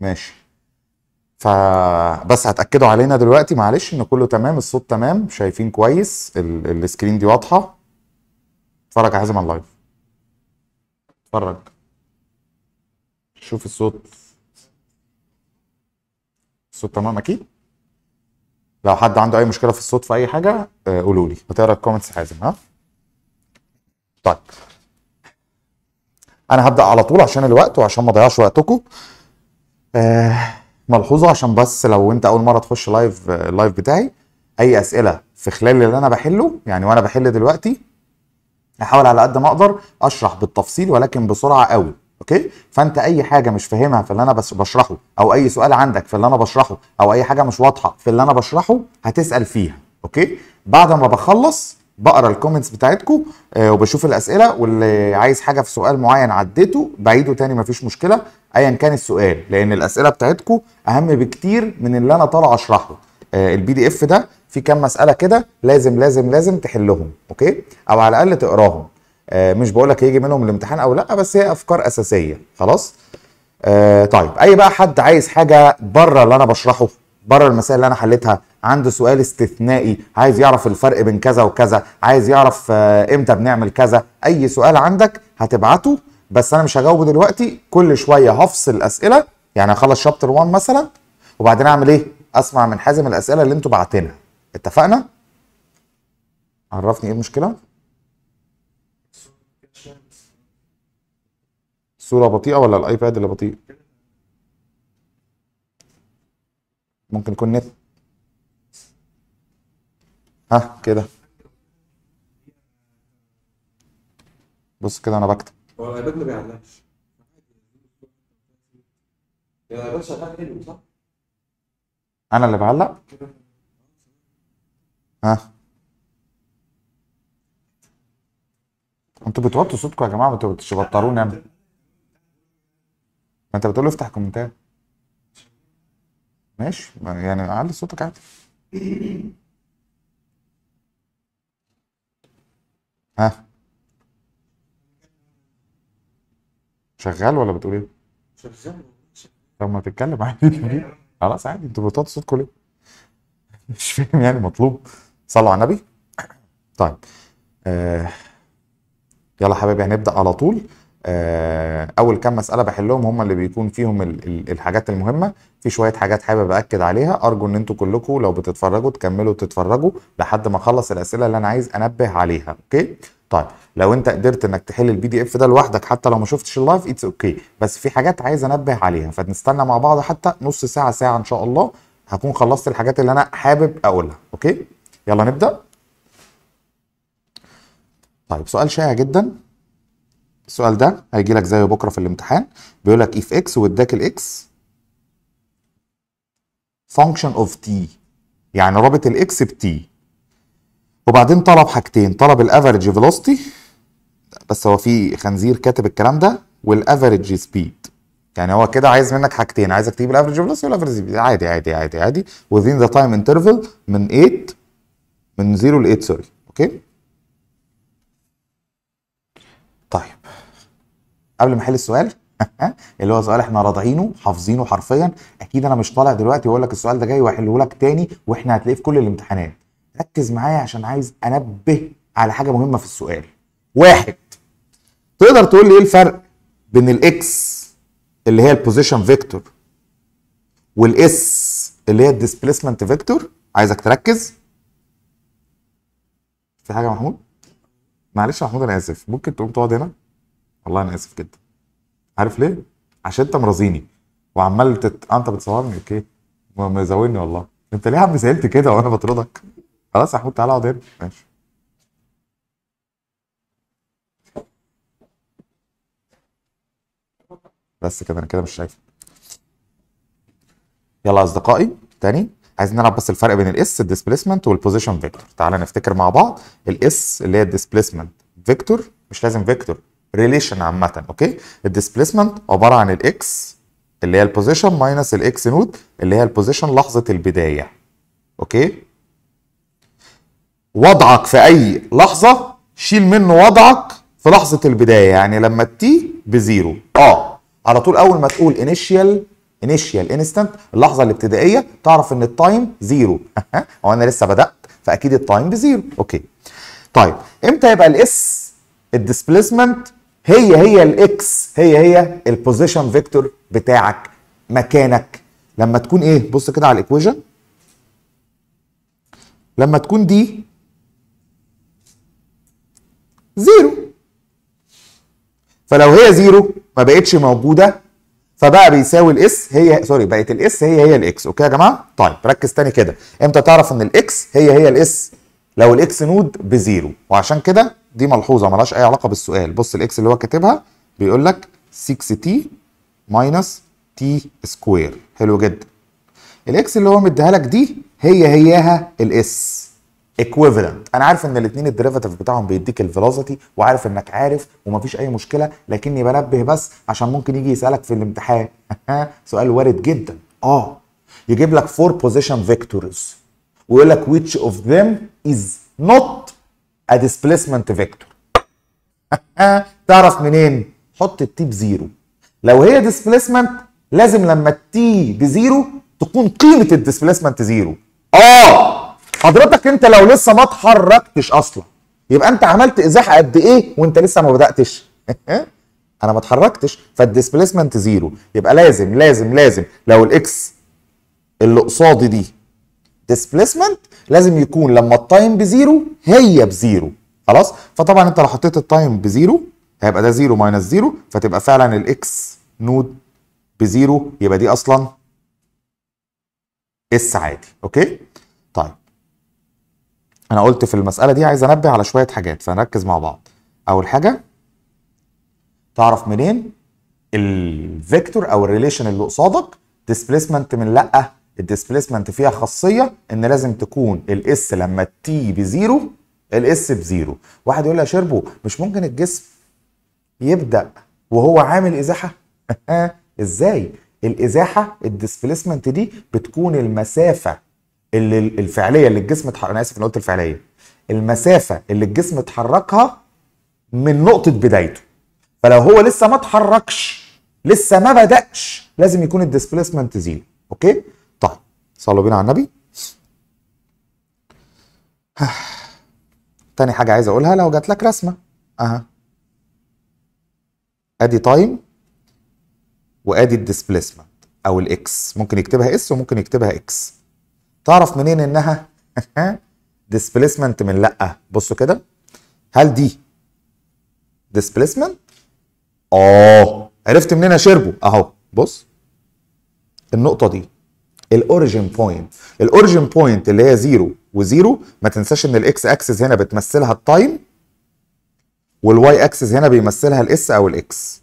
ماشي فبس هتاكدوا علينا دلوقتي معلش ان كله تمام الصوت تمام شايفين كويس ال... السكرين دي واضحه اتفرج يا حازم على اللايف اتفرج شوف الصوت الصوت تمام اكيد لو حد عنده اي مشكله في الصوت في اي حاجه آه، قولوا لي هتقرا الكومنتس حازم ها طيب انا هبدا على طول عشان الوقت وعشان ما اضيعش وقتكم آه ملحوظه عشان بس لو انت اول مره تخش لايف اللايف آه، بتاعي اي اسئله في خلال اللي انا بحله يعني وانا بحل دلوقتي احاول على قد ما اقدر اشرح بالتفصيل ولكن بسرعه قوي اوكي فانت اي حاجه مش فاهمها في اللي انا بس بشرحه او اي سؤال عندك في اللي انا بشرحه او اي حاجه مش واضحه في اللي انا بشرحه هتسال فيها اوكي بعد ما بخلص بقرا الكومنتس بتاعتكم آه، وبشوف الاسئله واللي عايز حاجه في سؤال معين عديته بعيده تاني مفيش مشكله ايا كان السؤال لان الاسئله بتاعتكم اهم بكتير من اللي انا طالع اشرحه البي دي اف ده في كام مساله كده لازم لازم لازم تحلهم اوكي او على الاقل تقراهم آه، مش بقول لك هيجي منهم الامتحان او لا بس هي افكار اساسيه خلاص آه، طيب اي بقى حد عايز حاجه بره اللي انا بشرحه بره المسائل اللي انا حليتها عنده سؤال استثنائي عايز يعرف الفرق بين كذا وكذا عايز يعرف آه، امتى بنعمل كذا اي سؤال عندك هتبعته بس انا مش هجاوبه دلوقتي كل شويه هفصل اسئله يعني هخلص شابتر 1 مثلا وبعدين اعمل ايه اسمع من حازم الاسئله اللي انتوا بعتينها اتفقنا عرفني ايه المشكله الصوره بطيئه ولا الايباد اللي بطيء ممكن يكون نت ها كده بص كده انا بكتب هو الايباد ما بيعلقش يعني. الايباد شغال حلو صح؟ انا اللي بعلق؟ ها انتوا بتوطوا صوتكم يا جماعه ما انتوا انا ما انت بتقول افتح كومنتات ماشي يعني علي صوتك عادي ها شغال ولا بتقول ايه؟ شغال طب ما تتكلم عادي خلاص عادي انتوا بتوطوا صوتكم ليه؟ مش فاهم يعني مطلوب صلوا على النبي طيب آه يلا حبايبي هنبدا على طول آه، اول كام مساله بحلهم هم اللي بيكون فيهم الحاجات المهمه في شويه حاجات حابب اكد عليها ارجو ان انتوا كلكم لو بتتفرجوا تكملوا تتفرجوا لحد ما اخلص الاسئله اللي انا عايز انبه عليها اوكي طيب لو انت قدرت انك تحل البي دي اف ده لوحدك حتى لو ما شفتش اللايف اتس اوكي بس في حاجات عايز انبه عليها فنستنى مع بعض حتى نص ساعه ساعه ان شاء الله هكون خلصت الحاجات اللي انا حابب اقولها اوكي يلا نبدا طيب سؤال شائع جدا السؤال ده هيجي لك زيه بكره في الامتحان بيقول لك اف اكس واداك الاكس فانكشن اوف تي يعني رابط الاكس بتي وبعدين طلب حاجتين طلب الافريج فيلوسيتي بس هو في خنزير كاتب الكلام ده والافريج سبيد يعني هو كده عايز منك حاجتين عايزك تجيب الافريج فيلوسيتي والافريج سبيد عادي عادي عادي عادي within ذا تايم انترفال من 8 من 0 ل 8 سوري اوكي قبل ما احل السؤال اللي هو سؤال احنا راضعينه حافظينه حرفيا اكيد انا مش طالع دلوقتي واقول لك السؤال ده جاي واحله لك تاني واحنا هتلاقيه في كل الامتحانات ركز معايا عشان عايز انبه على حاجه مهمه في السؤال واحد تقدر تقول لي ايه الفرق بين الاكس اللي هي البوزيشن فيكتور والاس اللي هي الديسبيسمنت فيكتور عايزك تركز في حاجه يا محمود معلش يا محمود انا اسف ممكن تقوم تقعد هنا والله انا اسف جدا عارف ليه عشان انت مرازيني وعمال تت... آه، انت بتصورني اوكي مزاولني والله انت ليه يا عم زعلت كده وانا بطردك خلاص يا حمود تعالى اقعد هنا ماشي بس كده انا كده مش شايف يلا يا اصدقائي تاني عايزين نلعب بس الفرق بين الاس الديسبليسمنت والبوزيشن فيكتور تعالى نفتكر مع بعض الاس اللي هي الديسبليسمنت فيكتور مش لازم فيكتور ريليشن عامه اوكي الديسبليسمنت عباره عن الاكس اللي هي البوزيشن ماينس الاكس نود اللي هي البوزيشن لحظه البدايه اوكي وضعك في اي لحظه شيل منه وضعك في لحظه البدايه يعني لما التي بزيرو اه على طول اول ما تقول انيشيال انيشيال انستنت اللحظه الابتدائيه تعرف ان التايم زيرو هو انا لسه بدات فاكيد التايم بزيرو اوكي طيب امتى يبقى الاس الديسبليسمنت هي هي الاكس هي هي البوزيشن فيكتور بتاعك مكانك لما تكون ايه بص كده على الايكويشن لما تكون دي زيرو فلو هي زيرو ما بقتش موجوده فبقى بيساوي الاس هي سوري بقت الاس هي هي الاكس اوكي يا جماعه طيب ركز تاني كده امتى تعرف ان الاكس هي هي الاس لو الاكس نود بزيرو وعشان كده دي ملحوظه ملهاش اي علاقه بالسؤال بص الاكس اللي هو كاتبها بيقول لك 6 تي ماينس تي سكوير حلو جدا الاكس اللي هو مديها لك دي هي هياها الاس equivalent انا عارف ان الاثنين الديريفاتيف بتاعهم بيديك الفيلوسيتي وعارف انك عارف ومفيش اي مشكله لكني بنبه بس عشان ممكن يجي يسالك في الامتحان سؤال وارد جدا اه يجيب لك فور بوزيشن فيكتورز ويقول لك ويتش اوف ذيم is not a displacement vector تعرف منين حط التي بزيرو لو هي displacement لازم لما التي بزيرو تكون قيمه displacement زيرو اه حضرتك انت لو لسه ما اتحركتش اصلا يبقى انت عملت ازاحه قد ايه وانت لسه ما بداتش انا ما اتحركتش فالديسبليسمنت زيرو يبقى لازم لازم لازم لو الاكس اللي قصادي دي ديسبليسمنت لازم يكون لما التايم بزيرو هي بزيرو خلاص فطبعا انت لو حطيت التايم بزيرو هيبقى ده زيرو ماينس زيرو فتبقى فعلا الاكس نود بزيرو يبقى دي اصلا اس عادي اوكي طيب انا قلت في المساله دي عايز انبه على شويه حاجات فنركز مع بعض اول حاجه تعرف منين الفيكتور او الريليشن اللي قصادك ديسبيسمنت من لا الديسبليسمنت فيها خاصيه ان لازم تكون الاس لما تي بزيرو الاس بزيرو واحد يقول لي يا شربو مش ممكن الجسم يبدا وهو عامل ازاحه ازاي الازاحه الديسبليسمنت دي بتكون المسافه اللي الفعليه اللي الجسم اتحرك انا اسف انا قلت الفعليه المسافه اللي الجسم اتحركها من نقطه بدايته فلو هو لسه ما اتحركش لسه ما بداش لازم يكون الديسبليسمنت زيرو اوكي صلوا بينا على النبي تاني حاجة عايز أقولها لو جات لك رسمة أها أدي تايم وأدي الديسبليسمنت أو الإكس ممكن يكتبها إس وممكن يكتبها إكس تعرف منين إنها ديسبليسمنت من لأ بصوا كده هل دي ديسبليسمنت؟ آه عرفت منين أشربه أهو بص النقطة دي الاوريجن بوينت الاوريجن بوينت اللي هي 0 و0 ما تنساش ان الاكس اكسس هنا بتمثلها التايم والواي اكسس هنا بيمثلها الاس او الاكس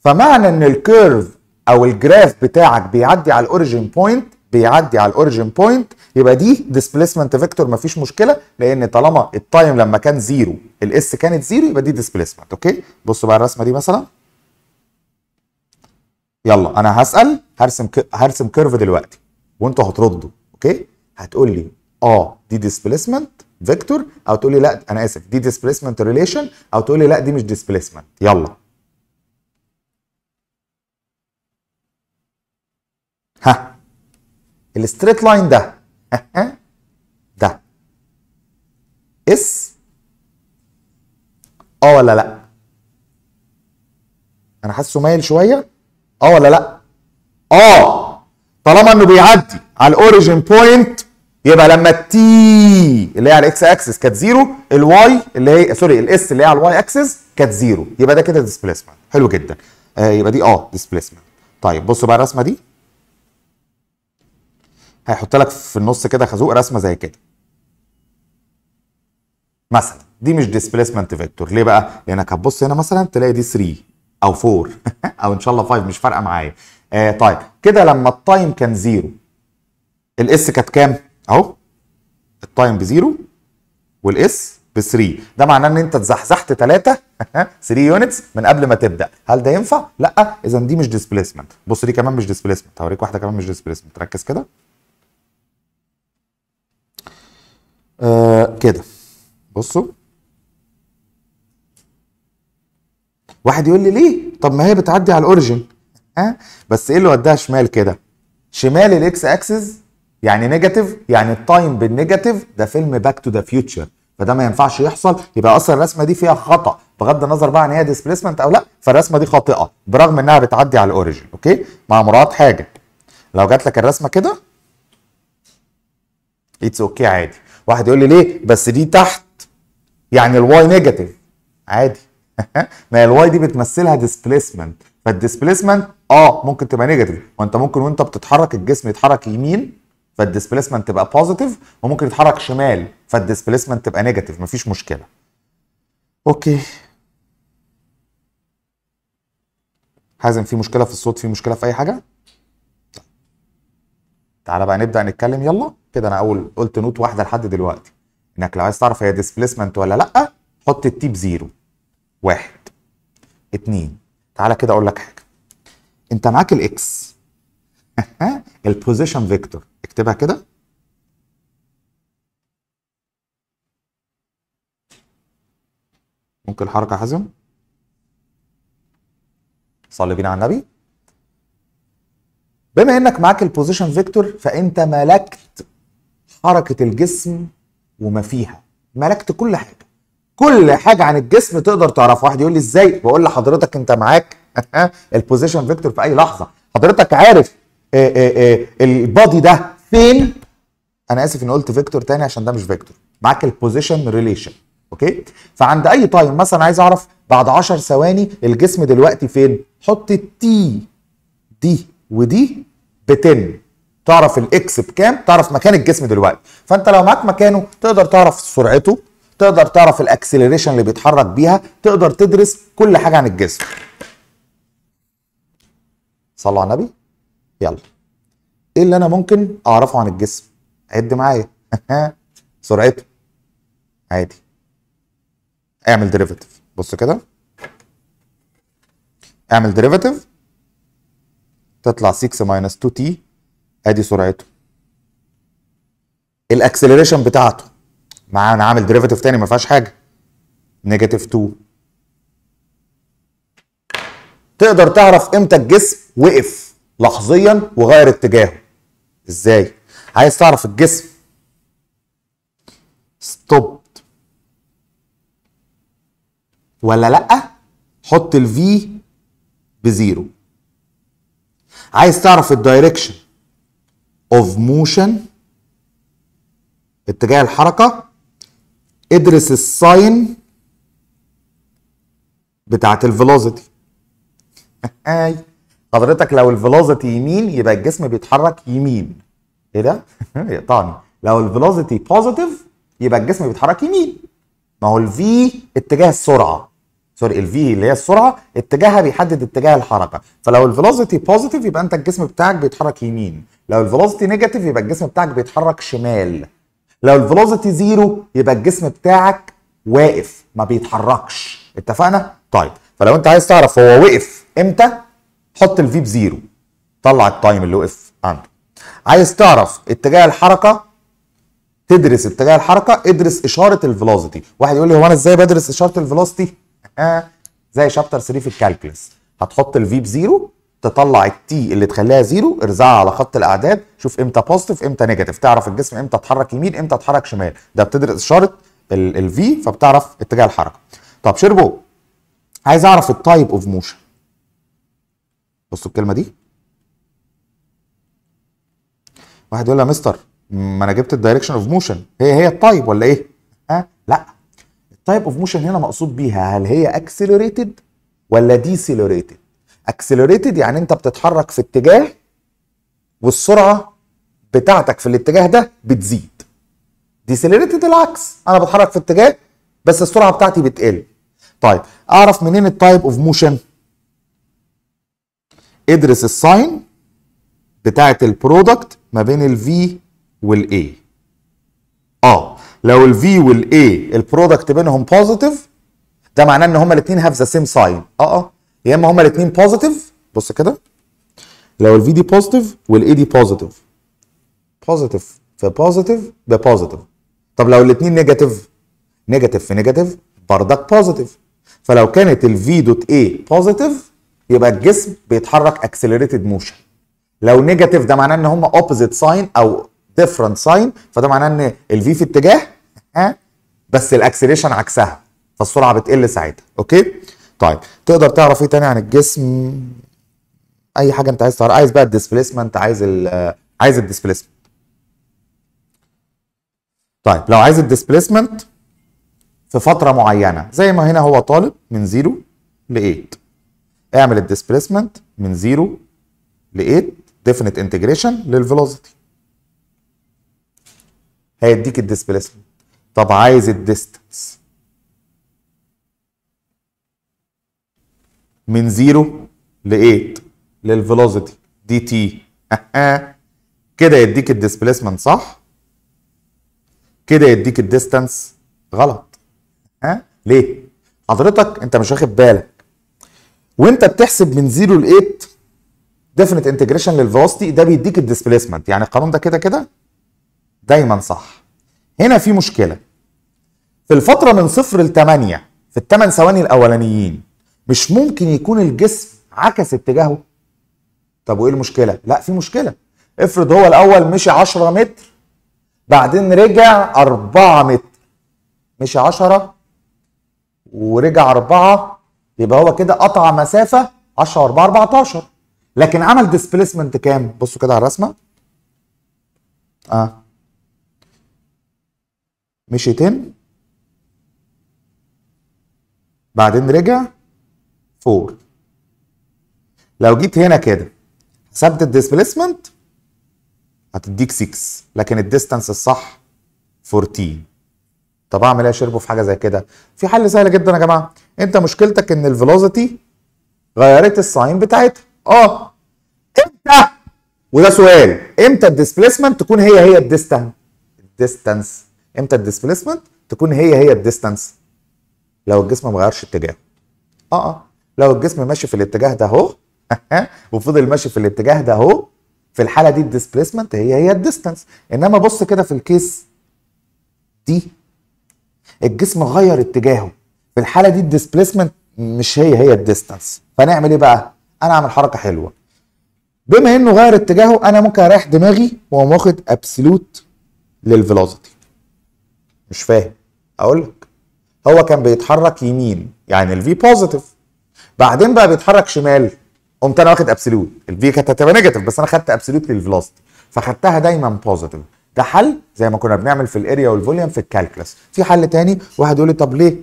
فمعنى ان الكيرف او الجراف بتاعك بيعدي على الاوريجن بوينت بيعدي على الاوريجن بوينت يبقى دي ديسبيسمنت فيكتور مفيش مشكله لان طالما التايم لما كان زيرو الاس كانت زيرو يبقى دي ديسبيسمنت اوكي بصوا بقى الرسمه دي مثلا يلا انا هسال هرسم هرسم كيرف دلوقتي وانتوا هتردوا اوكي هتقول لي اه دي ديسبيسمنت فيكتور او تقول لي لا انا اسف دي ديسبيسمنت ريليشن او تقول لي لا دي مش ديسبيسمنت يلا ها الستريت لاين ده أه، أه. ده اس اه ولا لا انا حاسه مايل شويه اه ولا لا اه طالما انه بيعدي على الاوريجن بوينت يبقى لما التي اللي هي على الاكس اكسس كانت زيرو الواي اللي هي سوري الاس اللي هي على الواي اكسس كانت زيرو يبقى ده كده ديسبيسمنت حلو جدا آه يبقى دي اه ديسبيسمنت طيب بصوا بقى الرسمه دي هيحط لك في النص كده خازوق رسمه زي كده مثلا دي مش ديسبيسمنت فيكتور ليه بقى لانك هتبص هنا مثلا تلاقي دي 3 او 4 او ان شاء الله 5 مش فارقه معايا آه طيب كده لما التايم كان زيرو الاس كانت كام اهو التايم بزيرو والاس ب 3 ده معناه ان انت اتزحزحت 3 3 يونتس من قبل ما تبدا هل ده ينفع لا اذا دي مش ديسبيسمنت بص دي كمان مش ديسبيسمنت هوريك واحده كمان مش ديسبيسمنت ركز كده آه كده بصوا واحد يقول لي ليه طب ما هي بتعدي على الاوريجن ها بس ايه اللي وداها شمال كده شمال الاكس اكسس يعني نيجاتيف يعني التايم بالنيجاتيف ده فيلم باك تو ذا فيوتشر فده ما ينفعش يحصل يبقى اصلا الرسمه دي فيها خطا بغض النظر بقى عن هي ديسبيسمنت او لا فالرسمه دي خاطئه برغم انها بتعدي على الاوريجن اوكي مع مراعاه حاجه لو جات لك الرسمه كده اتس اوكي عادي واحد يقول لي ليه بس دي تحت يعني الواي نيجاتيف عادي ما هي الواي دي بتمثلها ديسبليسمنت فالديسبليسمنت اه ممكن تبقى نيجاتيف وانت ممكن وانت بتتحرك الجسم يتحرك يمين فالديسبليسمنت تبقى بوزيتيف وممكن يتحرك شمال فالديسبليسمنت تبقى نيجاتيف مفيش مشكله اوكي حازم في مشكله في الصوت في مشكله في اي حاجه طيب. تعالى بقى نبدا نتكلم يلا كده انا اول قلت نوت واحده لحد دلوقتي انك لو عايز تعرف هي ديسبليسمنت ولا لا حط التي زيرو واحد اتنين تعالى كده اقول لك حاجه انت معاك الاكس البوزيشن فيكتور اكتبها كده ممكن الحركه حزم صلي بينا على النبي بما انك معاك البوزيشن فيكتور فانت ملكت حركه الجسم وما فيها ملكت كل حاجه كل حاجه عن الجسم تقدر تعرفها واحد يقول لي ازاي بقول لحضرتك انت معاك البوزيشن فيكتور في اي لحظه حضرتك عارف آه، آه، آه، البادي ده فين انا اسف اني قلت فيكتور تاني عشان ده مش فيكتور معاك البوزيشن ريليشن اوكي فعند اي تايم مثلا عايز اعرف بعد 10 ثواني الجسم دلوقتي فين حط التي دي ودي ب 10 تعرف الاكس بكام تعرف مكان الجسم دلوقتي فانت لو معاك مكانه تقدر تعرف سرعته تقدر تعرف الاكسلريشن اللي بيتحرك بيها تقدر تدرس كل حاجه عن الجسم صلى على النبي يلا ايه اللي انا ممكن اعرفه عن الجسم عد معايا سرعته عادي اعمل ديريفاتيف بص كده اعمل ديريفاتيف تطلع 6 ماينس 2 تي ادي سرعته الاكسلريشن بتاعته مع انا عامل ديريفيتيف تاني ما فيهاش حاجه نيجاتيف 2 تقدر تعرف امتى الجسم وقف لحظيا وغير اتجاهه ازاي عايز تعرف الجسم ستوب ولا لا حط الفي بزيرو عايز تعرف الدايركشن اوف موشن اتجاه الحركه ادرس الساين بتاعت الفيلوزيتي حضرتك لو الفيلوزيتي يمين يبقى الجسم بيتحرك يمين ايه ده؟ يقطعني لو الفيلوزيتي بوزيتيف يبقى الجسم بيتحرك يمين ما هو الفي اتجاه السرعه سوري الفي اللي هي السرعه اتجاهها بيحدد اتجاه الحركه فلو الفيلوزيتي بوزيتيف يبقى انت الجسم بتاعك بيتحرك يمين لو الفيلوزيتي نيجاتيف يبقى الجسم بتاعك بيتحرك شمال لو الفيلوسيتي زيرو يبقى الجسم بتاعك واقف ما بيتحركش اتفقنا طيب فلو انت عايز تعرف هو وقف امتى حط الفي بزيرو طلع التايم اللي وقف عنده عايز تعرف اتجاه الحركه تدرس اتجاه الحركه ادرس اشاره الفيلوسيتي واحد يقول لي هو انا ازاي بدرس اشاره الفيلوسيتي آه زي شابتر 3 في الكالكلس هتحط الفي بزيرو تطلع التي اللي تخليها زيرو ارزعها على خط الاعداد شوف امتى بوزيتيف امتى نيجاتيف تعرف الجسم امتى اتحرك يمين امتى اتحرك شمال ده بتدرس اشاره الفي فبتعرف اتجاه الحركه طب شربو عايز اعرف التايب اوف موشن بصوا الكلمه دي واحد يقول لي يا مستر ما انا جبت الدايركشن اوف موشن هي هي التايب ولا ايه ها أه؟ لا التايب اوف موشن هنا مقصود بيها هل هي اكسلريتد ولا ديسيلريتد اكسلريتد يعني انت بتتحرك في اتجاه والسرعه بتاعتك في الاتجاه ده بتزيد ديسلريتد العكس انا بتحرك في اتجاه بس السرعه بتاعتي بتقل طيب اعرف منين التايب اوف موشن ادرس الساين بتاعت البرودكت ما بين الفي والاي اه لو الفي والاي البرودكت بينهم بوزيتيف ده معناه ان هما الاثنين هاف ذا سيم ساين اه اه يا اما هما الاثنين بوزيتيف بص كده لو الفي دي بوزيتيف والاي دي بوزيتيف بوزيتيف في بوزيتيف بوزيتيف طب لو الاثنين نيجاتيف نيجاتيف في نيجاتيف بردك بوزيتيف فلو كانت الفي دوت اي بوزيتيف يبقى الجسم بيتحرك اكسلريتد موشن لو نيجاتيف ده معناه ان هم اوبوزيت ساين او ديفرنت ساين فده معناه ان الفي في اتجاه بس الاكسلريشن عكسها فالسرعه بتقل ساعتها اوكي طيب تقدر تعرف ايه تاني عن الجسم اي حاجه انت عايز تعرف عايز بقى الديسبليسمنت عايز الـ عايز الديسبليسمنت طيب لو عايز الديسبليسمنت في فتره معينه زي ما هنا هو طالب من 0 ل 8 اعمل الديسبليسمنت من 0 ل 8 ديفينيت انتجريشن للفيلوسيتي هيديك الديسبليسمنت طب عايز الديستنس من 0 ل 8 للفيلوسيتي دي تي كده يديك الديسبيسمنت صح كده يديك الديستانس غلط ها أه. ليه حضرتك انت مش واخد بالك وانت بتحسب من 0 ل 8 ديفينيت انتجريشن للفيلوسيتي ده بيديك الديسبيسمنت يعني القانون ده كده كده دايما صح هنا في مشكله في الفتره من 0 ل 8 في الثمان ثواني الاولانيين مش ممكن يكون الجسم عكس اتجاهه طب وايه المشكله لا في مشكله افرض هو الاول مشي 10 متر بعدين رجع 4 متر مشي 10 ورجع 4 يبقى هو كده قطع مسافه 10 4 14 لكن عمل ديسبيسمنت كام بصوا كده على الرسمه اه مشيتين بعدين رجع 4 لو جيت هنا كده حسبت الديسبليسمنت هتديك 6 لكن الديستانس الصح 14 طب اعمل ايه شربه في حاجه زي كده في حل سهل جدا يا جماعه انت مشكلتك ان الفيلوسيتي غيرت الساين بتاعتها اه امتى وده سؤال امتى الديسبليسمنت تكون هي هي الديستانس الديستانس امتى الديسبليسمنت تكون هي هي الديستانس لو الجسم ما غيرش اتجاهه اه اه لو الجسم ماشي في الاتجاه ده اهو وفضل ماشي في الاتجاه ده اهو في الحاله دي الديسبليسمنت هي هي الديستانس انما بص كده في الكيس دي الجسم غير اتجاهه في الحاله دي الديسبيسمنت مش هي هي الديستانس فنعمل ايه بقى انا اعمل حركه حلوه بما انه غير اتجاهه انا ممكن اريح دماغي واقوم واخد ابسلوت للفيلوسيتي مش فاهم اقول لك هو كان بيتحرك يمين يعني الفي بوزيتيف بعدين بقى بيتحرك شمال قمت انا واخد ابسوليوت الفي كانت هتبقى نيجاتيف بس انا خدت ابسلوت للفيلوسيتي فخدتها دايما بوزيتيف ده حل زي ما كنا بنعمل في الاريا والفوليوم في الكالكلس في حل تاني واحد يقول لي طب ليه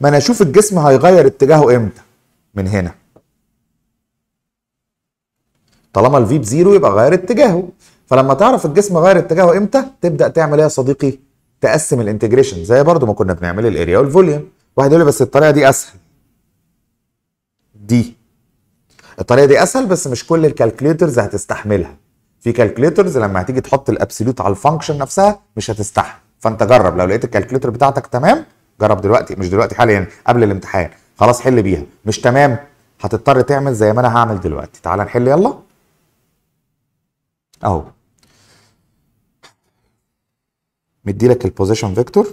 ما انا اشوف الجسم هيغير اتجاهه امتى من هنا طالما الفي بزيرو يبقى غير اتجاهه فلما تعرف الجسم غير اتجاهه امتى تبدا تعمل ايه يا صديقي تقسم الانتجريشن زي برضو ما كنا بنعمل الاريا والفوليوم واحد يقول لي بس الطريقه دي اسهل دي الطريقه دي اسهل بس مش كل الكالكليترز هتستحملها في كالكليترز لما هتيجي تحط الابسوليوت على الفانكشن نفسها مش هتستحمل فانت جرب لو لقيت الكالكليتر بتاعتك تمام جرب دلوقتي مش دلوقتي حاليا يعني قبل الامتحان خلاص حل بيها مش تمام هتضطر تعمل زي ما انا هعمل دلوقتي تعال نحل يلا اهو مدي لك البوزيشن فيكتور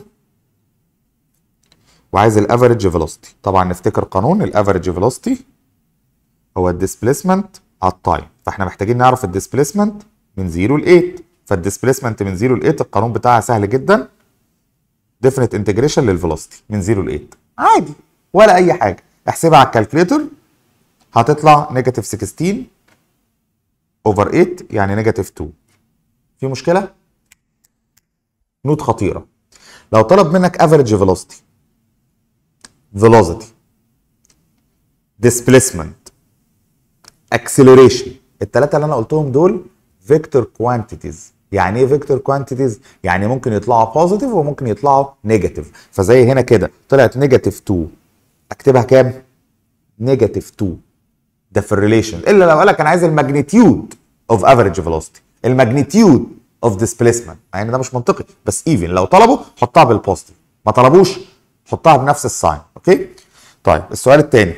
وعايز الافريج فيلوسيتي طبعا نفتكر قانون الافريج فيلوسيتي هو الديسبيسمنت على التايم فاحنا محتاجين نعرف الديسبيسمنت من 0 ل 8 فالديسبيسمنت من 0 ل 8 القانون بتاعها سهل جدا ديفنت انتجريشن للفيلوسيتي من 0 ل 8 عادي ولا اي حاجه احسبها على الكالكليتر هتطلع نيجاتيف 16 اوفر 8 يعني نيجاتيف 2 في مشكله نوت خطيره لو طلب منك افريج فيلوسيتي velocity displacement acceleration التلاتة اللي انا قلتهم دول vector quantities يعني ايه vector quantities يعني ممكن يطلعوا positive وممكن يطلعوا negative فزي هنا كده طلعت negative 2 اكتبها كام negative 2 ده في الريليشن الا لو قال لك انا عايز الماجنتيود اوف افريج velocity الماجنتيود اوف ديسبليسمنت يعني ده مش منطقي بس ايفن لو طلبوا حطها بالبوزيتيف ما طلبوش حطها بنفس الساين اوكي طيب السؤال الثاني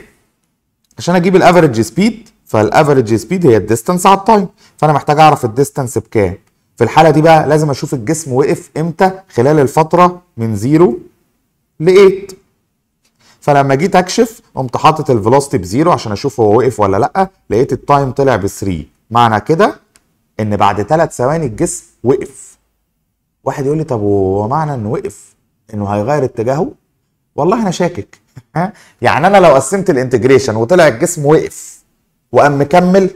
عشان اجيب الافريج سبيد فالافريج سبيد هي الديستانس على التايم فانا محتاج اعرف الديستانس بكام في الحاله دي بقى لازم اشوف الجسم وقف امتى خلال الفتره من 0 ل 8 فلما جيت اكشف قمت حاطط الفيلوسيتي بزيرو عشان اشوف هو وقف ولا لا لقيت التايم طلع ب 3 معنى كده ان بعد ثلاث ثواني الجسم وقف واحد يقول لي طب ومعنى انه وقف انه هيغير اتجاهه والله انا شاكك يعني انا لو قسمت الانتجريشن وطلع الجسم وقف وقام مكمل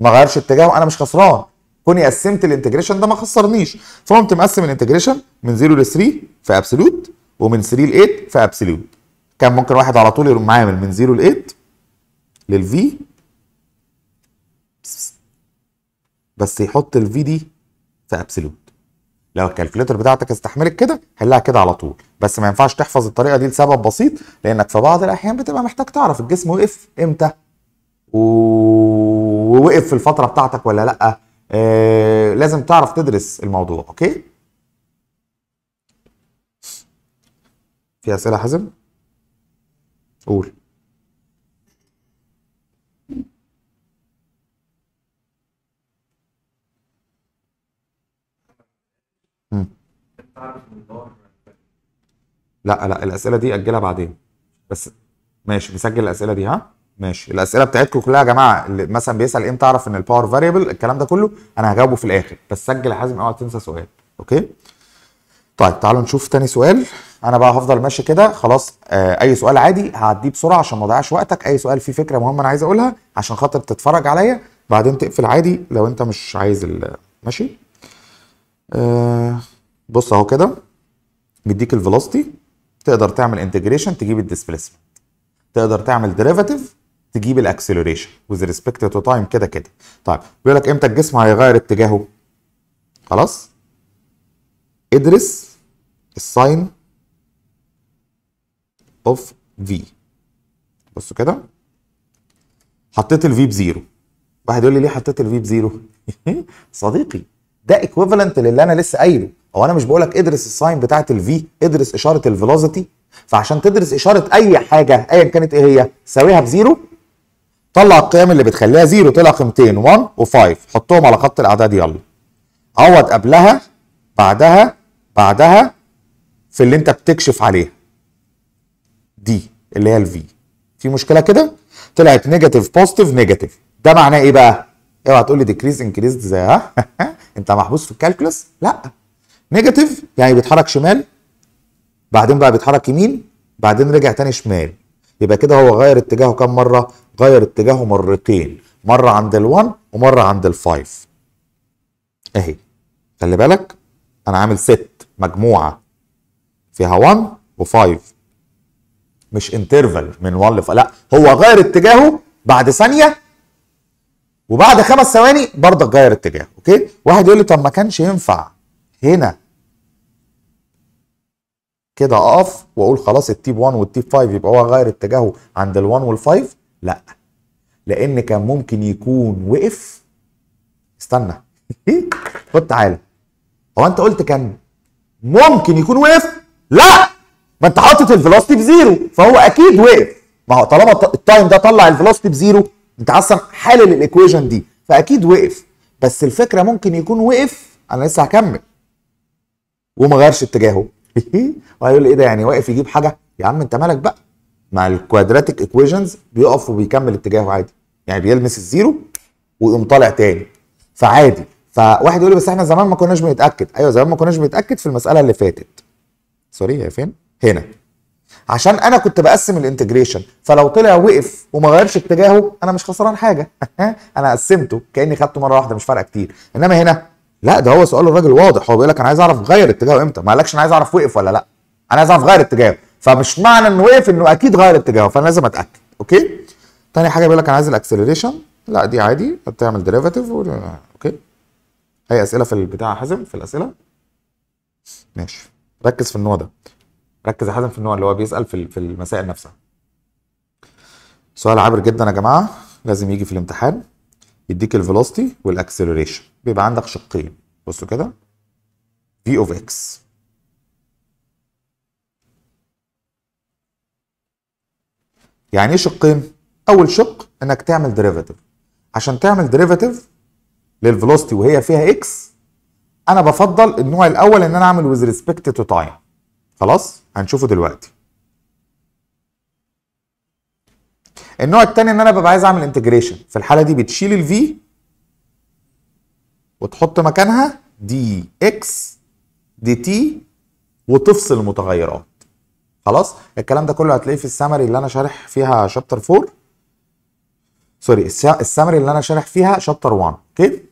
ما غيرش اتجاهه انا مش خسران كوني قسمت الانتجريشن ده ما خسرنيش فقمت مقسم الانتجريشن من 0 ل 3 في ابسولوت ومن 3 ل 8 في ابسولوت كان ممكن واحد على طول يقوم عامل من 0 ل 8 للفي بس يحط الفي دي في ابسولوت لو الكالكوليتر بتاعتك استحملت كده حلها كده على طول بس ما ينفعش تحفظ الطريقه دي لسبب بسيط لانك في بعض الاحيان بتبقى محتاج تعرف الجسم وقف امتى ووقف في الفتره بتاعتك ولا لا آه لازم تعرف تدرس الموضوع اوكي في اسئله حازم قول لا لا الاسئله دي اجلها بعدين بس ماشي مسجل الاسئله دي ها ماشي الاسئله بتاعتكم كلها يا جماعه اللي مثلا بيسال امتى اعرف ان الباور فاريبل الكلام ده كله انا هجاوبه في الاخر بس سجل يا حازم اوعى تنسى سؤال اوكي طيب تعالوا نشوف تاني سؤال انا بقى هفضل ماشي كده خلاص آه اي سؤال عادي هعديه بسرعه عشان ما اضيعش وقتك اي سؤال فيه فكره مهمه انا عايز اقولها عشان خاطر تتفرج عليا بعدين تقفل عادي لو انت مش عايز ماشي آه بص اهو كده بيديك الفيلوسيتي تقدر تعمل انتجريشن تجيب الديسبيسمنت تقدر تعمل ديريفاتيف تجيب الاكسلريشن وذ ريسبكت تو تايم كده كده طيب بيقول لك امتى الجسم هيغير اتجاهه خلاص ادرس الساين اوف في بصوا كده حطيت الفي بزيرو واحد يقول لي ليه حطيت الفي بزيرو صديقي ده ايكويفالنت للي انا لسه قايله هو انا مش بقول لك ادرس الساين بتاعه الفي ادرس اشاره الفيلوسيتي فعشان تدرس اشاره اي حاجه ايا كانت ايه هي ساويها بزيرو طلع القيم اللي بتخليها زيرو طلع قيمتين 1 و5 حطهم على خط الاعداد يلا عوض قبلها بعدها بعدها في اللي انت بتكشف عليها دي اللي هي الفي في مشكله كده طلعت نيجاتيف بوزيتيف نيجاتيف ده معناه ايه بقى اوعى إيه تقول لي ديكريز انكريز زي ها انت محبوس في الكالكولس لا نيجاتيف يعني بيتحرك شمال بعدين بقى بيتحرك يمين بعدين رجع تاني شمال يبقى كده هو غير اتجاهه كام مره غير اتجاهه مرتين مره عند ال1 ومره عند ال5 اهي خلي بالك انا عامل ست مجموعه فيها 1 و5 مش انترفال من 1 ل لا هو غير اتجاهه بعد ثانيه وبعد خمس ثواني برضك غير اتجاهه اوكي واحد يقول لي طب ما كانش ينفع هنا كده اقف واقول خلاص التيب 1 والتيب 5 يبقى هو غير اتجاهه عند ال1 وال5 لا لان كان ممكن يكون وقف استنى خد تعالى هو انت قلت كان ممكن يكون وقف لا ما انت حاطط الفيلوسيتي بزيرو فهو اكيد وقف ما هو طالما التايم ده طلع الفيلوسيتي بزيرو انت اصلا حلل الايكويشن دي فاكيد وقف بس الفكره ممكن يكون وقف انا لسه هكمل وما غيرش اتجاهه وهيقول ايه ده يعني واقف يجيب حاجه يا عم انت مالك بقى مع الكوادراتيك ايكويشنز بيقف وبيكمل اتجاهه عادي يعني بيلمس الزيرو ويقوم طالع تاني فعادي فواحد يقول لي بس احنا زمان ما كناش بنتاكد ايوه زمان ما كناش بنتاكد في المساله اللي فاتت سوري هي فين هنا عشان انا كنت بقسم الانتجريشن فلو طلع وقف وما غيرش اتجاهه انا مش خسران حاجه انا قسمته كاني خدته مره واحده مش فارقه كتير انما هنا لا ده هو سؤال الراجل واضح هو بيقول لك انا عايز اعرف غير اتجاهه امتى ما قالكش انا عايز اعرف وقف ولا لا انا عايز اعرف غير اتجاهه فمش معنى انه وقف انه اكيد غير اتجاهه فانا لازم اتاكد اوكي تاني حاجه بيقول لك انا عايز الاكسلريشن لا دي عادي بتعمل ديريفاتيف و... اوكي اي اسئله في البتاع حازم في الاسئله ماشي ركز في النوع ده ركز يا حازم في النوع اللي هو بيسال في في المسائل نفسها سؤال عابر جدا يا جماعه لازم يجي في الامتحان يديك الفيلوستي والاكسلريشن بيبقى عندك شقين بصوا كده في اوف اكس يعني ايه شقين اول شق انك تعمل ديريفاتيف عشان تعمل ديريفاتيف للفيلوستي وهي فيها اكس انا بفضل النوع الاول ان انا اعمل ويز ريسبكت تو تايم خلاص هنشوفه دلوقتي النوع الثاني ان انا ببقى عايز اعمل انتجريشن في الحاله دي بتشيل الفي وتحط مكانها دي اكس دي تي وتفصل المتغيرات خلاص الكلام ده كله هتلاقيه في السمري اللي انا شارح فيها شابتر 4 سوري السمري اللي انا شارح فيها شابتر 1 اوكي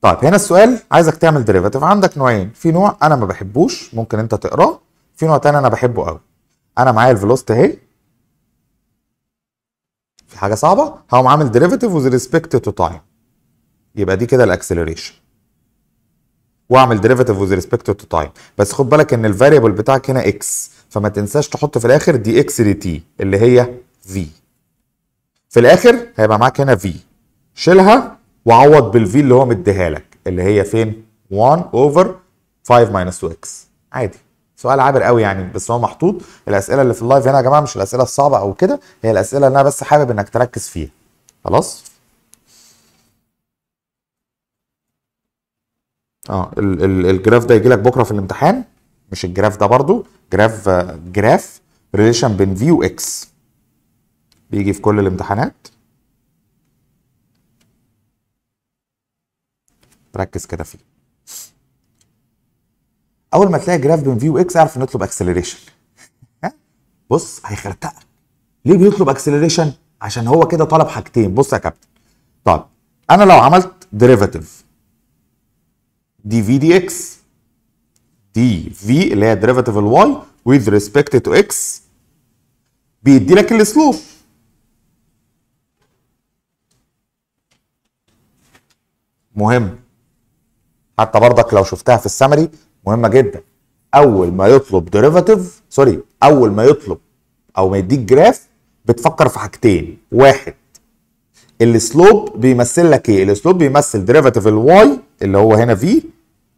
طيب هنا السؤال عايزك تعمل ديريفاتيف عندك نوعين في نوع انا ما بحبوش ممكن انت تقراه في نوع تاني انا بحبه قوي انا معايا الفيلوسيتي اهي في حاجه صعبه هقوم عامل ديريفيتيف وذ ريسبكت تو تايم يبقى دي كده الاكسلريشن واعمل ديريفيتيف وذ ريسبكت تو تايم بس خد بالك ان الفاريبل بتاعك هنا اكس فما تنساش تحط في الاخر دي اكس دي تي اللي هي في في الاخر هيبقى معاك هنا في شيلها وعوض بالفي اللي هو مديها لك اللي هي فين 1 اوفر 5 ماينس 2 اكس عادي سؤال عابر قوي يعني بس هو محطوط الاسئله اللي في اللايف هنا يا جماعه مش الاسئله الصعبه او كده هي الاسئله اللي انا بس حابب انك تركز فيها خلاص اه ال ال الجراف ده يجي لك بكره في الامتحان مش الجراف ده برضو جراف جراف ريليشن بين في واكس بيجي في كل الامتحانات ركز كده فيه اول ما تلاقي جراف بين في واكس اعرف انه يطلب اكسلريشن بص هيخرتقك ليه بيطلب اكسلريشن عشان هو كده طلب حاجتين بص يا كابتن طب انا لو عملت ديريفاتيف دي في دي اكس دي في اللي هي ديريفاتيف الواي ويز ريسبكت تو اكس بيدي لك السلوب مهم حتى برضك لو شفتها في السمري مهمه جدا اول ما يطلب ديريفاتيف سوري اول ما يطلب او ما يديك جراف بتفكر في حاجتين واحد السلوب بيمثل لك ايه السلوب بيمثل ديريفاتيف الواي اللي هو هنا في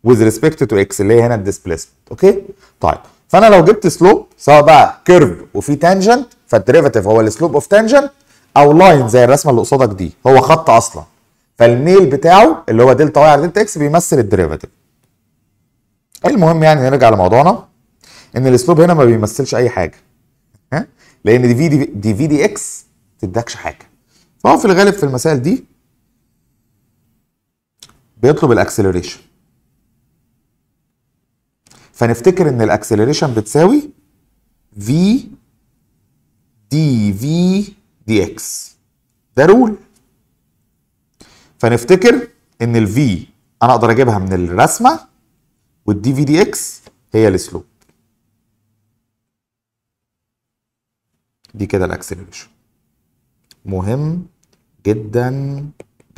وذ ريسبكت تو اكس اللي هي هنا الديسبيسمنت اوكي طيب فانا لو جبت سلوب سواء بقى كيرف وفي تانجنت فالديريفاتيف هو السلوب اوف تانجنت او لاين زي الرسمه اللي قصادك دي هو خط اصلا فالميل بتاعه اللي هو دلتا واي على دلتا اكس بيمثل الديريفاتيف المهم يعني نرجع لموضوعنا ان الاسلوب هنا ما بيمثلش اي حاجه ها لان دي في دي, دي في دي اكس ما تدكش حاجه فهو في الغالب في المسائل دي بيطلب الاكسلريشن فنفتكر ان الاكسلريشن بتساوي في دي في دي اكس ده رول فنفتكر ان الفي انا اقدر اجيبها من الرسمه والدي في دي اكس هي السلوب دي كده الاكسلريشن مهم جدا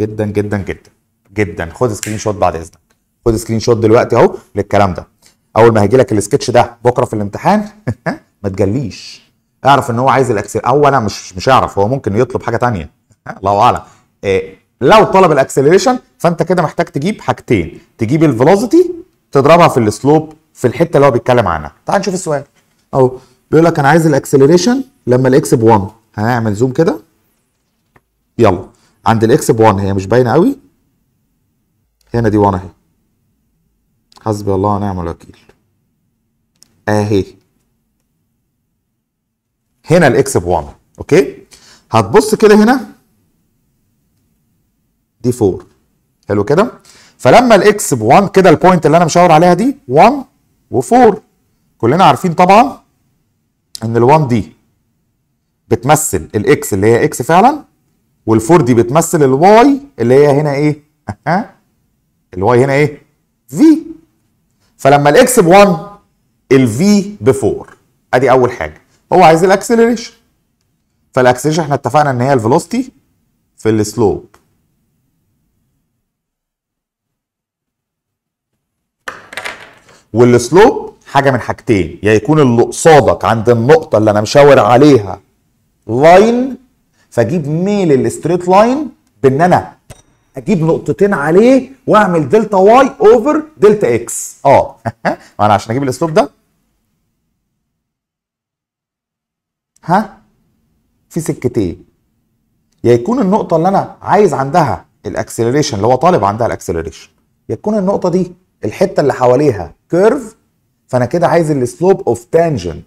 جدا جدا جدا جدا خد سكرين شوت بعد اذنك خد سكرين شوت دلوقتي اهو للكلام ده اول ما هيجي لك السكتش ده بكره في الامتحان ما تجليش اعرف ان هو عايز الاكسل او انا مش مش اعرف هو ممكن يطلب حاجه ثانيه الله اعلم إيه لو طلب الاكسلريشن فانت كده محتاج تجيب حاجتين تجيب الفيلوسيتي تضربها في السلوب في الحته اللي هو بيتكلم عنها تعال نشوف السؤال اهو بيقول لك انا عايز الاكسلريشن لما الاكس ب 1 هنعمل زوم كده يلا عند الاكس ب 1 هي مش باينه قوي هنا دي 1 اهي حسبي الله ونعم الوكيل اهي هنا الاكس ب 1 اوكي هتبص كده هنا دي 4 حلو كده فلما الاكس ب 1 كده البوينت اللي انا مشاور عليها دي 1 و4 كلنا عارفين طبعا ان ال1 دي بتمثل الاكس اللي هي اكس فعلا وال4 دي بتمثل الواي اللي هي هنا ايه؟ اها الواي هنا ايه؟ في فلما الاكس ب 1 الفي ب 4 ادي اول حاجه هو عايز الاكسلريشن فالاكسلريشن احنا اتفقنا ان هي الفيلوسيتي في السلوب والسلوب حاجه من حاجتين يا يكون اللي قصادك عند النقطه اللي انا مشاور عليها لاين فاجيب ميل الستريت لاين بان انا اجيب نقطتين عليه واعمل دلتا واي اوفر دلتا اكس اه ما انا عشان اجيب الاسلوب ده ها في سكتين يا يكون النقطه اللي انا عايز عندها الاكسلريشن اللي هو طالب عندها الاكسلريشن يا تكون النقطه دي الحته اللي حواليها كيرف فانا كده عايز السلوب اوف تانجنت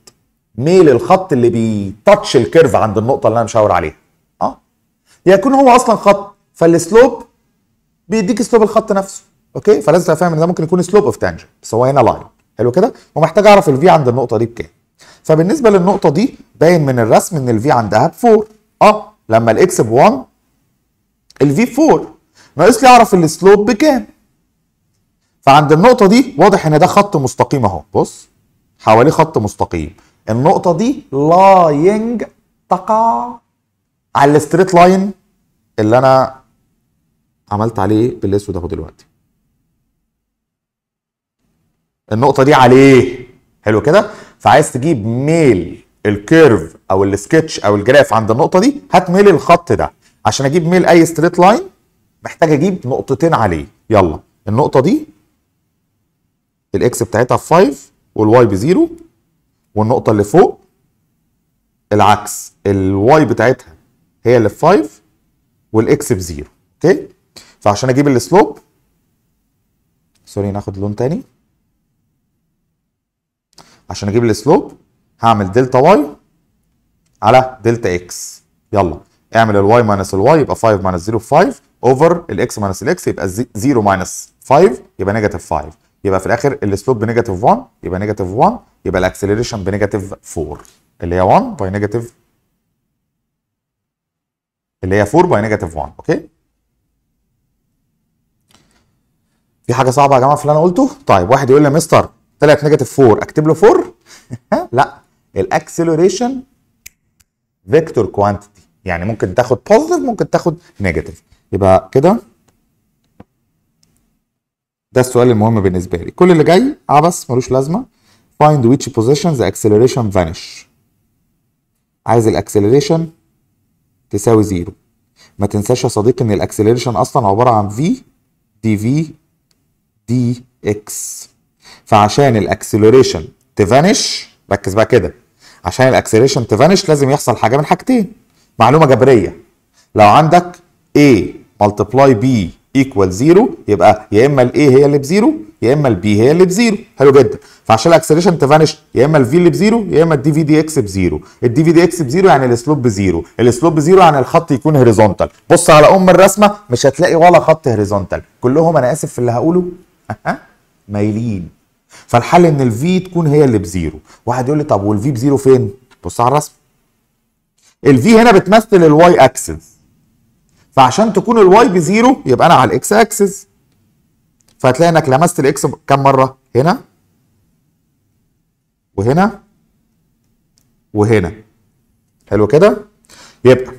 ميل الخط اللي بيتاتش الكيرف عند النقطه اللي انا مشاور عليها اه يكون هو اصلا خط فالسلوب بيديك سلوب الخط نفسه اوكي فلازم تبقى فاهم ان ده ممكن يكون سلوب اوف تانجنت بس هو هنا لاين حلو كده ومحتاج اعرف الفي عند النقطه دي بكام فبالنسبه للنقطه دي باين من الرسم ان الفي عندها ب 4 اه لما الاكس ب 1 الفي 4 ناقص لي اعرف السلوب بكام فعند النقطه دي واضح ان ده خط مستقيم اهو بص حواليه خط مستقيم النقطه دي لاينج تقع على الستريت لاين اللي انا عملت عليه بالاسود اهو دلوقتي النقطه دي عليه حلو كده فعايز تجيب ميل الكيرف او السكتش او الجراف عند النقطه دي هات ميل الخط ده عشان اجيب ميل اي ستريت لاين محتاج اجيب نقطتين عليه يلا النقطه دي الاكس بتاعتها ب 5 والواي ب 0 والنقطه اللي فوق العكس الواي بتاعتها هي اللي ب 5 والاكس ب 0 اوكي فعشان اجيب السلوب سوري ناخد لون تاني عشان اجيب السلوب هعمل دلتا واي على دلتا اكس يلا اعمل الواي ماينس الواي يبقى 5 ماينس 0 5 اوفر الاكس ماينس الاكس يبقى 0 ماينس 5 يبقى نيجاتيف 5 يبقى في الاخر السلوب بنيجاتيف 1 يبقى نيجاتيف 1 يبقى الاكسلريشن بنيجاتيف 4 اللي هي 1 باي نيجاتيف اللي هي 4 باي نيجاتيف 1 اوكي في حاجه صعبه يا جماعه في اللي انا قلته طيب واحد يقول لي يا مستر طلعت نيجاتيف 4 اكتب له 4 لا الاكسلريشن فيكتور كوانتيتي يعني ممكن تاخد بوزيتيف ممكن تاخد نيجاتيف يبقى كده ده السؤال المهم بالنسبه لي كل اللي جاي عبث ملوش لازمه find which position the acceleration vanish عايز الاكسلريشن تساوي زيرو ما تنساش يا صديقي ان الاكسلريشن اصلا عباره عن في دي في دي اكس فعشان الاكسلريشن تفانش ركز بقى كده عشان الاكسلريشن تفانش لازم يحصل حاجه من حاجتين معلومه جبريه لو عندك A ملتبلاي B ايكوال زيرو يبقى يا اما الاي هي اللي بزيرو يا اما البي هي اللي بزيرو حلو جدا فعشان الاكسلريشن تفانش يا اما الفي اللي بزيرو يا اما الدي في دي اكس بزيرو الدي في دي اكس بزيرو يعني السلوب بزيرو السلوب بزيرو يعني الخط يكون هوريزونتال بص على ام الرسمه مش هتلاقي ولا خط هوريزونتال كلهم انا اسف في اللي هقوله مايلين فالحل ان الفي تكون هي اللي بزيرو واحد يقول لي طب والفي بزيرو فين بص على الرسمه الفي هنا بتمثل الواي اكسس فعشان تكون الواي بزيرو يبقى انا على الاكس اكسس فهتلاقي انك لمست الاكس كم مره هنا وهنا وهنا حلو كده يبقى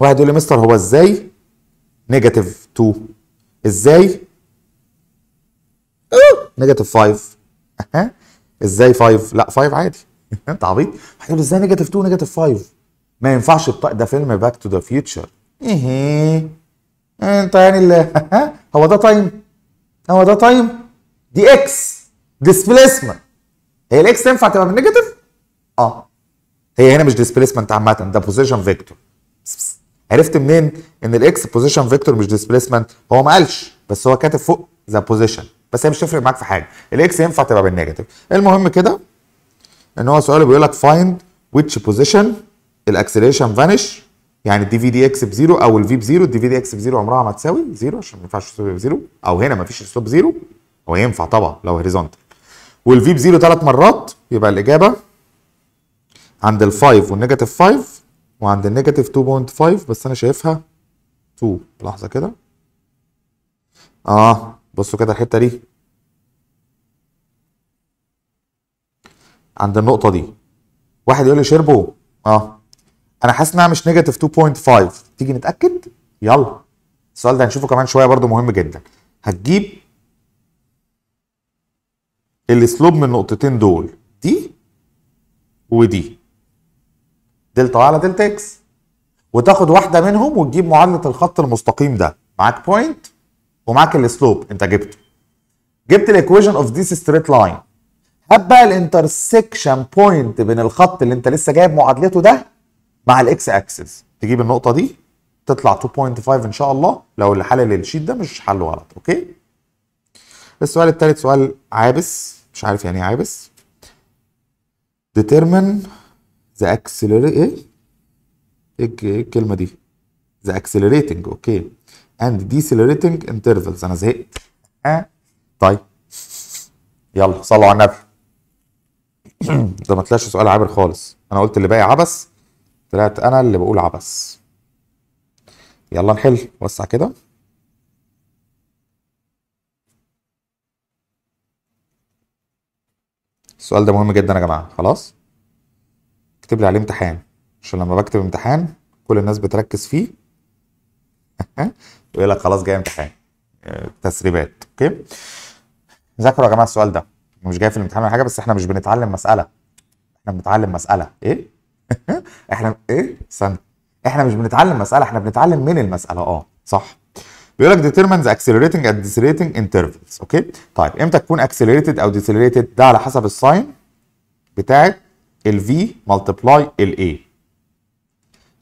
واحد يقول لي مستر هو ازاي نيجاتيف 2 ازاي نيجاتيف 5 ازاي 5 لا 5 عادي انت عبيط هيقول ازاي نيجاتيف 2 نيجاتيف 5 ما ينفعش ده فيلم باك تو ذا فيوتشر ايه انت يعني هو ده تايم هو ده تايم دي اكس ديسبليسمنت هي الاكس تنفع تبقى بالنيجاتيف اه هي هنا مش ديسبليسمنت عامه ده بوزيشن فيكتور عرفت منين ان الاكس بوزيشن فيكتور مش ديسبليسمنت هو ما قالش بس هو كاتب فوق ذا بوزيشن بس هي مش هتفرق معاك في حاجه الاكس ينفع تبقى بالنيجاتيف المهم كده ان هو سؤاله بيقول لك فايند ويتش بوزيشن الاكسلريشن فانش يعني الدي في دي اكس بزيرو او الفي بزيرو الدي في دي اكس بزيرو عمرها ما تساوي زيرو عشان ما ينفعش بزيرو او هنا ما فيش ستوب زيرو هو ينفع طبعا لو هوريزونتال والفي بزيرو ثلاث مرات يبقى الاجابه عند ال 5 والنيجاتيف 5 وعند النيجاتيف 2.5 بس انا شايفها 2 لحظه كده اه بصوا كده الحته دي عند النقطه دي واحد يقول لي شربو اه انا حاسس انها مش نيجاتيف 2.5 تيجي نتاكد يلا السؤال ده هنشوفه كمان شويه برضو مهم جدا هتجيب السلوب من النقطتين دول دي ودي دلتا على دلتا اكس وتاخد واحده منهم وتجيب معادله الخط المستقيم ده معاك بوينت ومعاك السلوب انت جبته جبت الايكويشن اوف ذيس ستريت لاين هات بقى الانترسكشن بوينت بين الخط اللي انت لسه جايب معادلته ده مع الاكس اكسس تجيب النقطه دي تطلع 2.5 ان شاء الله لو اللي حلل الشيت ده مش حله غلط اوكي السؤال الثالث سؤال عابس مش عارف يعني ايه عابس determine the accelerate ايه ايه الكلمه دي the accelerating اوكي and decelerating intervals انا زهقت آه. طيب يلا صلوا على النبي ده ما طلعش سؤال عابر خالص انا قلت اللي باقي عبس طلعت انا اللي بقول عبس يلا نحل وسع كده السؤال ده مهم جدا يا جماعه خلاص اكتب لي عليه امتحان عشان لما بكتب امتحان كل الناس بتركز فيه ويقول لك خلاص جاي امتحان تسريبات اوكي ذاكروا يا جماعه السؤال ده مش جاي في الامتحان ولا حاجه بس احنا مش بنتعلم مساله احنا بنتعلم مساله ايه احنا ايه استنى احنا مش بنتعلم مساله احنا بنتعلم من المساله اه صح بيقول لك determines accelerating and decelerating intervals اوكي طيب امتى تكون accelerated او decelerated ده على حسب الساين بتاعت ال V multiply ال A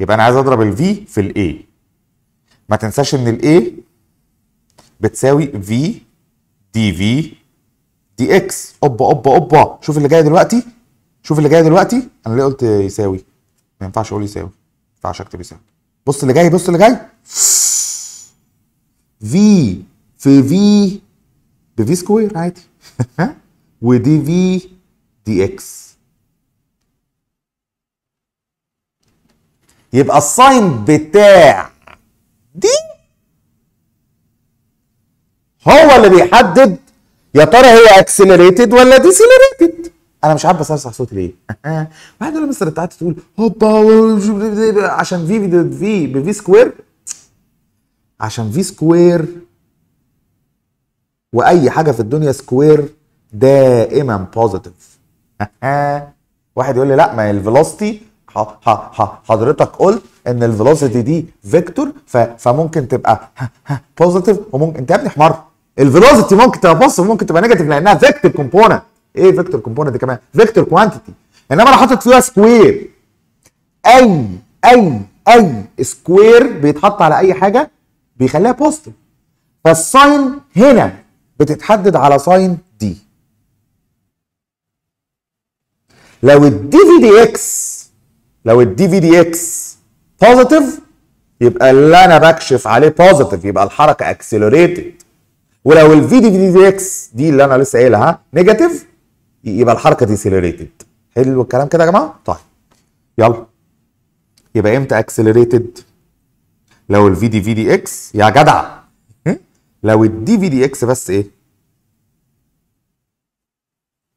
يبقى انا عايز اضرب ال V في ال A ما تنساش ان ال A بتساوي V dV dx اوبا اوبا اوبا شوف اللي جاي دلوقتي شوف اللي جاي دلوقتي انا ليه قلت يساوي ما ينفعش اقول يساوي ما ينفعش اكتب يساوي بص اللي جاي بص اللي جاي في في في بفي سكوير عادي ودي في دي اكس يبقى الساين بتاع دي هو اللي بيحدد يا ترى هي اكسلريتد ولا ديسلريتد انا مش عارف اصرصح صوتي ليه أه. واحد يقول مستر بتاعت تقول هوبا عشان في في في بفي سكوير عشان في سكوير واي حاجه في الدنيا سكوير دائما بوزيتيف أه. واحد يقول لي لا ما الفيلوسيتي حضرتك قلت ان الفيلوسيتي دي فيكتور فممكن تبقى بوزيتيف وممكن انت يا ابني حمار الفيلوسيتي ممكن تبقى بوزيتيف وممكن تبقى نيجاتيف لانها فيكتور كومبوننت ايه فيكتور كومبوننت كمان فيكتور كوانتيتي انما انا حاطط فيها سكوير اي اي اي سكوير بيتحط على اي حاجه بيخليها بوزيتيف فالساين هنا بتتحدد على ساين دي لو الدي في دي اكس لو الدي في دي اكس بوزيتيف يبقى اللي انا بكشف عليه بوزيتيف يبقى الحركه اكسلريتد ولو الفي دي في دي اكس دي اللي انا لسه قايلها نيجاتيف يبقى الحركه ديسيلريتد حلو الكلام كده يا جماعه طيب يلا يبقى امتى اكسلريتد لو الفي دي في دي اكس يا جدع لو الدي في دي اكس بس ايه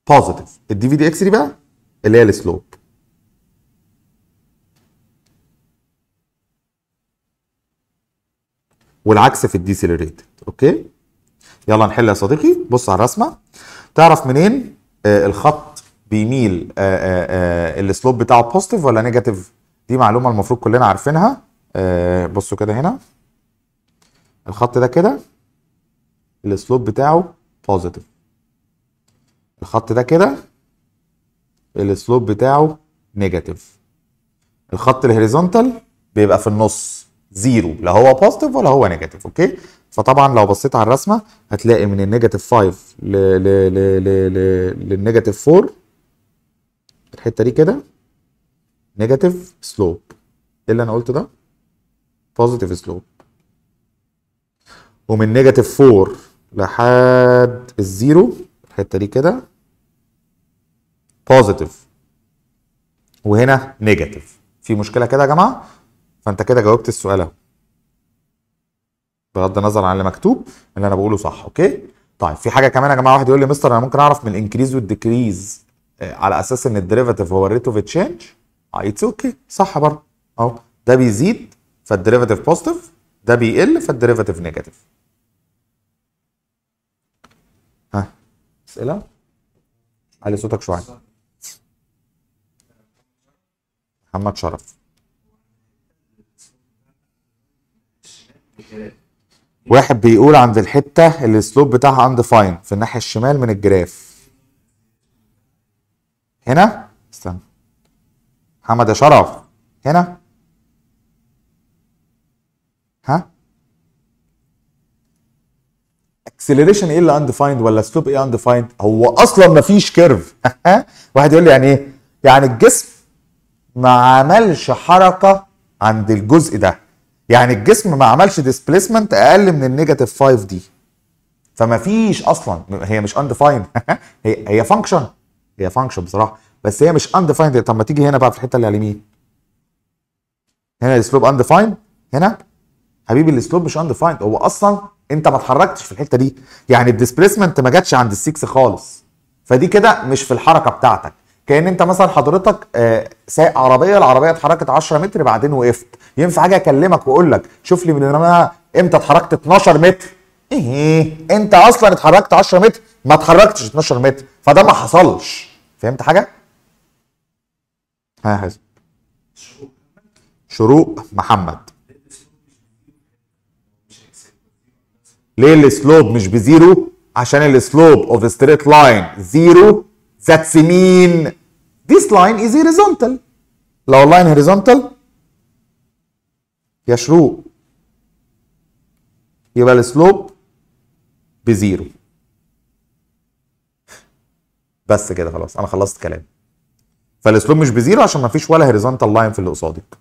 بوزيتيف الدي في دي اكس دي بقى اللي هي السلوب والعكس في الديسيلريتد اوكي يلا نحل يا صديقي بص على الرسمه تعرف منين آه، الخط بيميل آه، آه، السلوب بتاعه بوزيتيف ولا نيجاتيف دي معلومه المفروض كلنا عارفينها بصوا كده هنا الخط ده كده السلوب بتاعه بوزيتيف الخط ده كده السلوب بتاعه نيجاتيف الخط الهوريزونتال بيبقى في النص زيرو لا هو بوزيتيف ولا هو نيجاتيف اوكي فطبعا لو بصيت على الرسمه هتلاقي من النيجاتيف 5 ل ل ل ل للنيجاتيف 4 الحته دي كده نيجاتيف سلوب ايه اللي انا قلته ده بوزيتيف سلوب ومن نيجاتيف 4 لحد الزيرو الحته دي كده بوزيتيف وهنا نيجاتيف في مشكله كده يا جماعه فانت كده جاوبت السؤال اهو بغض النظر عن اللي مكتوب اللي انا بقوله صح اوكي طيب في حاجه كمان يا جماعه واحد يقول لي مستر انا ممكن اعرف من الانكريز آه، والديكريز على اساس ان الديريفاتيف هو الريت اوف تشينج اتس اوكي صح برضه اهو ده بيزيد فالديريفاتيف بوزيتيف ده بيقل فالديريفاتيف نيجاتيف ها اسئله علي صوتك شويه محمد شرف واحد بيقول عند الحته اللي السلوب بتاعها اندفاين في الناحيه الشمال من الجراف هنا استنى محمد يا شرف هنا ها اكسلريشن ايه اللي اندفايند ولا سلوب ايه اندفايند هو اصلا ما فيش كيرف واحد يقول لي يعني ايه يعني الجسم ما عملش حركه عند الجزء ده يعني الجسم ما عملش ديسبليسمنت اقل من النيجاتيف 5 دي فما فيش اصلا هي مش اندفايند هي هي فانكشن هي فانكشن بصراحه بس هي مش اندفايند طب ما تيجي هنا بقى في الحته اللي على اليمين هنا السلوب اندفايند هنا حبيبي السلوب مش اندفايند هو اصلا انت ما اتحركتش في الحته دي يعني الديسبليسمنت ما جاتش عند 6 خالص فدي كده مش في الحركه بتاعتك كان انت مثلا حضرتك آه، سايق عربيه العربيه اتحركت 10 متر بعدين وقفت ينفع اجي اكلمك واقول لك شوف لي من انا امتى اتحركت 12 متر ايه انت اصلا اتحركت 10 متر ما اتحركتش 12 متر فده ما حصلش فهمت حاجه ها يا حسن شروق محمد ليه السلوب مش بزيرو عشان السلوب اوف ستريت لاين زيرو ذاتس مين This line is horizontal. لو اللاين horizontal شروق يبقى السلوب بزيرو بس كده خلاص انا خلصت كلامي فالسلوب مش بزيرو عشان ما فيش ولا هوريزونتال لاين في اللي قصادك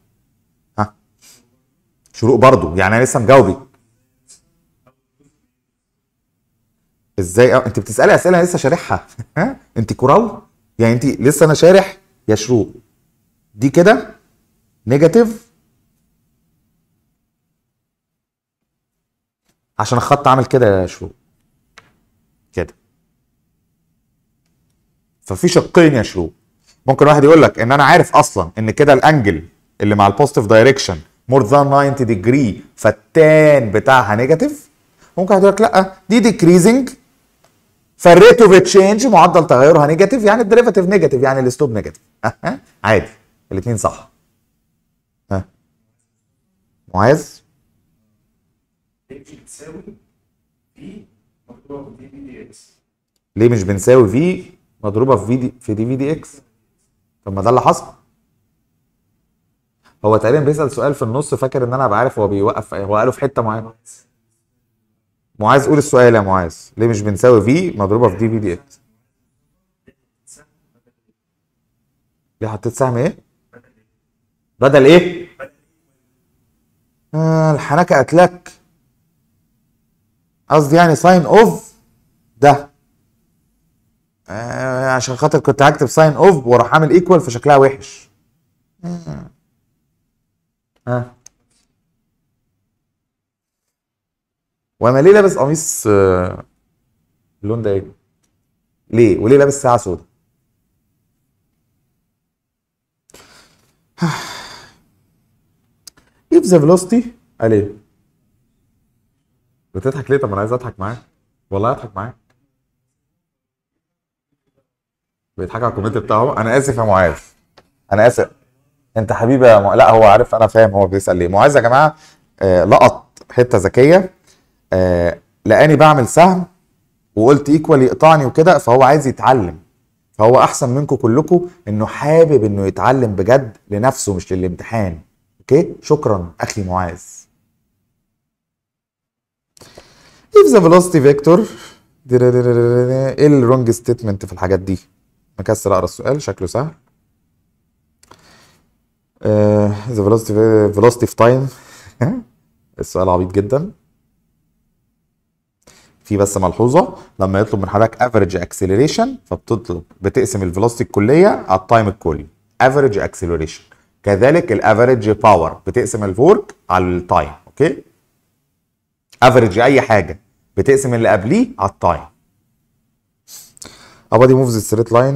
ها شروق برضو يعني انا لسه مجاوبي ازاي أه، انت بتسالي اسئله لسه شارحها ها انت كورال يعني انت لسه انا شارح يا شروق دي كده نيجاتيف عشان الخط عامل كده يا شروق كده ففي شقين يا شروق ممكن واحد يقول لك ان انا عارف اصلا ان كده الانجل اللي مع البوزيتيف دايركشن مور ذان 90 ديجري فالتان بتاعها نيجاتيف ممكن واحد يقول لك لا دي ديكريزنج فالريت اوف تشينج معدل تغيرها نيجاتيف يعني الديريفاتيف نيجاتيف يعني الاستوب نيجاتيف عادي الاثنين صح ها معاذ ليه مش بنساوي في مضروبه في في دي في دي في دي اكس طب ما ده اللي حصل هو تقريبا بيسال سؤال في النص فاكر ان انا بعرف هو بيوقف هو قاله في حته معينه معاذ قول السؤال يا معاذ ليه مش بنساوي في مضروبه في دي في دي اكس ليه حطيت سهم ايه بدل ايه آه الحنكه قتلك قصدي يعني ساين اوف ده آه عشان خاطر كنت هكتب ساين اوف وراح عامل ايكوال فشكلها وحش ها آه. آه. وانا ليه لابس قميص اللون آه، ده ايه؟ ليه؟ وليه لابس ساعه سودا؟ if the velocity قال ايه؟ بتضحك ليه؟ طب انا عايز اضحك معاك والله اضحك معاك بيضحك على الكومنت بتاعه انا اسف يا معاذ انا اسف انت حبيبي يا م... لا هو عارف انا فاهم هو بيسال ليه معاذ يا جماعه آه لقط حته ذكيه آه لقاني بعمل سهم وقلت ايكوال يقطعني وكده فهو عايز يتعلم فهو احسن منكم كلكم انه حابب انه يتعلم بجد لنفسه مش للامتحان اوكي شكرا اخي معاذ if the velocity vector ايه الرونج ستيتمنت في الحاجات دي مكسر اقرا السؤال شكله سهل ذا فيلوسيتي فيلوسيتي في تايم السؤال عبيط جدا في بس ملحوظه لما يطلب من حضرتك افريج اكسلريشن فبتطلب بتقسم الفيلوسيتي الكليه على التايم الكلي افريج اكسلريشن كذلك الافريج باور بتقسم الفورك على التايم اوكي افريج اي حاجه بتقسم اللي قبليه على التايم ابادي موفز ستريت لاين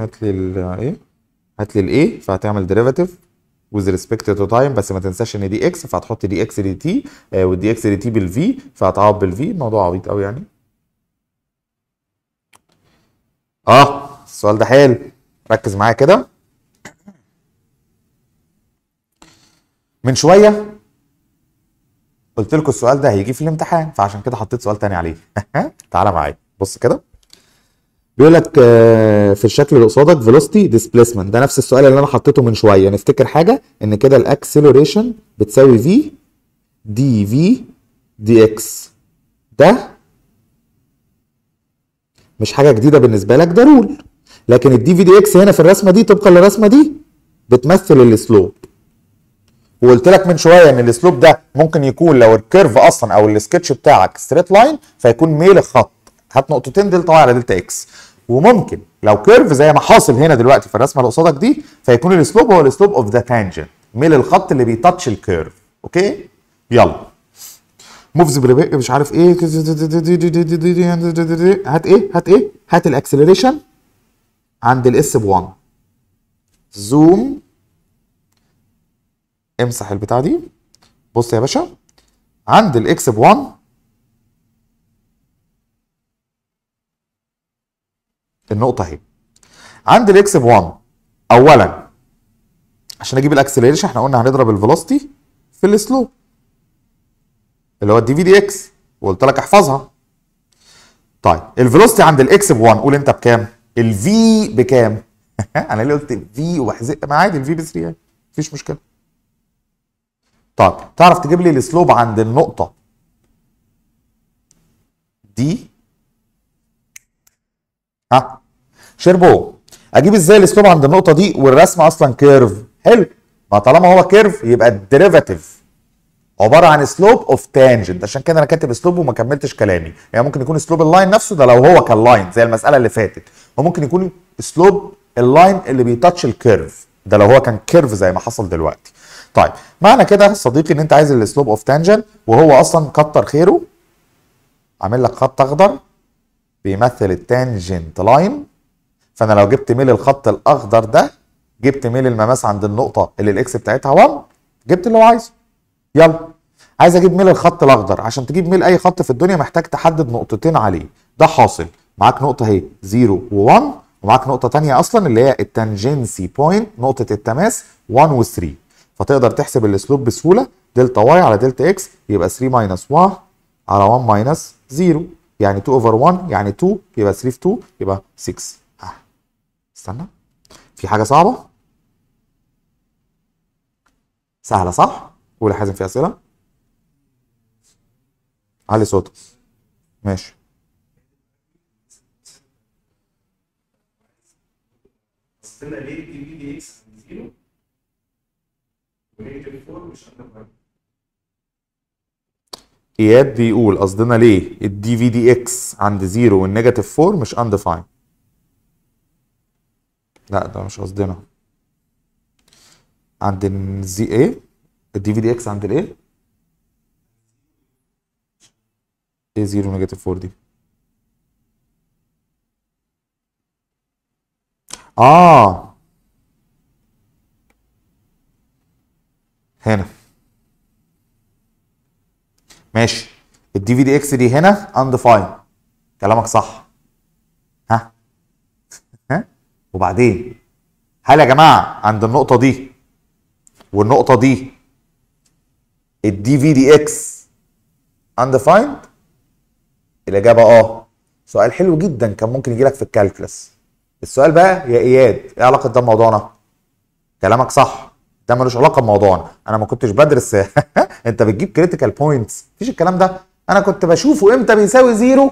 هات لي الايه هات لي الايه فهتعمل ديريفاتيف وذ ريسبكت تو تايم بس ما تنساش ان دي اكس فهتحط دي اكس آه، دي تي والدي اكس دي تي بالفي فهتعوض بالفي الموضوع عبيط قوي يعني اه السؤال ده حلو ركز معايا كده من شويه قلت لكم السؤال ده هيجي في الامتحان فعشان كده حطيت سؤال تاني عليه تعالى معايا بص كده بيقول لك آه، في الشكل اللي قصادك فيلوستي ديسبيسمنت ده نفس السؤال اللي انا حطيته من شويه نفتكر حاجه ان كده الاكسلريشن بتساوي في دي في دي اكس ده مش حاجه جديده بالنسبه لك ده رول لكن الدي في دي اكس هنا في الرسمه دي طبقا للرسمه دي بتمثل السلوب وقلت لك من شويه ان السلوب ده ممكن يكون لو الكيرف اصلا او السكتش بتاعك ستريت لاين فيكون ميل الخط هات نقطتين دلتا واي على دلتا اكس وممكن لو كيرف زي ما حاصل هنا دلوقتي في الرسمه اللي قصادك دي فيكون السلوب هو السلوب اوف ذا تانجنت ميل الخط اللي بيتاتش الكيرف اوكي يلا موفز بريبيك مش عارف ايه هات ايه هات ايه هات الاكسلريشن عند الاس ب 1 زوم امسح البتاع دي بص يا باشا عند الاكس ب 1 النقطه اهي عند الاكس في 1 اولا عشان اجيب الاكسلريشن احنا قلنا هنضرب الفيلوسيتي في السلوب اللي هو الدي في دي اكس وقلت لك احفظها طيب الفيلوسيتي عند الاكس ب 1 قول انت بكام الفي بكام انا ليه قلت في وحزق ما عادي الفي ب 3 يعني مفيش مشكله طيب تعرف تجيب لي السلوب عند النقطه دي شيربو اجيب ازاي الاسلوب عند النقطه دي والرسم اصلا كيرف حلو ما طالما هو كيرف يبقى الديريفاتيف عباره عن سلوب اوف تانجنت عشان كده انا كاتب اسلوب وما كملتش كلامي يعني ممكن يكون اسلوب اللاين نفسه ده لو هو كان لاين زي المساله اللي فاتت وممكن يكون اسلوب اللاين اللي بيتاتش الكيرف ده لو هو كان كيرف زي ما حصل دلوقتي طيب معنى كده يا صديقي ان انت عايز الاسلوب اوف تانجنت وهو اصلا كتر خيره عامل لك خط اخضر بيمثل التانجنت لاين فانا لو جبت ميل الخط الاخضر ده جبت ميل المماس عند النقطه اللي الاكس بتاعتها 1 جبت اللي هو عايزه يلا عايز اجيب ميل الخط الاخضر عشان تجيب ميل اي خط في الدنيا محتاج تحدد نقطتين عليه ده حاصل معاك نقطه اهي 0 و1 ومعاك نقطه ثانيه اصلا اللي هي التانجنسي بوينت نقطه التماس 1 و3 فتقدر تحسب السلوب بسهوله دلتا واي على دلتا اكس يبقى 3 ماينس 1 على 1 ماينس 0 يعني 2 اوفر 1 يعني 2 يبقى 3 في 2 يبقى 6 استنى في حاجه صعبه سهله صح قول يا حازم في اسئله علي صوتك ماشي بصينا ليه دي بي دي اكس 0 ونيجاتيف 4 مش اياد بيقول قصدنا ليه الدي في دي اكس عند 0 والنيجاتيف 4 مش اندفايند لا ده مش قصدنا عند الزي ايه الدي في دي اكس عند الايه ايه زيرو نيجاتيف 4 دي اه هنا ماشي الدي في دي اكس دي هنا اندفاين كلامك صح وبعدين هل يا جماعه عند النقطه دي والنقطه دي الدي في دي اكس undefined الاجابه اه سؤال حلو جدا كان ممكن يجي لك في الكالكلس السؤال بقى يا اياد ايه علاقه ده بموضوعنا كلامك صح ده ملوش علاقه بموضوعنا انا ما كنتش بدرس انت بتجيب كريتيكال بوينتس مفيش الكلام ده انا كنت بشوفه امتى بيساوي زيرو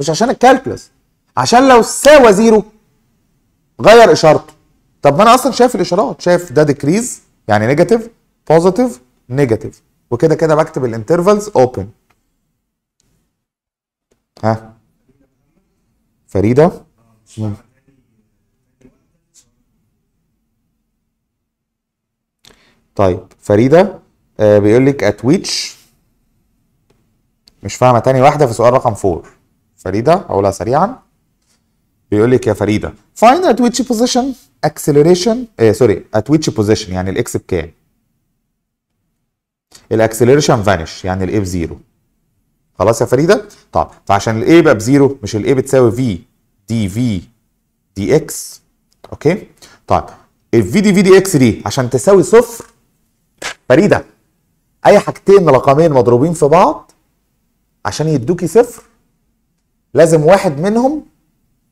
مش عشان الكالكلس عشان لو ساوى زيرو غير اشارته طب ما انا اصلا شايف الاشارات شايف ده ديكريز يعني نيجاتيف بوزيتيف نيجاتيف وكده كده بكتب الانترفالز اوبن ها فريده طيب فريده آه بيقول لك ات ويتش مش فاهمه تاني واحده في سؤال رقم 4 فريده اقولها سريعا بيقول لك يا فريده فاين ات ويتش بوزيشن اكسلريشن سوري ات ويتش بوزيشن يعني الاكس بكام الاكسلريشن فانش يعني الاي بزيرو خلاص يا فريده طب فعشان الاي يبقى بزيرو مش الاي بتساوي في دي في دي اكس اوكي طيب الفي دي في دي اكس دي عشان تساوي صفر فريده اي حاجتين رقمين مضروبين في بعض عشان يدوكي صفر لازم واحد منهم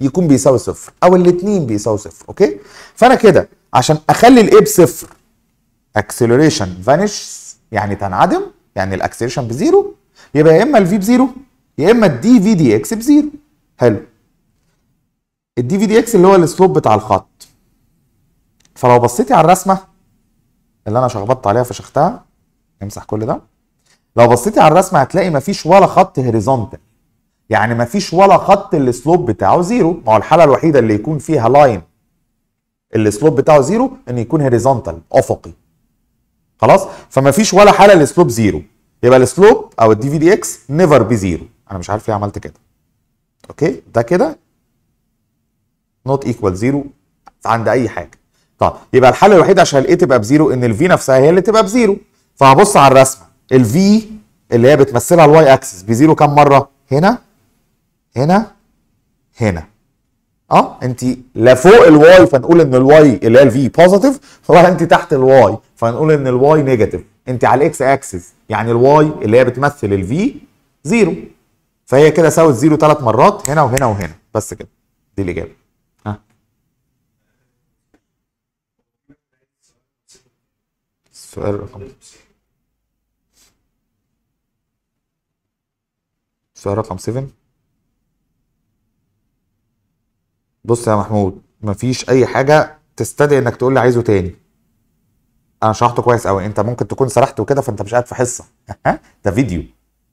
يكون بيساوي صفر او الاثنين بيساوي صفر اوكي فانا كده عشان اخلي الاي بصفر اكسلريشن فانيش يعني تنعدم يعني الاكسلريشن بزيرو يبقى يا اما الفي بزيرو يا اما الدي في دي اكس بزيرو حلو الدي في دي اكس اللي هو السلوب بتاع الخط فلو بصيتي على الرسمه اللي انا شخبطت عليها فشختها امسح كل ده لو بصيتي على الرسمه هتلاقي مفيش ولا خط هوريزونتال يعني ما فيش ولا خط السلوب بتاعه زيرو ما هو الحاله الوحيده اللي يكون فيها لاين السلوب بتاعه زيرو ان يكون هوريزونتال افقي خلاص فما فيش ولا حاله السلوب زيرو يبقى السلوب او الدي في دي اكس نيفر بي زيرو انا مش عارف ليه عملت كده اوكي ده كده نوت ايكوال زيرو عند اي حاجه طب يبقى الحل الوحيد عشان الاي تبقى بزيرو ان الفي نفسها هي اللي تبقى بزيرو فهبص على الرسمه الفي اللي هي بتمثلها الواي اكسس بزيرو كام مره هنا هنا هنا اه انت لا فوق الواي فنقول ان الواي اللي هي الفي بوزيتيف ولا انت تحت الواي فنقول ان الواي نيجاتيف انت على الاكس اكسس يعني الواي اللي هي بتمثل الفي زيرو فهي كده ساوت زيرو ثلاث مرات هنا وهنا وهنا بس كده دي الاجابه سؤال السؤال رقم سؤال رقم 7 بص يا محمود مفيش اي حاجه تستدعي انك تقول لي عايزه تاني انا شرحته كويس قوي انت ممكن تكون سرحت وكده فانت مش قاعد في حصه ده فيديو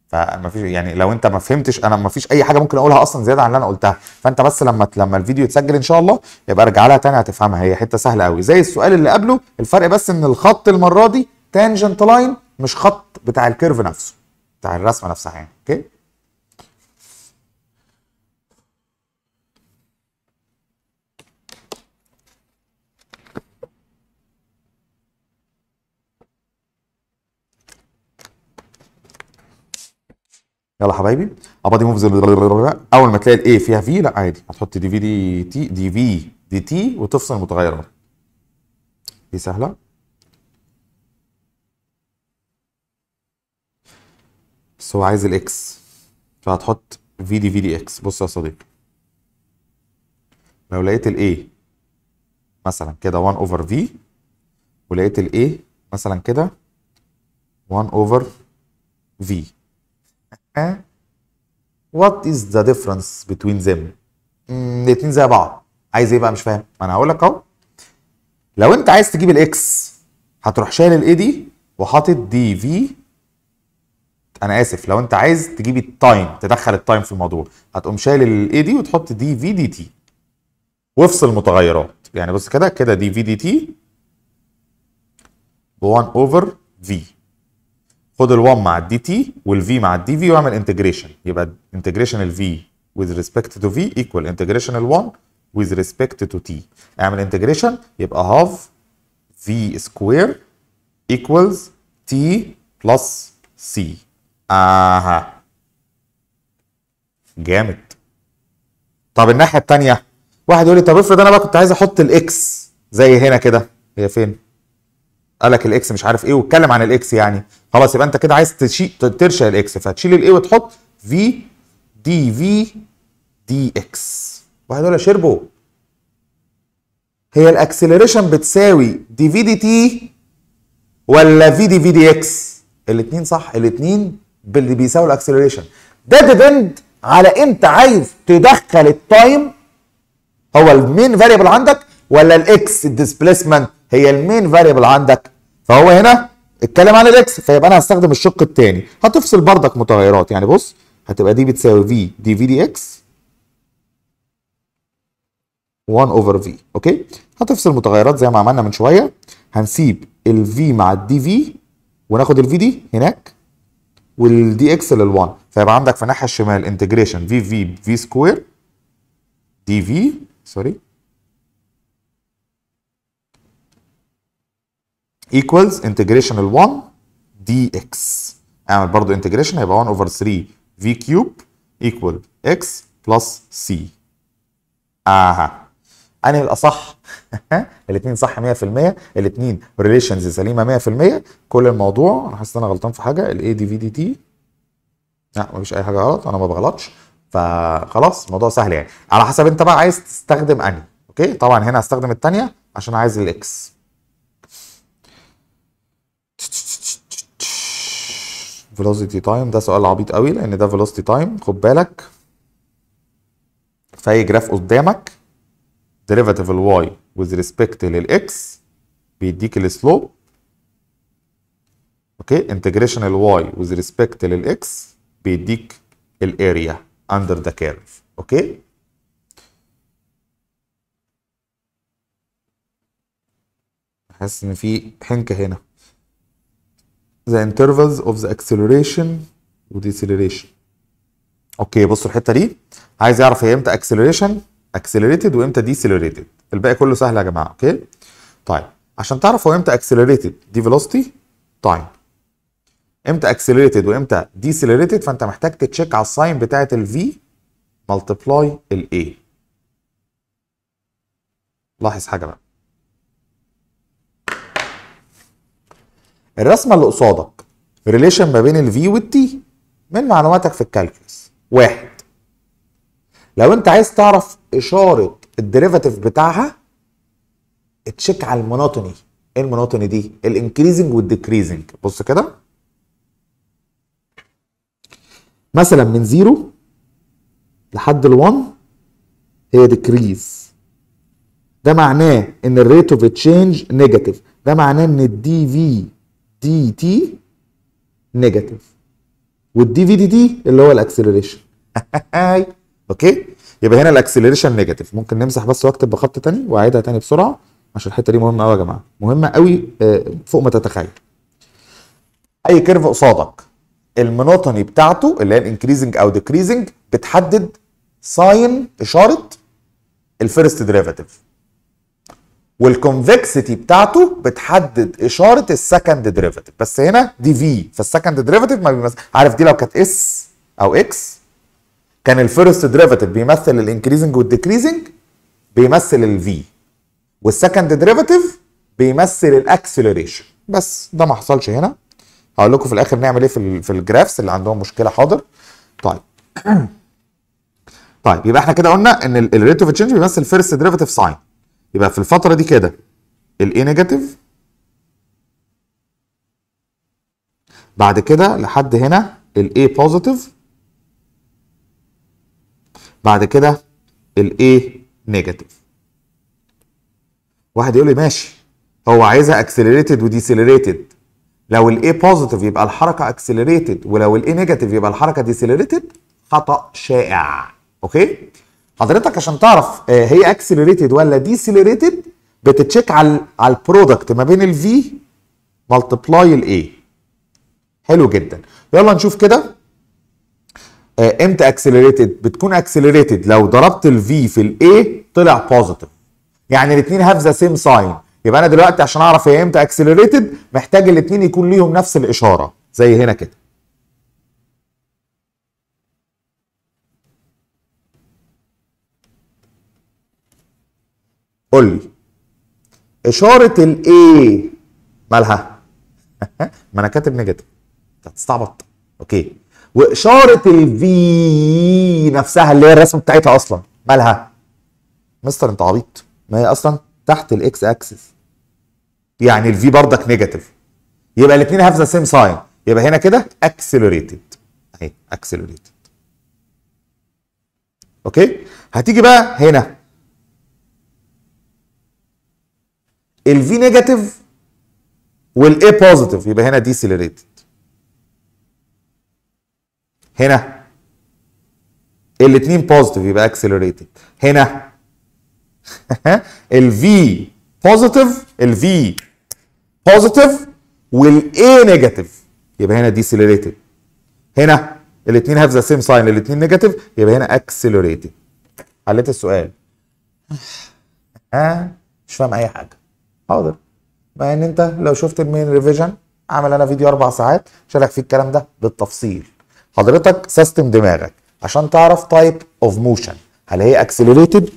فما فيش يعني لو انت ما فهمتش انا ما فيش اي حاجه ممكن اقولها اصلا زياده عن اللي انا قلتها فانت بس لما لما الفيديو يتسجل ان شاء الله يبقى ارجع لها تاني هتفهمها هي حته سهله قوي زي السؤال اللي قبله الفرق بس ان الخط المره دي تانجنت لاين مش خط بتاع الكيرف نفسه بتاع الرسمه نفسها يعني اوكي يلا حبايبي ابادي موفز اول ما تلاقي الاي فيها في لا عادي هتحط دي في دي تي دي في دي تي وتفصل المتغيرات دي سهله بس هو عايز الاكس فهتحط في دي في دي اكس بص يا صديقي لو لقيت الاي مثلا كده 1 اوفر في ولقيت الاي مثلا كده 1 اوفر في ها وات از ذا ديفرنس بتوين ذيم الاثنين زي بعض عايز ايه بقى مش فاهم ما انا هقول لك اهو لو انت عايز تجيب الاكس هتروح شايل الاي دي وحاطط دي في انا اسف لو انت عايز تجيب التايم تدخل التايم في الموضوع هتقوم شايل الاي دي وتحط دي في دي تي وافصل متغيرات يعني بص كده كده دي في دي تي ب 1 اوفر في خد ال1 مع الدي تي والفي مع الدي في واعمل انتجريشن يبقى انتجريشن ال-v with respect to v equal integration ال1 with respect to t اعمل انتجريشن يبقى half v square equals t plus c اها جامد طب الناحيه الثانيه واحد يقول لي طب افرض انا بقى كنت عايز احط الاكس زي هنا كده هي فين قال لك الاكس مش عارف ايه واتكلم عن الاكس يعني خلاص يبقى انت كده عايز تشي... ترشق الاكس فتشيل الاي وتحط في دي في دي اكس واحد ولا شربو هي الاكسلريشن بتساوي دي في دي تي ولا في دي في دي اكس الاثنين صح الاثنين باللي بيساوي الاكسلريشن ده ديبند على انت عايز تدخل التايم هو المين فاريبل عندك ولا الاكس الديسبليسمنت هي المين فاريبل عندك فهو هنا اتكلم عن الاكس فيبقى انا هستخدم الشق الثاني هتفصل بردك متغيرات يعني بص هتبقى دي بتساوي في دي في دي اكس 1 اوفر في اوكي هتفصل متغيرات زي ما عملنا من شويه هنسيب الفي مع الدي في وناخد الفي دي هناك والدي اكس لل1 فيبقى عندك في الناحيه الشمال انتجريشن في في في سكوير دي في سوري equals integration ال 1 دي اكس اعمل برضو انتجريشن هيبقى 1 over 3 v cube equal x plus c اها انهي الاصح الاثنين صح 100% الاثنين ريليشنز سليمه 100% كل الموضوع انا حاسس ان انا غلطان في حاجه الاي دي في دي تي لا مفيش اي حاجه غلط انا ما بغلطش فخلاص الموضوع سهل يعني على حسب انت بقى عايز تستخدم انهي اوكي طبعا هنا هستخدم الثانيه عشان عايز الاكس velocity time ده سؤال عبيط قوي لان ده velocity time خد بالك في اي جراف قدامك derivative الواي with respect للاكس بيديك السلوب اوكي integration الواي with respect للاكس بيديك الاريا under the curve اوكي حاسس ان في حنكه هنا the intervals of the acceleration and deceleration اوكي بصوا الحته دي عايز يعرف هي امتى acceleration accelerated وامتى decelerated الباقي كله سهل يا جماعه اوكي طيب عشان تعرف هو امتى accelerated دي velocity time امتى accelerated وامتى decelerated فانت محتاج تتشيك على الساين بتاعه ال v multiply ال a لاحظ حاجه بقى الرسمه اللي قصادك ريليشن ما بين الفي والتي من معلوماتك في الكالكولس واحد لو انت عايز تعرف اشاره الديريفاتيف بتاعها تشيك على المونوتوني ايه المونوتوني دي الانكريزنج والديكريزنج بص كده مثلا من زيرو لحد ال1 هي ديكريز ده معناه ان الريت اوف تشينج نيجاتيف ده معناه ان الدي في دي تي نيجاتيف والدي في دي تي اللي هو الاكسلريشن اوكي يبقى هنا الاكسلريشن نيجاتيف ممكن نمسح بس واكتب بخط تاني واعيدها تاني بسرعه عشان الحته دي مهمه قوي يا جماعه مهمه قوي آه، فوق ما تتخيل اي كيرف قصادك المونوتوني بتاعته اللي هي الانكريزنج او ديكريزنج بتحدد ساين اشاره الفيرست ديريفاتيف والكونفكسيتي بتاعته بتحدد اشاره السكند ديريفاتيف بس هنا دي في فالسكند ديريفاتيف ما بيمثل عارف دي لو كانت اس او اكس كان الفيرست ديريفاتيف بيمثل الانكريزنج والديكريزنج بيمثل الفي والسكند ديريفاتيف بيمثل الاكسلريشن بس ده ما حصلش هنا هقول لكم في الاخر نعمل ايه في في الجرافس اللي عندهم مشكله حاضر طيب طيب يبقى احنا كده قلنا ان الريت اوف تشينج بيمثل فيرست ديريفاتيف ساين يبقى في الفتره دي كده A نيجاتيف بعد كده لحد هنا A بوزيتيف بعد كده A نيجاتيف واحد يقول لي ماشي هو عايزها اكسلريتد وديسلريتد لو A بوزيتيف يبقى الحركه اكسلريتد ولو A نيجاتيف يبقى الحركه ديسلريتد خطا شائع اوكي حضرتك عشان تعرف آه، هي اكسلريتد ولا ديسلريتد بتتشيك على على البرودكت ما بين الفي ملتبلاي الاي حلو جدا يلا نشوف كده آه، امتى اكسلريتد بتكون اكسلريتد لو ضربت الفي في الاي طلع بوزيتيف يعني الاثنين هاف ذا سيم ساين يبقى انا دلوقتي عشان اعرف هي امتى اكسلريتد محتاج الاثنين يكون ليهم نفس الاشاره زي هنا كده قول لي اشاره الايه مالها ما انا كاتب نيجاتيف انت هتستعبط اوكي واشاره الفي نفسها اللي هي الرسمه بتاعتها اصلا مالها مستر انت عبيط ما هي اصلا تحت الاكس اكسس يعني الفي برضك نيجاتيف يبقى الاثنين هاف ذا سيم ساين يبقى هنا كده اكسلريتد اهي اكسلريتد اوكي هتيجي بقى هنا الفي نيجاتيف والاي بوزيتيف يبقى هنا ديسيلريتد هنا الاثنين بوزيتيف يبقى اكسلريتد هنا الفي بوزيتيف الفي بوزيتيف والاي نيجاتيف يبقى هنا ديسيلريتد هنا الاثنين هاف ذا سيم ساين الاثنين نيجاتيف يبقى هنا اكسلريتد حليت السؤال ها مش فاهم اي حاجه حاضر مع ان انت لو شفت المين ريفيجن عامل انا فيديو اربع ساعات شارح فيه الكلام ده بالتفصيل حضرتك سيستم دماغك عشان تعرف تايب اوف موشن هل هي اكسلريتد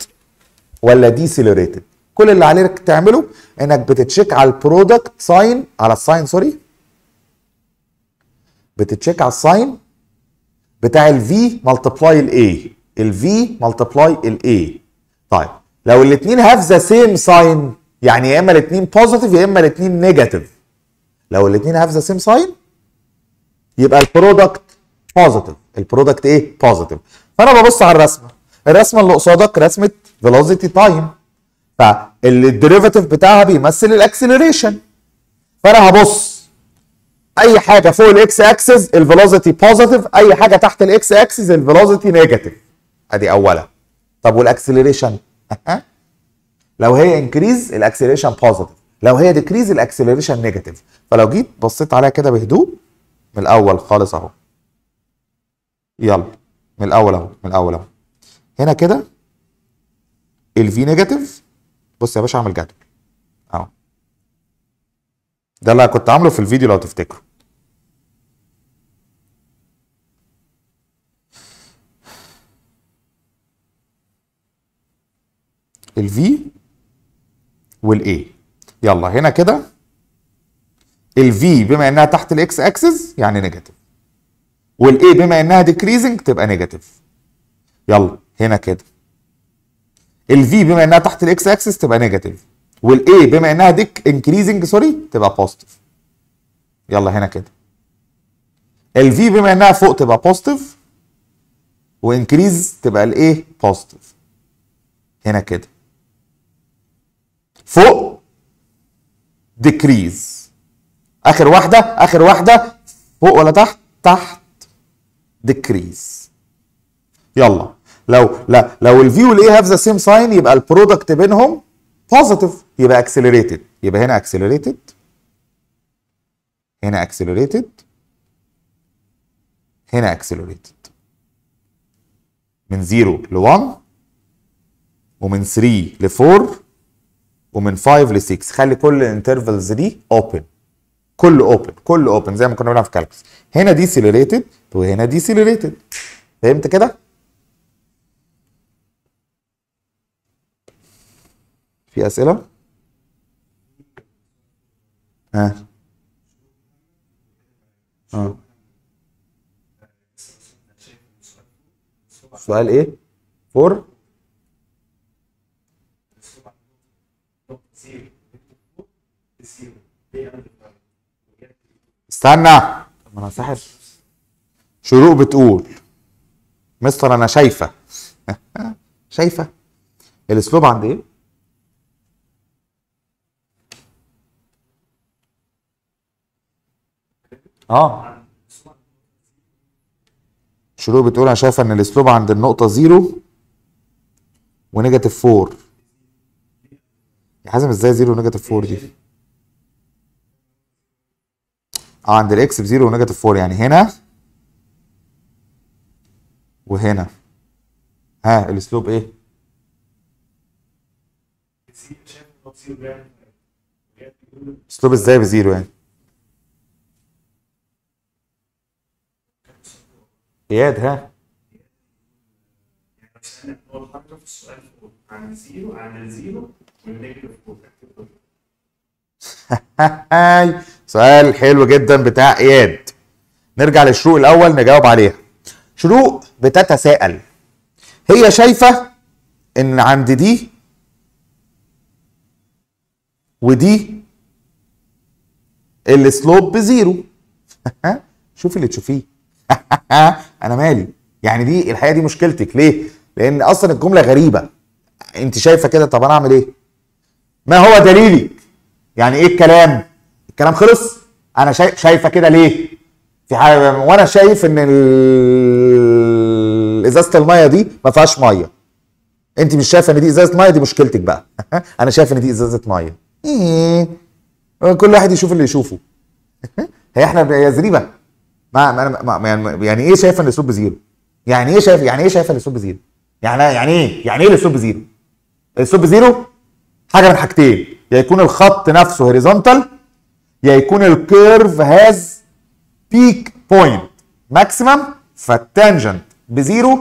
ولا ديسلريتد كل اللي عليك تعمله انك بتتشيك على البرودكت ساين على الساين سوري بتتشيك على الساين بتاع الفي ملتبلاي الاي الفي ملتبلاي الاي طيب لو الاثنين هاف ذا سيم ساين يعني يا اما الاثنين بوزيتيف يا اما الاثنين نيجاتيف لو الاثنين هاف ذا سيم ساين يبقى البرودكت بوزيتيف البرودكت ايه بوزيتيف فانا ببص على الرسمه الرسمه اللي قصادك رسمه فيلوسيتي تايم فالديريفاتيف بتاعها بيمثل الاكسلريشن فانا هبص اي حاجه فوق الاكس اكسس الفيلوسيتي بوزيتيف اي حاجه تحت الاكس اكسس الفيلوسيتي نيجاتيف ادي اولا طب والاكسلريشن لو هي انكريز الاكسلريشن بوزيتيف لو هي ديكريز الاكسلريشن نيجاتيف فلو جيت بصيت عليها كده بهدوء من الاول خالص اهو يلا من الاول اهو من الاول اهو هنا كده الفي نيجاتيف بص يا باشا اعمل جدول اهو ده اللي كنت عامله في الفيديو لو تفتكروا الفي والاي يلا هنا كده الفي بما انها تحت الاكس اكسس يعني نيجاتيف والاي بما انها ديكريزنج تبقى نيجاتيف يلا هنا كده الفي بما انها تحت الاكس اكسس تبقى نيجاتيف والاي بما انها ديك انكريزنج سوري تبقى بوزيتيف يلا هنا كده الفي بما انها فوق تبقى بوزيتيف وانكريز تبقى الايه بوزيتيف هنا كده فوق ديكريز اخر واحده اخر واحده فوق ولا تحت تحت ديكريز يلا لو لا لو الفي والاي هاف ذا سيم ساين يبقى البرودكت بينهم بوزيتيف يبقى اكسلريتد يبقى هنا اكسلريتد هنا اكسلريتد هنا اكسلريتد من 0 ل 1 ومن 3 ل 4 ومن 5 ل 6 خلي كل الانترفلز دي اوبن كله اوبن كله اوبن زي ما كنا بنعمل في كالكس هنا دي سيليريتد وهنا دي سيليريتد فهمت كده؟ في اسئله؟ ها اه سؤال ايه؟ فور استنى ما انا ساحر شروق بتقول مستر انا شايفه شايفه الاسلوب عند ايه اه شروق بتقول انا شايفه ان الاسلوب عند النقطه زيرو ونيجاتيف 4 يا حازم ازاي زيرو ونيجاتيف 4 دي عند الاكس بزيرو ونيجاتيف 4 يعني هنا وهنا ها السلوب ايه؟ اسلوب ازاي بزيرو يعني؟ اياد ها؟ عن زيرو عن زيرو 4 سؤال حلو جدا بتاع اياد نرجع للشروق الاول نجاوب عليها شروق بتتساءل هي شايفه ان عند دي ودي السلوب بزيرو شوف اللي تشوفيه انا مالي يعني دي الحقيقه دي مشكلتك ليه لان اصلا الجمله غريبه انت شايفه كده طب انا اعمل ايه ما هو دليلك يعني ايه الكلام الكلام خلص انا شايفه كده ليه في حاجه وانا شايف ان ازازه الميه دي ما فيهاش ميه انت مش شايفه ان دي ازازه ميه دي مشكلتك بقى انا شايف ان دي ازازه ميه إيه؟ كل واحد يشوف اللي يشوفه هي احنا يا زريبه ما, ما, ما يعني-, يعني ايه شايفه ان الاسلوب بزيرو يعني ايه شايف يعني ايه شايفه الاسلوب بزيرو يعني يعني ايه يعني ايه الاسلوب بزيرو الاسلوب بزيرو حاجه من حاجتين يا يكون الخط نفسه هوريزونتال يا يكون الكيرف هاز بيك بوينت ماكسيمم فالتانجنت بزيرو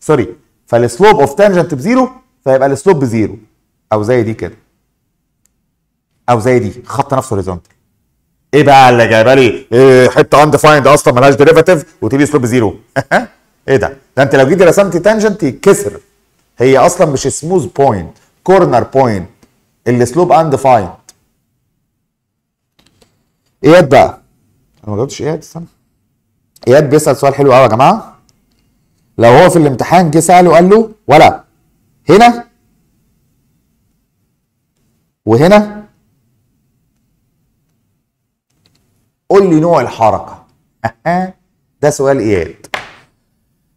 سوري فالسلوب اوف تانجنت بزيرو فيبقى السلوب بزيرو او زي دي كده او زي دي خط نفسه هوريزونتال ايه بقى اللي جايبه لي إيه حته اندفايند اصلا مالهاش ديريفاتيف وتيجي سلوب بزيرو ايه ده ده انت لو جيت رسمت تانجنت يتكسر هي اصلا مش سموث بوينت كورنر بوينت اللي سلوب اندفايند اياد بقى انا ما جاوبتش اياد استنى اياد بيسال سؤال حلو قوي يا جماعه لو هو في الامتحان جه ساله وقال له ولا هنا وهنا قول لي نوع الحركه ده سؤال اياد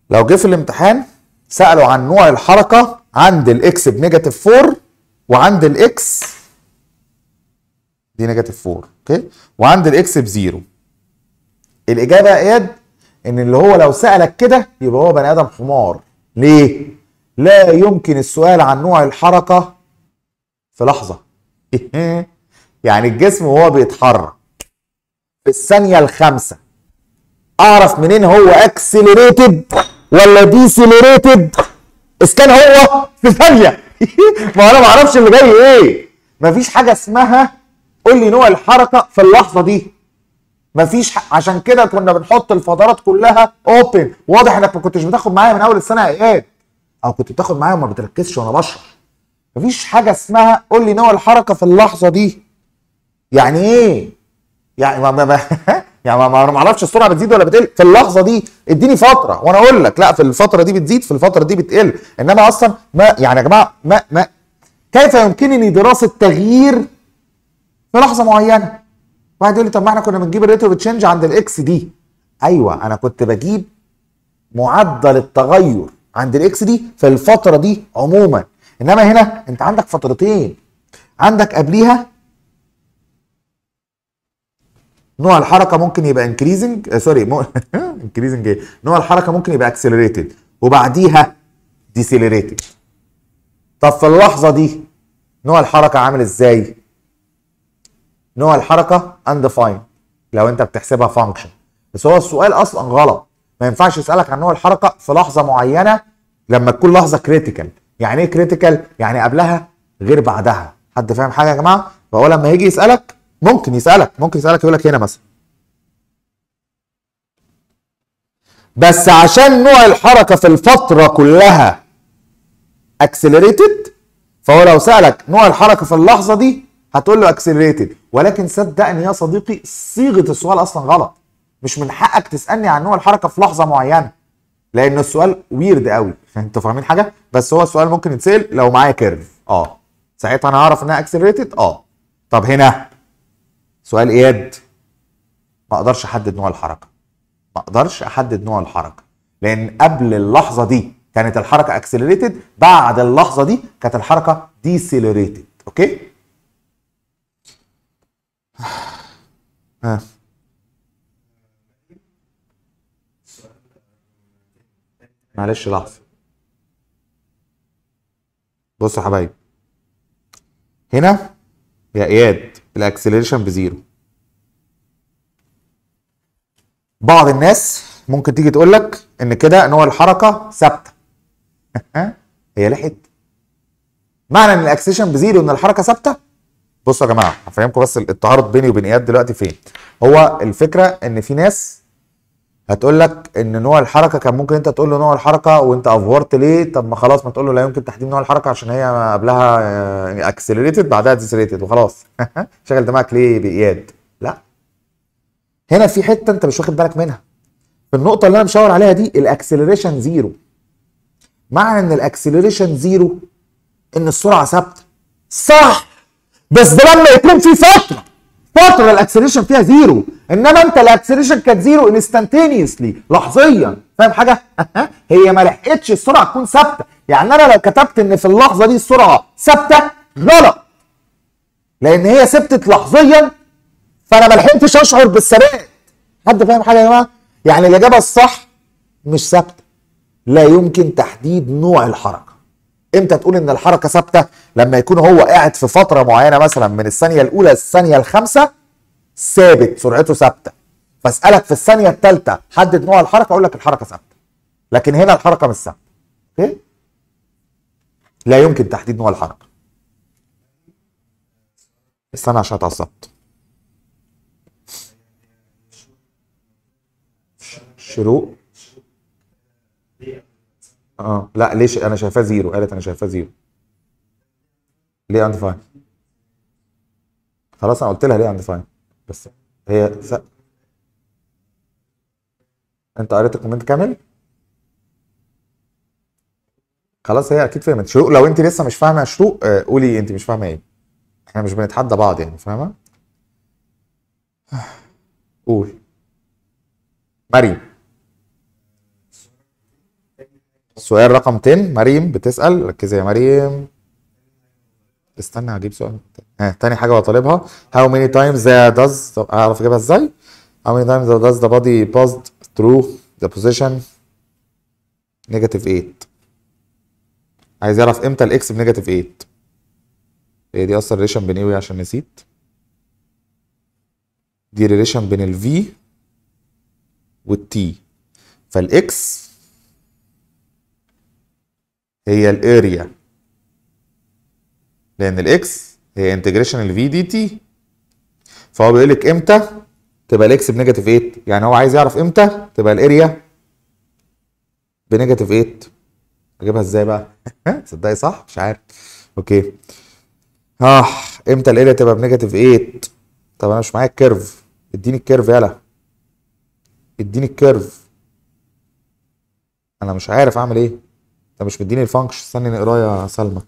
لو جه في الامتحان سالوا عن نوع الحركه عند الاكس بنيجاتيف 4 وعند الاكس دي نيجاتيف 4 اوكي وعند الاكس بزيرو الاجابه يا اياد ان اللي هو لو سالك كده يبقى هو بني ادم حمار ليه لا يمكن السؤال عن نوع الحركه في لحظه يعني الجسم وهو بيتحرك في الثانيه الخامسه اعرف منين هو اكسلريتد ولا ديسلريتد اسكان هو في ثانيه ما انا ما اعرفش اللي جاي ايه مفيش حاجه اسمها قول لي نوع الحركه في اللحظه دي مفيش عشان كده كنا بنحط الفترات كلها اوبن واضح انك ما كنتش بتاخد معايا من اول السنه ايات او كنت بتاخد معايا وما بتركزش وانا بشرح مفيش حاجه اسمها قول لي نوع الحركه في اللحظه دي يعني ايه يعني ما ما يعني ما, ما اعرفش السرعه بتزيد ولا بتقل في اللحظه دي اديني فتره وانا اقول لك لا في الفتره دي بتزيد في الفتره دي بتقل انما اصلا ما يعني يا جماعه ما ما كيف يمكنني دراسه تغيير في لحظه معينه واحد يقول لي طب ما احنا كنا بنجيب الريت اوف تشينج عند الاكس دي ايوه انا كنت بجيب معدل التغير عند الاكس دي في الفتره دي عموما انما هنا انت عندك فترتين عندك قبليها نوع الحركه ممكن يبقى انكريزنج سوري انكريزنج ايه نوع الحركه ممكن يبقى اكسلريتد وبعديها ديسيلريتد طب في اللحظه دي نوع الحركه عامل ازاي نوع الحركه undefined لو انت بتحسبها فانكشن بس هو السؤال اصلا غلط ما ينفعش يسالك عن نوع الحركه في لحظه معينه لما تكون لحظه كريتيكال يعني ايه كريتيكال يعني قبلها غير بعدها حد فاهم حاجه يا جماعه فهو لما يجي يسالك ممكن يسالك ممكن يسالك يقول لك هنا مثلا بس عشان نوع الحركه في الفتره كلها اكسلريتد فهو لو سالك نوع الحركه في اللحظه دي هتقول له اكسلريتد ولكن صدقني يا صديقي صيغه السؤال اصلا غلط مش من حقك تسالني عن نوع الحركه في لحظه معينه لان السؤال ويرد قوي انتوا فاهمين حاجه بس هو السؤال ممكن يتسال لو معايا كيرف اه ساعتها انا هعرف انها اكسلريتد اه طب هنا سؤال اياد ما اقدرش احدد نوع الحركه ما اقدرش احدد نوع الحركه لان قبل اللحظه دي كانت الحركه اكسلريتد بعد اللحظه دي كانت الحركه ديسيلريتد اوكي معلش لحظه بص يا حبايبي هنا يا اياد الاكسلريشن بزيرو بعض الناس ممكن تيجي تقول لك ان كده ان هو الحركه ثابته هي لحقت معنى ان الاكسلريشن بزيرو ان الحركه ثابته بصوا يا جماعه هفهمكم بس التعارض بيني وبين اياد دلوقتي فين هو الفكره ان في ناس هتقول لك ان نوع الحركه كان ممكن انت تقول له نوع الحركه وانت افورت ليه طب ما خلاص ما تقول له لا يمكن تحديد نوع الحركه عشان هي قبلها اكسلريتد يعني بعدها ديسلريتد وخلاص شغل دماغك ليه باياد لا هنا في حته انت مش واخد بالك منها في النقطه اللي انا مشاور عليها دي الاكسلريشن زيرو معنى ان الاكسلريشن زيرو ان السرعه ثابته صح بس ده لما يكون في فتره فتره الاكسليشن فيها زيرو انما انت الاكسليشن كانت زيرو انستنتينيسلي لحظيا فاهم حاجه هي ما لحقتش السرعه تكون ثابته يعني انا لو كتبت ان في اللحظه دي السرعه ثابته غلط لان هي ثبتت لحظيا فانا ما لحقتش اشعر بالثبات حد فاهم حاجه يا جماعه يعني الاجابه الصح مش ثابته لا يمكن تحديد نوع الحركه امتى تقول ان الحركه ثابته لما يكون هو قاعد في فتره معينه مثلا من الثانيه الاولى للثانيه الخامسه ثابت سرعته ثابته فاسالك في الثانيه الثالثه حدد نوع الحركه اقول لك الحركه ثابته لكن هنا الحركه مش ثابته اوكي لا يمكن تحديد نوع الحركه استنى عشان اتعصبت شروق اه لا ليش انا شايفاه زيرو قالت انا شايفاه زيرو ليه فاين خلاص انا قلت لها ليه فاين بس هي س... انت قريت الكومنت كامل خلاص هي اكيد فهمت شروق لو انت لسه مش فاهمه شروق آه، قولي انت مش فاهمه ايه احنا مش بنتحدى بعض يعني فاهمه آه. قول مريم سؤال رقم 10 مريم بتسأل ركزي يا مريم استنى هجيب سؤال ها تاني حاجة بطالبها how many times does اعرف اجيبها ازاي how many times does the body باست through the position negative 8 عايز يعرف امتى الاكس بنيجاتيف 8 هي إيه، دي اصلا ريليشن بين ايه عشان نسيت دي ريليشن بين الفي والتي فالاكس هي الاريا لان الاكس هي انتجريشن الفي دي تي فهو بيقول لك امتى تبقى الاكس بنيجاتيف 8 يعني هو عايز يعرف امتى تبقى الاريا بنيجاتيف 8 اجيبها ازاي بقى تصدقي صح مش عارف اوكي اه امتى الاريا تبقى بنيجاتيف 8 طب انا مش معايا الكيرف اديني الكيرف يلا اديني الكيرف انا مش عارف اعمل ايه انت مش مديني الفانكشن استني نقراه يا سلمى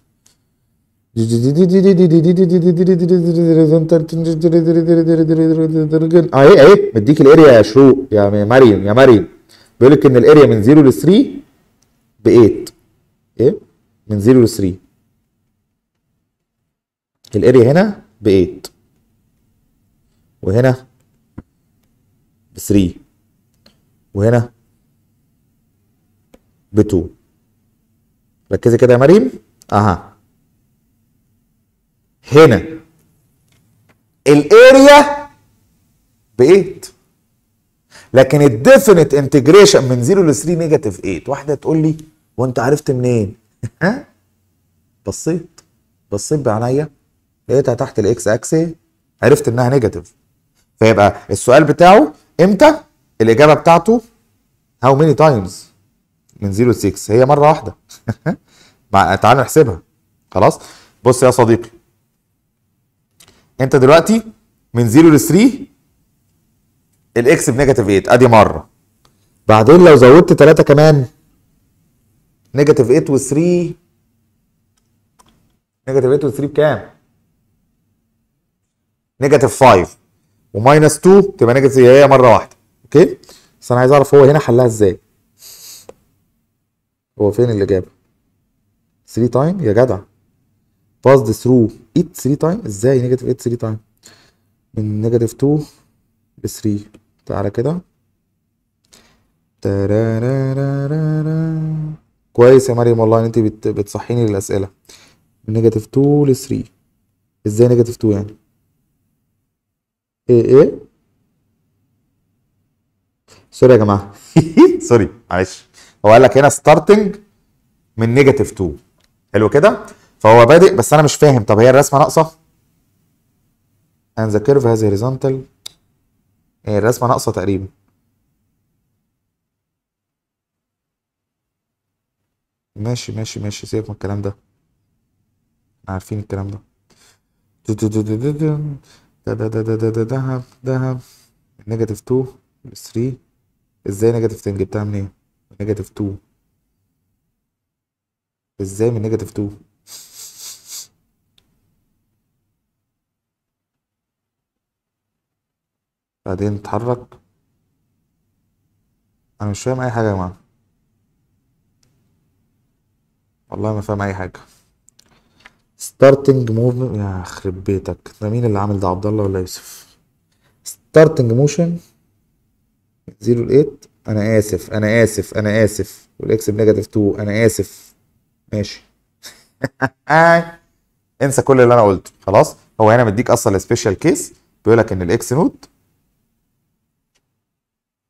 اه ايه ايه مديك الاريا يا شروق يا مريم يا مريم بيقول لك ان الاريا من 0 ل 3 ب 8 ايه من 0 ل 3 الاريا هنا ب 8 وهنا ب 3 وهنا ب 2 ركزي كده يا مريم اها هنا الاريا ب 8 لكن الديفينيت انتجريشن من 0 ل 3 نيجاتيف 8 واحده تقول لي وانت عرفت منين؟ ها؟ بصيت بصيت بعينيا لقيتها تحت الاكس اكس عرفت انها نيجاتيف فيبقى السؤال بتاعه امتى؟ الاجابه بتاعته هاو ماني تايمز من 0 ل 6 هي مره واحده تعال نحسبها خلاص بص يا صديقي انت دلوقتي من 0 ل 3 الاكس بنيجاتيف 8 ادي مره بعدين لو زودت 3 كمان نيجاتيف 8 و3 نيجاتيف 8 و3 بكام؟ نيجاتيف 5 وماينس 2 تبقى نيجاتيف هي مره واحده اوكي بس انا عايز اعرف هو هنا حلها ازاي هو فين الاجابه 3 تايم يا جدع passed ثرو ات 3 تايم ازاي نيجاتيف 8 3 تايم من نيجاتيف 2 ل 3 تعالى كده كويس يا مريم والله ان انت بت... بتصحيني للاسئله من نيجاتيف 2 ل 3 ازاي نيجاتيف 2 يعني ايه ايه سوري يا جماعه سوري معلش هو قال لك هنا ستارتنج من نيجاتيف 2 حلو كده فهو بادئ بس انا مش فاهم طب هي الرسمه ناقصه ان ذا كيرف هاز horizontal هي الرسمه ناقصه تقريبا ماشي ماشي ماشي سيبك من الكلام ده عارفين الكلام ده دهب دهب نيجاتيف 2 3 ازاي نيجاتيف 2 جبتها منين؟ نيجاتيف 2 ازاي من نيجاتيف 2 بعدين اتحرك انا مش فاهم اي حاجه يا جماعه والله ما فاهم اي حاجه ستارتنج موفمنت يا خرب بيتك ده مين اللي عامل ده عبد الله ولا يوسف ستارتنج موشن 0 ل 8 انا اسف انا اسف انا اسف والاكس بنيجاتيف 2 انا اسف ماشي آه، انسى كل اللي انا قلته خلاص هو هنا مديك اصلا سبيشال كيس بيقول لك ان الاكس نوت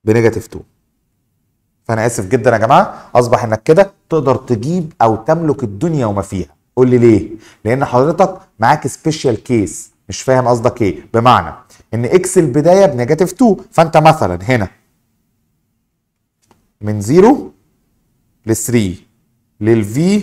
بنيجاتيف 2 فانا اسف جدا يا جماعه اصبح انك كده تقدر تجيب او تملك الدنيا وما فيها قول لي ليه لان حضرتك معاك سبيشال كيس مش فاهم قصدك ايه بمعنى ان اكس البدايه بنيجاتيف 2 فانت مثلا هنا من 0 ل 3 للفي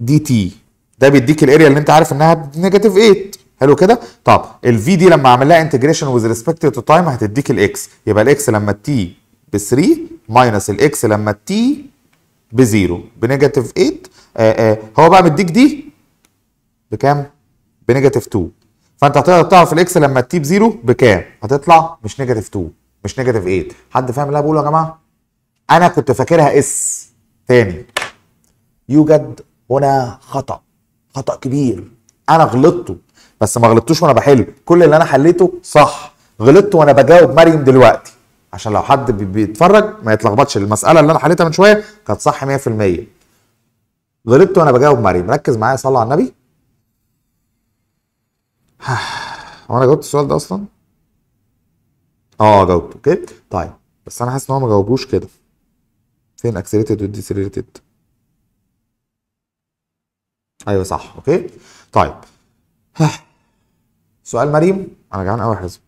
دي تي ده بيديك الاريا اللي انت عارف انها نيجاتيف 8 حلو كده طب الفي دي لما اعمل لها انتجريشن ويز ريسبكت تو تايم هتديك الاكس يبقى الاكس لما تي ب 3 ماينس الاكس لما تي ب 0 بنيجاتيف 8 آآ آآ هو بقى مديك دي بكام؟ بنيجاتيف 2 فانت هتقدر تعرف الاكس لما تجيب زيرو بكام هتطلع مش نيجاتيف 2 مش نيجاتيف 8 حد فاهم اللي انا بقوله يا جماعه انا كنت فاكرها اس تاني يوجد هنا خطا خطا كبير انا غلطته بس ما غلطتوش وانا بحل كل اللي انا حليته صح غلطت وانا بجاوب مريم دلوقتي عشان لو حد بيتفرج ما يتلخبطش المساله اللي انا حليتها من شويه كانت صح 100% غلطت وانا بجاوب مريم ركز معايا صلى على النبي هو انا جاوبت السؤال ده اصلا؟ اه جاوبته اوكي طيب بس انا حاسس ان هو ما جاوبوش كده فين اكسلريتد وديسلريتد ايوه صح اوكي طيب سؤال مريم انا جعان قوي حزب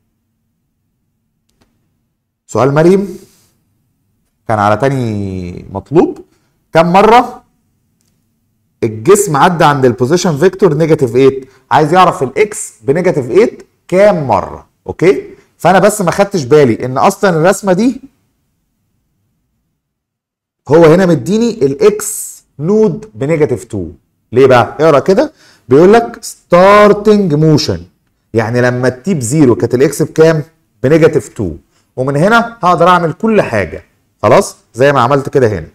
سؤال مريم كان على تاني مطلوب كم مره الجسم عدى عند البوزيشن فيكتور نيجاتيف 8 عايز يعرف الاكس بنيجاتيف 8 كام مره اوكي فانا بس ما خدتش بالي ان اصلا الرسمه دي هو هنا مديني الاكس نود بنيجاتيف 2 ليه بقى اقرا كده بيقول لك ستارتنج موشن يعني لما التيب زيرو كانت الاكس بكام بنيجاتيف 2 ومن هنا هقدر اعمل كل حاجه خلاص زي ما عملت كده هنا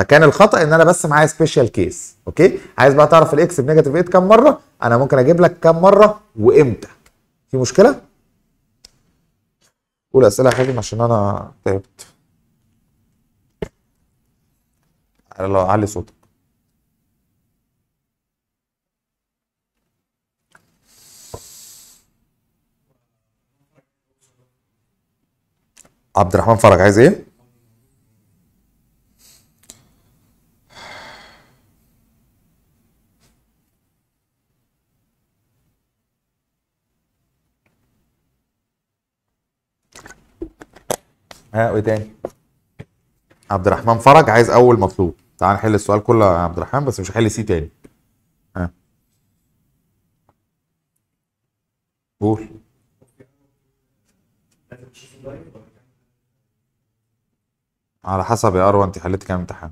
فكان الخطا ان انا بس معايا سبيشال كيس اوكي عايز بقى تعرف الاكس بنيجاتيف 8 كام مره انا ممكن اجيب لك كام مره وامتى في مشكله قول اسئله يا عشان انا تعبت لو علي صوتك عبد الرحمن فرج عايز ايه ها وايه تاني عبد الرحمن فرج عايز اول مطلوب تعال نحل السؤال كله يا عبد الرحمن بس مش هحل سي تاني ها قول على حسب يا اروى انت حليت كام امتحان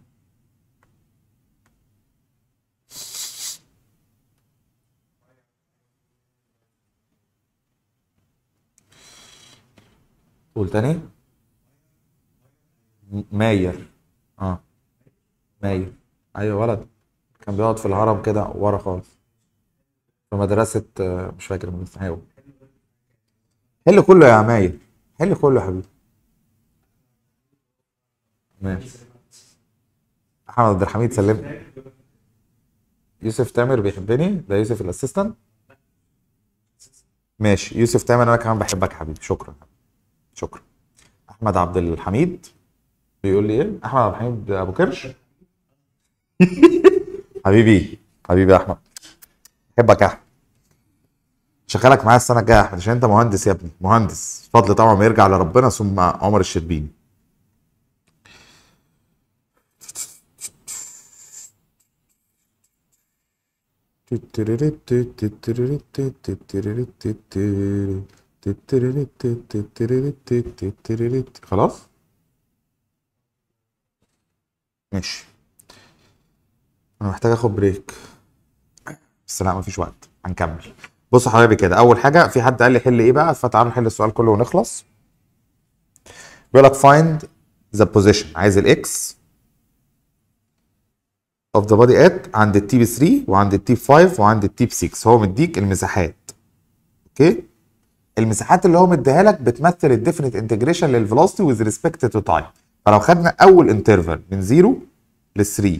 قول تاني ماير اه ماير ايوه ولد كان بيقعد في الهرم كده ورا خالص في مدرسه آه، مش فاكر من ايوه حل كله يا ماير حل كله يا حبيبي ماشي احمد عبد الحميد سلمني يوسف تامر بيحبني ده يوسف الاسيستنت ماشي يوسف تامر انا كمان بحبك يا حبيبي شكرا شكرا احمد عبد الحميد بيقول لي ايه احمد عبد الحميد ابو كرش حبيبي حبيبي يا احمد بحبك يا احمد شغالك معايا السنه الجايه يا احمد عشان انت مهندس يا ابني مهندس فضل طبعا ما يرجع لربنا ثم عمر الشربيني خلاص ماشي انا محتاج اخد بريك بس لا مفيش وقت هنكمل يا حبايبي كده اول حاجه في حد قال لي حل ايه بقى فتعالوا نحل السؤال كله ونخلص بيقول لك فايند ذا بوزيشن عايز الاكس اوف ذا بودي ات عند التيب 3 وعند التيب 5 وعند التيب 6 هو مديك المساحات اوكي المساحات اللي هو مديها لك بتمثل الديفنت انتجريشن للفيلوسيتي ويز ريسبكت تو تايم فلو خدنا اول انترفال من 0 ل 3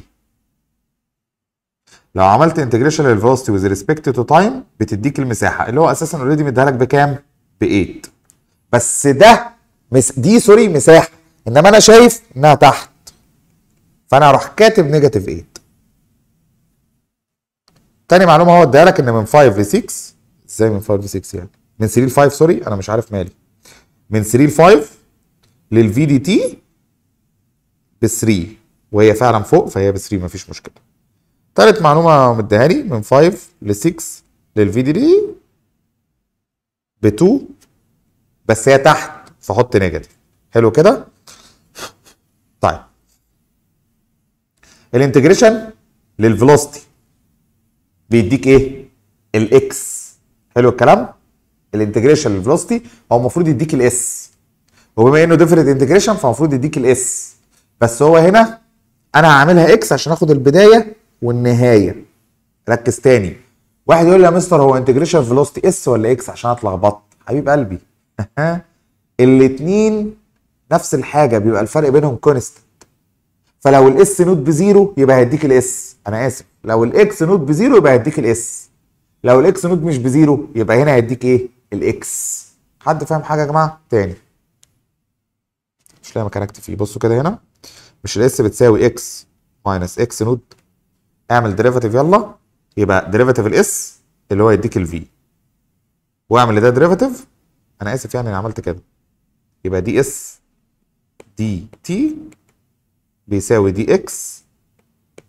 لو عملت انتجريشن للفيلوسيتي ويز ريسبكت تو تايم بتديك المساحه اللي هو اساسا اوريدي مديها لك بكام؟ ب 8 بس ده مس... دي سوري مساحه انما انا شايف انها تحت فانا هروح كاتب نيجاتيف 8 تاني معلومه هو اديها لك ان من 5 ل 6 ازاي من 5 ل 6 يعني؟ من 3 ل 5 سوري انا مش عارف مالي من 3 ل 5 للفي دي تي ب 3 وهي فعلا فوق فهي ب 3 مفيش مشكله تالت معلومه مديها لي من 5 ل 6 للفي دي دي ب 2 بس هي تحت فحط نيجاتيف حلو كده طيب الانتجريشن للفلوستي بيديك ايه الاكس حلو الكلام الانتجريشن للفلوستي هو المفروض يديك الاس وبما انه ديفرنت انتجريشن فالمفروض يديك الاس بس هو هنا انا هعملها اكس عشان اخد البدايه والنهايه ركز تاني واحد يقول لي يا مستر هو انتجريشن فيلوستي اس ولا اكس عشان اتلخبط حبيب قلبي الاثنين نفس الحاجه بيبقى الفرق بينهم كونستنت فلو الاس نوت بزيرو يبقى هيديك الاس انا اسف لو الاكس نوت بزيرو يبقى هيديك الاس لو الاكس نوت مش بزيرو يبقى هنا هيديك ايه الاكس حد فاهم حاجه يا جماعه تاني مش لاقي مكان اكتب فيه بصوا كده هنا مش الاس بتساوي اكس ماينس اكس نود اعمل ديريفاتيف يلا يبقى ديريفاتيف الاس اللي هو يديك الفي واعمل لده ديريفاتيف انا اسف يعني انا عملت كده يبقى دي اس دي تي بيساوي دي اكس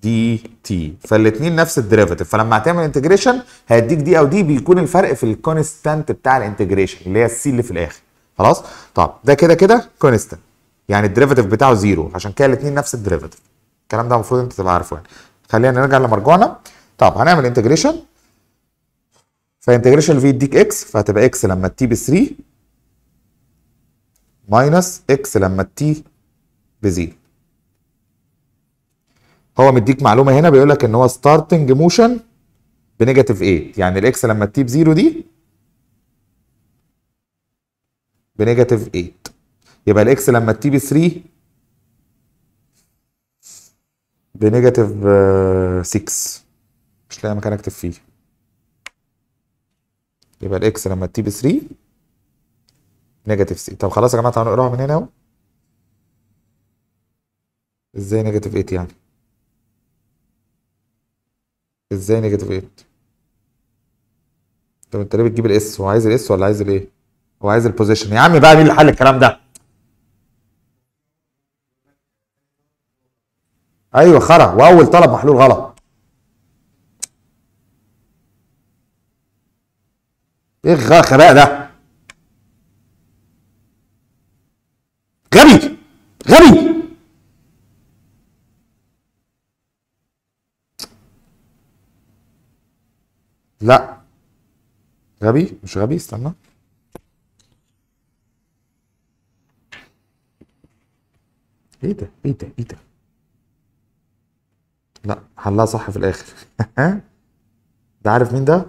دي تي فالاثنين نفس الديريفاتيف فلما هتعمل انتجريشن هيديك دي او دي بيكون الفرق في الكونستانت بتاع الانتجريشن اللي هي السي اللي في الاخر خلاص طب ده كده كده كونستانت يعني الديريفاتيف بتاعه زيرو عشان كده الاثنين نفس الديريفاتيف الكلام ده المفروض انت تبقى عارفه يعني خلينا نرجع لمرجعنا طب هنعمل انتجريشن فانتجريشن في يديك اكس فهتبقى اكس لما تي ب 3 ماينس اكس لما تي ب 0 هو مديك معلومه هنا بيقول لك ان هو ستارتنج موشن بنيجاتيف 8 يعني الاكس لما تي ب 0 دي بنيجاتيف 8 يبقى الاكس لما تي بي 3 بنيجاتيف 6 آه، مش لاقي مكان اكتب فيه يبقى الاكس لما تي بي 3 نيجاتيف 6 طب خلاص يا جماعه تعالوا نقراها من هنا اهو ازاي نيجاتيف 8 يعني ازاي نيجاتيف 8 طب انت ليه بتجيب الاس هو عايز الاس ولا عايز الايه هو عايز البوزيشن يا عم بقى مين اللي حل الكلام ده ايوه خرع واول طلب محلول غلط ايه الغباء ده غبي غبي لا غبي مش غبي استنى ايه ده ايه ده ايه ده لا حلها صح في الاخر ده عارف مين ده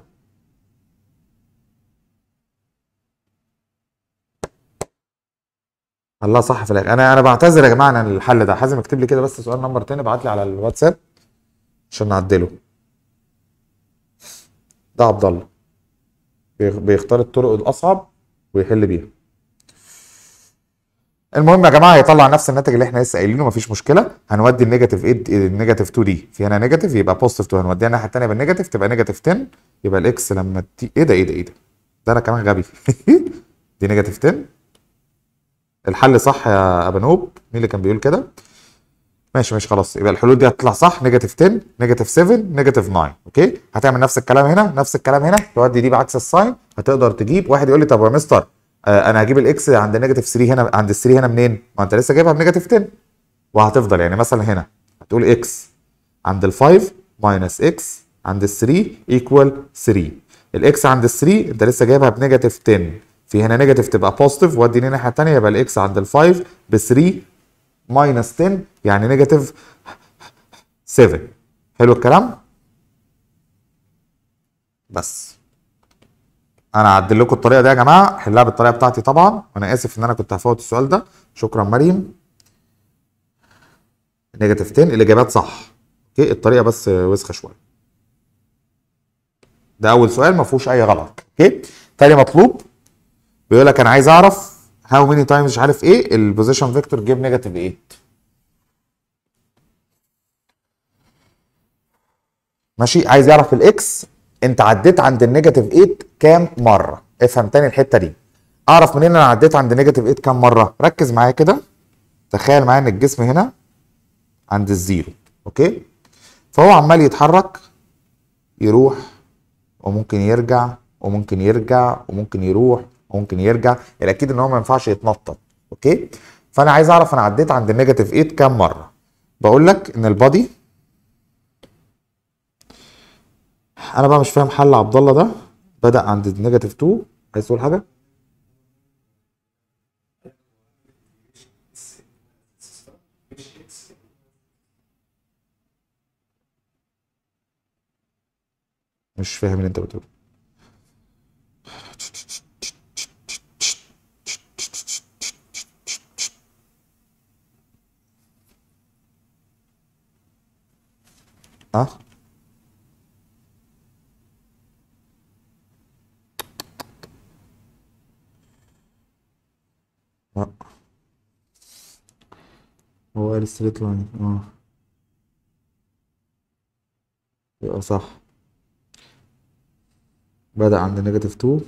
الله صح في الاخر انا انا بعتذر يا جماعه عن الحل ده حازم اكتب لي كده بس سؤال نمبر تاني ابعت لي على الواتساب عشان نعدله ده عبد الله بيختار الطرق الاصعب ويحل بيها المهم يا جماعه هيطلع نفس الناتج اللي احنا لسه قايلينه مفيش مشكله هنودي النيجاتيف 8 النيجاتيف 2 دي في هنا نيجاتيف يبقى بوزيتيف 2 هنوديها الناحيه الثانيه بالنيجاتيف تبقى نيجاتيف 10 يبقى الاكس لما تي ايه ده ايه ده ايه ده ده انا كمان غبي دي نيجاتيف 10 الحل صح يا ابانوب مين اللي كان بيقول كده ماشي ماشي خلاص يبقى الحلول دي هتطلع صح نيجاتيف 10 نيجاتيف 7 نيجاتيف 9 اوكي هتعمل نفس الكلام هنا نفس الكلام هنا تودي دي بعكس الساين هتقدر تجيب واحد يقول لي طب يا مستر آه، انا هجيب الاكس عند نيجاتيف 3 هنا عند ال 3 هنا منين؟ ما انت لسه جايبها بنيجاتيف 10 وهتفضل يعني مثلا هنا هتقول اكس عند ال 5 ماينس اكس عند ال 3 ايكوال 3 الاكس عند ال 3 انت لسه جايبها بنيجاتيف 10 في هنا نيجاتيف تبقى بوزيتيف ودي الناحيه الثانيه يبقى الاكس عند ال 5 ب 3 ماينس 10 يعني نيجاتيف 7 حلو الكلام؟ بس انا هعدل لكم الطريقه دي يا جماعه حلها بالطريقه بتاعتي طبعا وانا اسف ان انا كنت هفوت السؤال ده شكرا مريم نيجاتيف 10 الاجابات صح اوكي الطريقه بس وسخه شويه ده اول سؤال ما فيهوش اي غلط اوكي تاني مطلوب بيقول لك انا عايز اعرف هاو ميني تايمز مش عارف ايه البوزيشن فيكتور جيب نيجاتيف 8 ماشي عايز يعرف الاكس انت عديت عند النيجاتيف 8 كام مره افهم تاني الحته دي اعرف منين انا عديت عند نيجاتيف 8 كام مره ركز معايا كده تخيل معايا ان الجسم هنا عند الزيرو اوكي فهو عمال يتحرك يروح وممكن يرجع وممكن يرجع وممكن يروح وممكن يرجع الاكيد يعني ان هو ما ينفعش يتنطط اوكي فانا عايز اعرف انا عديت عند النيجاتيف 8 كام مره بقول لك ان البادي انا بقى مش فاهم حل عبد الله ده بدا عند نيجاتيف 2 عايز تقول حاجه مش فاهم اللي انت بتقوله اه لا هو قال ستريت لاين اه يبقى صح بدأ عند نيجاتيف 2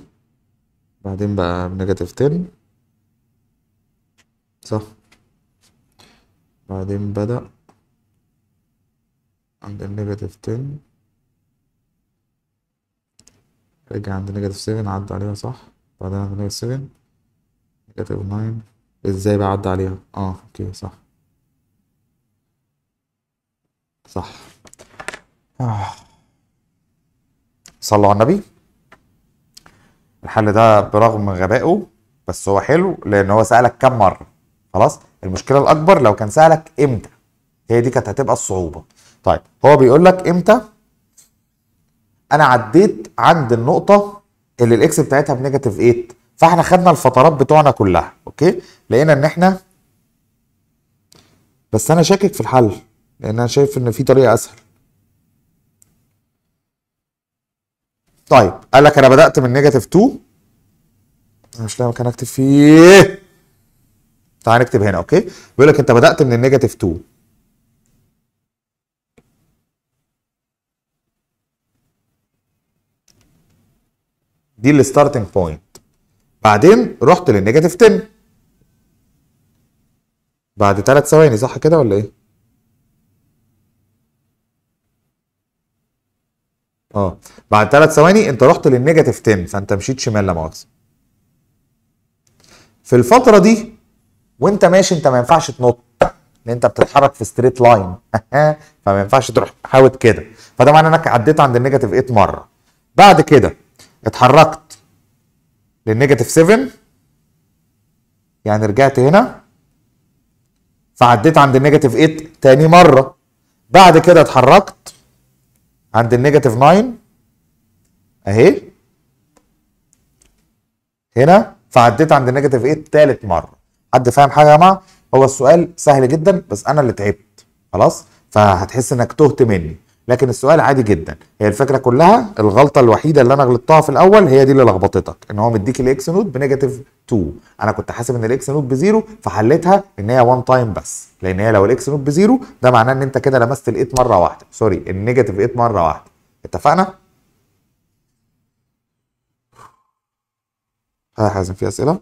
بعدين بقى بنيجاتيف 10 صح بعدين بدأ عند النيجاتيف 10 رجع عند نيجاتيف 7 عدى عليها صح بعدين عند نيجاتيف 7 نيجاتيف 9 ازاي بعدي عليها اه اوكي صح صح آه. صلوا على النبي الحل ده برغم غبائه بس هو حلو لان هو سالك كم مره خلاص المشكله الاكبر لو كان سالك امتى هي دي كانت هتبقى الصعوبه طيب هو بيقول لك امتى انا عديت عند النقطه اللي الاكس بتاعتها بنيجاتيف 8 فاحنا خدنا الفترات بتوعنا كلها اوكي لقينا ان احنا بس انا شاكك في الحل لان انا شايف ان في طريقه اسهل طيب قال لك انا بدات من نيجاتيف 2 انا مش لاقي مكان اكتب فيه تعال نكتب هنا اوكي بيقول لك انت بدات من النيجاتيف 2 دي الستارتنج بوينت بعدين رحت للنيجاتيف 10 بعد ثلاث ثواني صح كده ولا ايه؟ اه بعد ثلاث ثواني انت رحت للنيجاتيف 10 فانت مشيت شمال لا مؤاخذه. في الفتره دي وانت ماشي انت ما ينفعش تنط لان انت بتتحرك في ستريت لاين فما ينفعش تروح حاوت كده فده معناه انك عديت عند النيجاتيف 8 مره. بعد كده اتحركت للنيجاتيف 7 يعني رجعت هنا فعديت عند النيجاتيف 8 تاني مره بعد كده اتحركت عند النيجاتيف 9 اهي هنا فعديت عند النيجاتيف 8 تالت مره حد فاهم حاجه يا جماعه هو السؤال سهل جدا بس انا اللي تعبت خلاص فهتحس انك تهت مني لكن السؤال عادي جدا هي الفكره كلها الغلطه الوحيده اللي انا غلطتها في الاول هي دي اللي لخبطتك ان هو مديك الاكس نوت بنيجاتيف 2 انا كنت حاسب ان الاكس نوت بزيرو فحليتها ان هي 1 تايم بس لان هي لو الاكس نوت بزيرو ده معناه ان انت كده لمست الايت مره واحده سوري النيجاتيف ايت مره واحده اتفقنا ها حازم في اسئله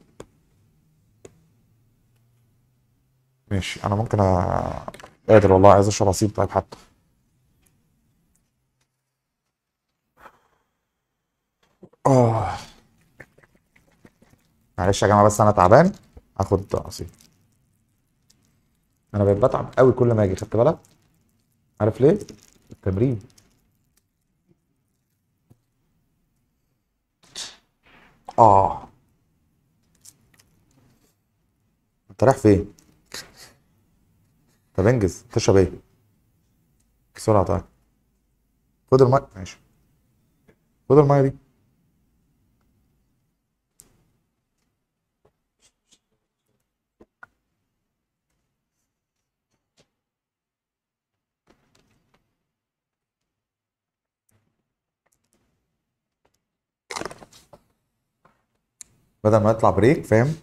ماشي انا ممكن أ... قادر والله عايز اشرب عصير طيب حتى اه معلش يا جماعه بس انا تعبان هاخد عصير انا بقيت بتعب قوي كل ما اجي خدت بالك عارف ليه التمرين اه انت رايح فين طب انجز تشرب ايه بسرعه طيب خد الميه ماشي خد الميه دي بدل ما نطلع بريك فاهم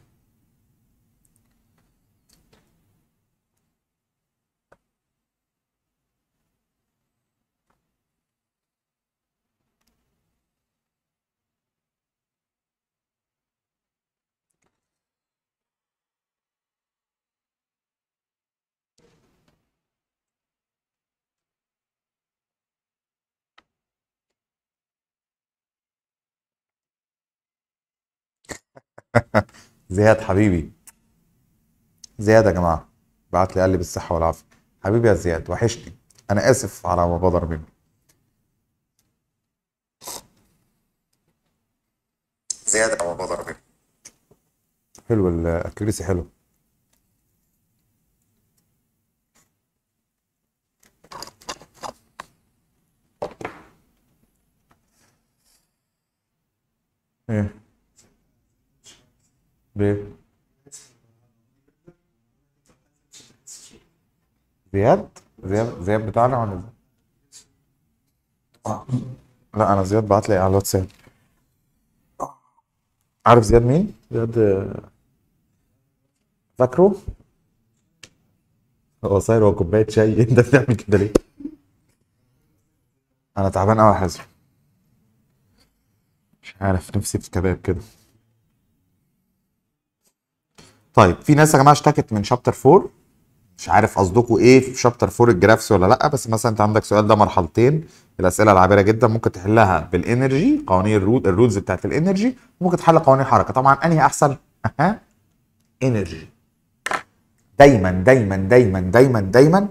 زياد حبيبي زياد يا جماعه بعت لي قال لي بالصحه والعافيه حبيبي يا زياد وحشني انا اسف على ما بدر مني زياد ما بدر مني حلو الاكريسي حلو ايه ب زياد زياد زياد بتاعنا ولا آه. لا انا زياد بعت لي على الواتساب عارف زياد مين؟ زياد فاكره؟ هو صاير هو كوبايه شاي انت بتعمل كده ليه؟ انا تعبان قوي يا حازم مش عارف نفسي في كباب كده طيب في ناس يا جماعه اشتكت من شابتر 4 مش عارف قصدكم ايه في شابتر 4 الجرافس ولا لا بس مثلا انت عندك سؤال ده مرحلتين الاسئله العابره جدا ممكن تحلها بالانرجي قوانين الرود الرولز بتاعت الانرجي وممكن تحل قوانين الحركه طبعا انهي احسن؟ اها انرجي دايما دايما دايما دايما دايما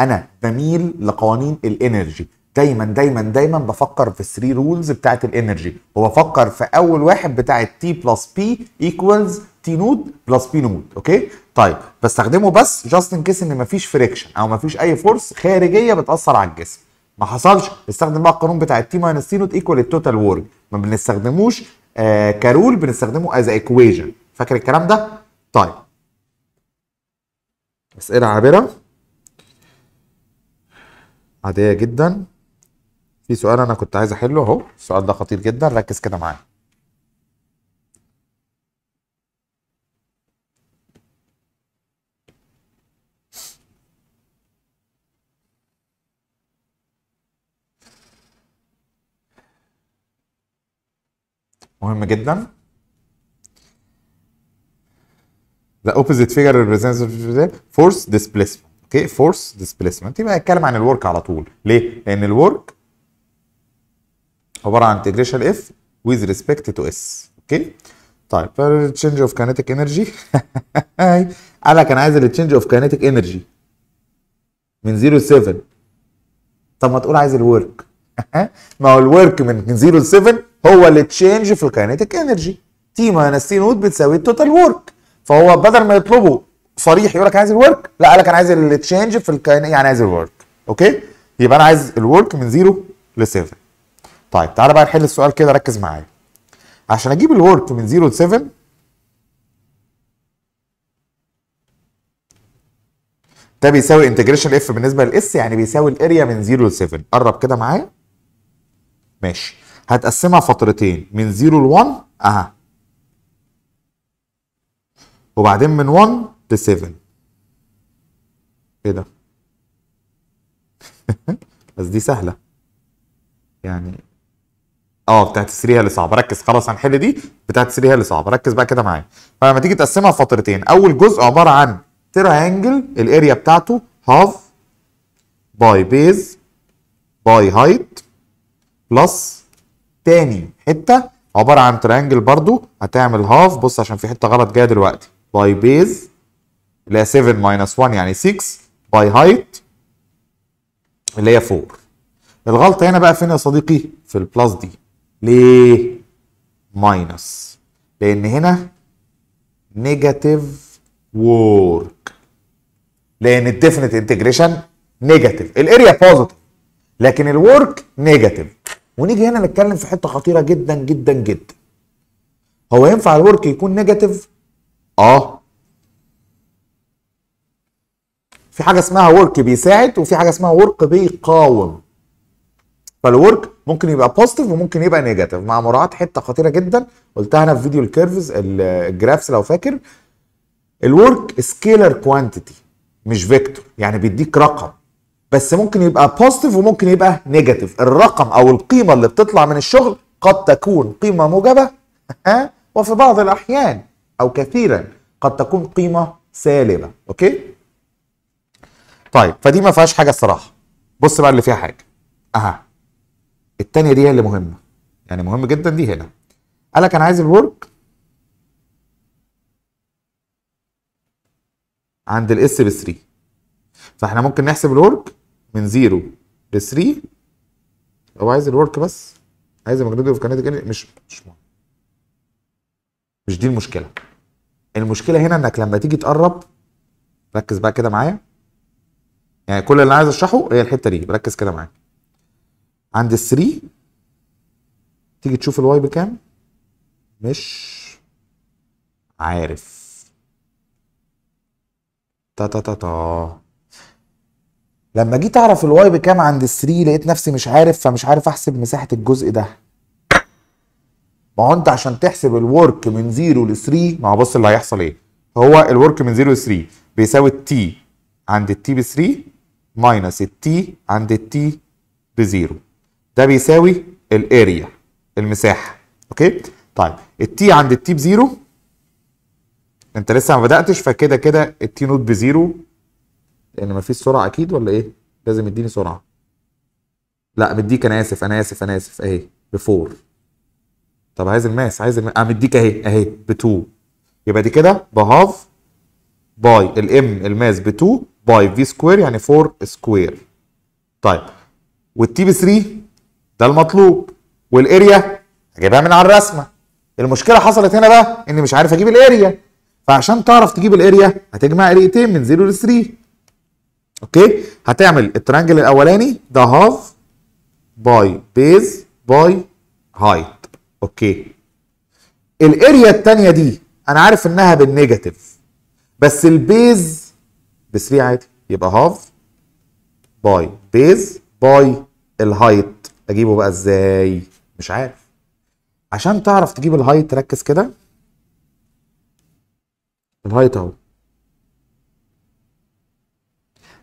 انا بميل لقوانين الانرجي دايما دايما دايما بفكر في 3 رولز بتاعت الانرجي وبفكر في اول واحد بتاعت تي بلس بي ايكوالز تي نود بلس بي نود اوكي طيب بستخدمه بس جاست ان كيس ان مفيش فريكشن او مفيش اي فورس خارجيه بتاثر على الجسم ما حصلش استخدم بقى القانون بتاع تي ماينس تي نود ايكوال التوتال وورك ما بنستخدموش آه كرول بنستخدمه از ايكويجن فاكر الكلام ده طيب اسئله عابره عاديه جدا في سؤال انا كنت عايز احله اهو السؤال ده خطير جدا ركز كده معايا مهم جدا The opposite figure represents force displacement اوكي okay. force displacement يبقى هيتكلم عن الورك على طول ليه؟ لان الورك عباره عن انتجريشن اف with respect to s اوكي طيب change of kinetic energy انا كان عايز التشينج اوف kinetic energy من 0 ل 7 طب ما تقول عايز الورك ما هو الورك من 0 ل 7 هو التشينج في الكينيتيك انرجي تي ماينس تي نوت بتساوي التوتال ورك فهو بدل ما يطلبه صريح يقول لك عايز الورك لا قال لك انا عايز التشينج في الكاين يعني عايز الورك اوكي يبقى انا عايز الورك من 0 ل 7 طيب تعالى بقى نحل السؤال كده ركز معايا عشان اجيب الورك من 0 ل 7 ده بيساوي انتجريشن اف بالنسبه للاس يعني بيساوي الاريا من 0 ل 7 قرب كده معايا ماشي هتقسمها فترتين من 0 ل 1 اها وبعدين من 1 ل 7 ايه ده بس دي سهله يعني اه بتاعت السريه اللي صعبه ركز خلاص هنحل دي بتاعت السريه اللي صعبه ركز بقى كده معايا فلما تيجي تقسمها فترتين اول جزء عباره عن تراينجل الاريا بتاعته هاف باي بيز باي هايت بلس تاني حته عباره عن تراينجل برضو هتعمل هاف بص عشان في حته غلط جايه دلوقتي باي بيز اللي هي 7 ماينس 1 يعني 6 باي هايت اللي هي 4 الغلطه هنا بقى فين يا صديقي في البلس دي ليه ماينس لان هنا نيجاتيف وورك لان الديفينيت انتجريشن نيجاتيف الاريا بوزيتيف لكن الورك نيجاتيف ونيجي هنا نتكلم في حته خطيره جدا جدا جدا هو ينفع الورك يكون نيجاتيف اه في حاجه اسمها ورك بيساعد وفي حاجه اسمها ورك بيقاوم فالورك ممكن يبقى بوزيتيف وممكن يبقى نيجاتيف مع مراعاه حته خطيره جدا قلتها انا في فيديو الكيرفز الجرافس لو فاكر الورك سكيلر كوانتيتي مش فيكتور يعني بيديك رقم بس ممكن يبقى بوزيتيف وممكن يبقى نيجاتيف الرقم او القيمه اللي بتطلع من الشغل قد تكون قيمه موجبه وفي بعض الاحيان او كثيرا قد تكون قيمه سالبه اوكي طيب فدي ما فيهاش حاجه الصراحه بص بقى اللي فيها حاجه اها الثانيه دي هي اللي مهمه يعني مهم جدا دي هنا قال لك انا عايز الورك عند الاس ب 3 فاحنا ممكن نحسب الورك من 0 ل 3 هو عايز الورك بس عايز الماجنيتيك اوف كينيتيك مش مش مهم مش دي المشكله المشكله هنا انك لما تيجي تقرب ركز بقى كده معايا يعني كل اللي انا عايز اشرحه هي الحته دي ركز كده معايا عند ال 3 تيجي تشوف الواي بكام مش عارف تا تا تا تا لما جيت اعرف الواي بكام عند ال 3 لقيت نفسي مش عارف فمش عارف احسب مساحه الجزء ده ما هو انت عشان تحسب الورك من 0 ل 3 ما هو بص اللي هيحصل ايه هو الورك من 0 ل 3 بيساوي ال التي عند ال التي ب 3 ماينس ال التي عند ال التي ب 0 ده بيساوي الاريا المساحه اوكي طيب التي عند التي بزيرو انت لسه ما بداتش فكده كده التي نوت بزيرو لان يعني ما فيش سرعه اكيد ولا ايه لازم يديني سرعه لا مديك انا اسف انا اسف انا اسف اهي بفور طب عايز الماس عايز الماس اه مديك اهي اهي ب 2 يبقى دي كده بهاف باي الام الماس ب 2 باي في سكوير يعني 4 سكوير طيب والتي ب 3 ده المطلوب والاريا اجيبها من على الرسمه المشكله حصلت هنا بقى اني مش عارف اجيب الاريا فعشان تعرف تجيب الاريا هتجمع اريقتين من 0 ل 3 اوكي هتعمل الترانجل الاولاني ده هاف باي بيز باي هايت اوكي الاريا الثانيه دي انا عارف انها بالنيجاتيف بس البيز ب 3 عادي يبقى هاف باي بيز باي الهايت اجيبه بقى ازاي مش عارف عشان تعرف تجيب الهايت ركز كده الهايت اهو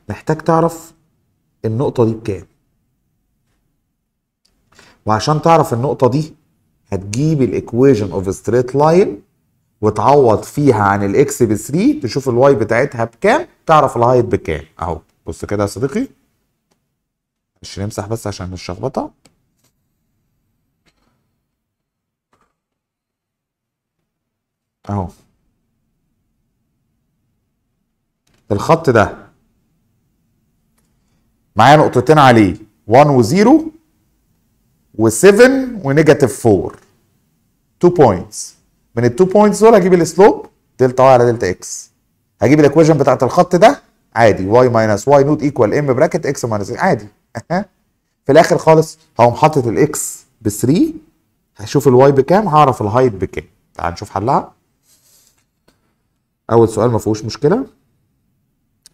محتاج تعرف النقطة دي بكام وعشان تعرف النقطة دي هتجيب الايكويجن اوف ستريت لاين وتعوض فيها عن الاكس ب 3 تشوف الواي بتاعتها بكام تعرف الهايت بكام اهو بص كده يا صديقي مش نمسح بس عشان الشخبطة اهو الخط ده معايا نقطتين عليه 1 و0 و7 ونيجاتيف 4 2 بوينتس من ال 2 بوينتس دول هجيب السلوب دلتا واي على دلتا اكس هجيب الايكويشن بتاعت الخط ده عادي y ماينس y نوت ايكوال ام براكت x ماينس عادي اها في الاخر خالص هقوم حاطط الاكس ب 3 هشوف الواي بكام هعرف الهايت بكام تعال نشوف حلها اول سؤال ما فيهوش مشكله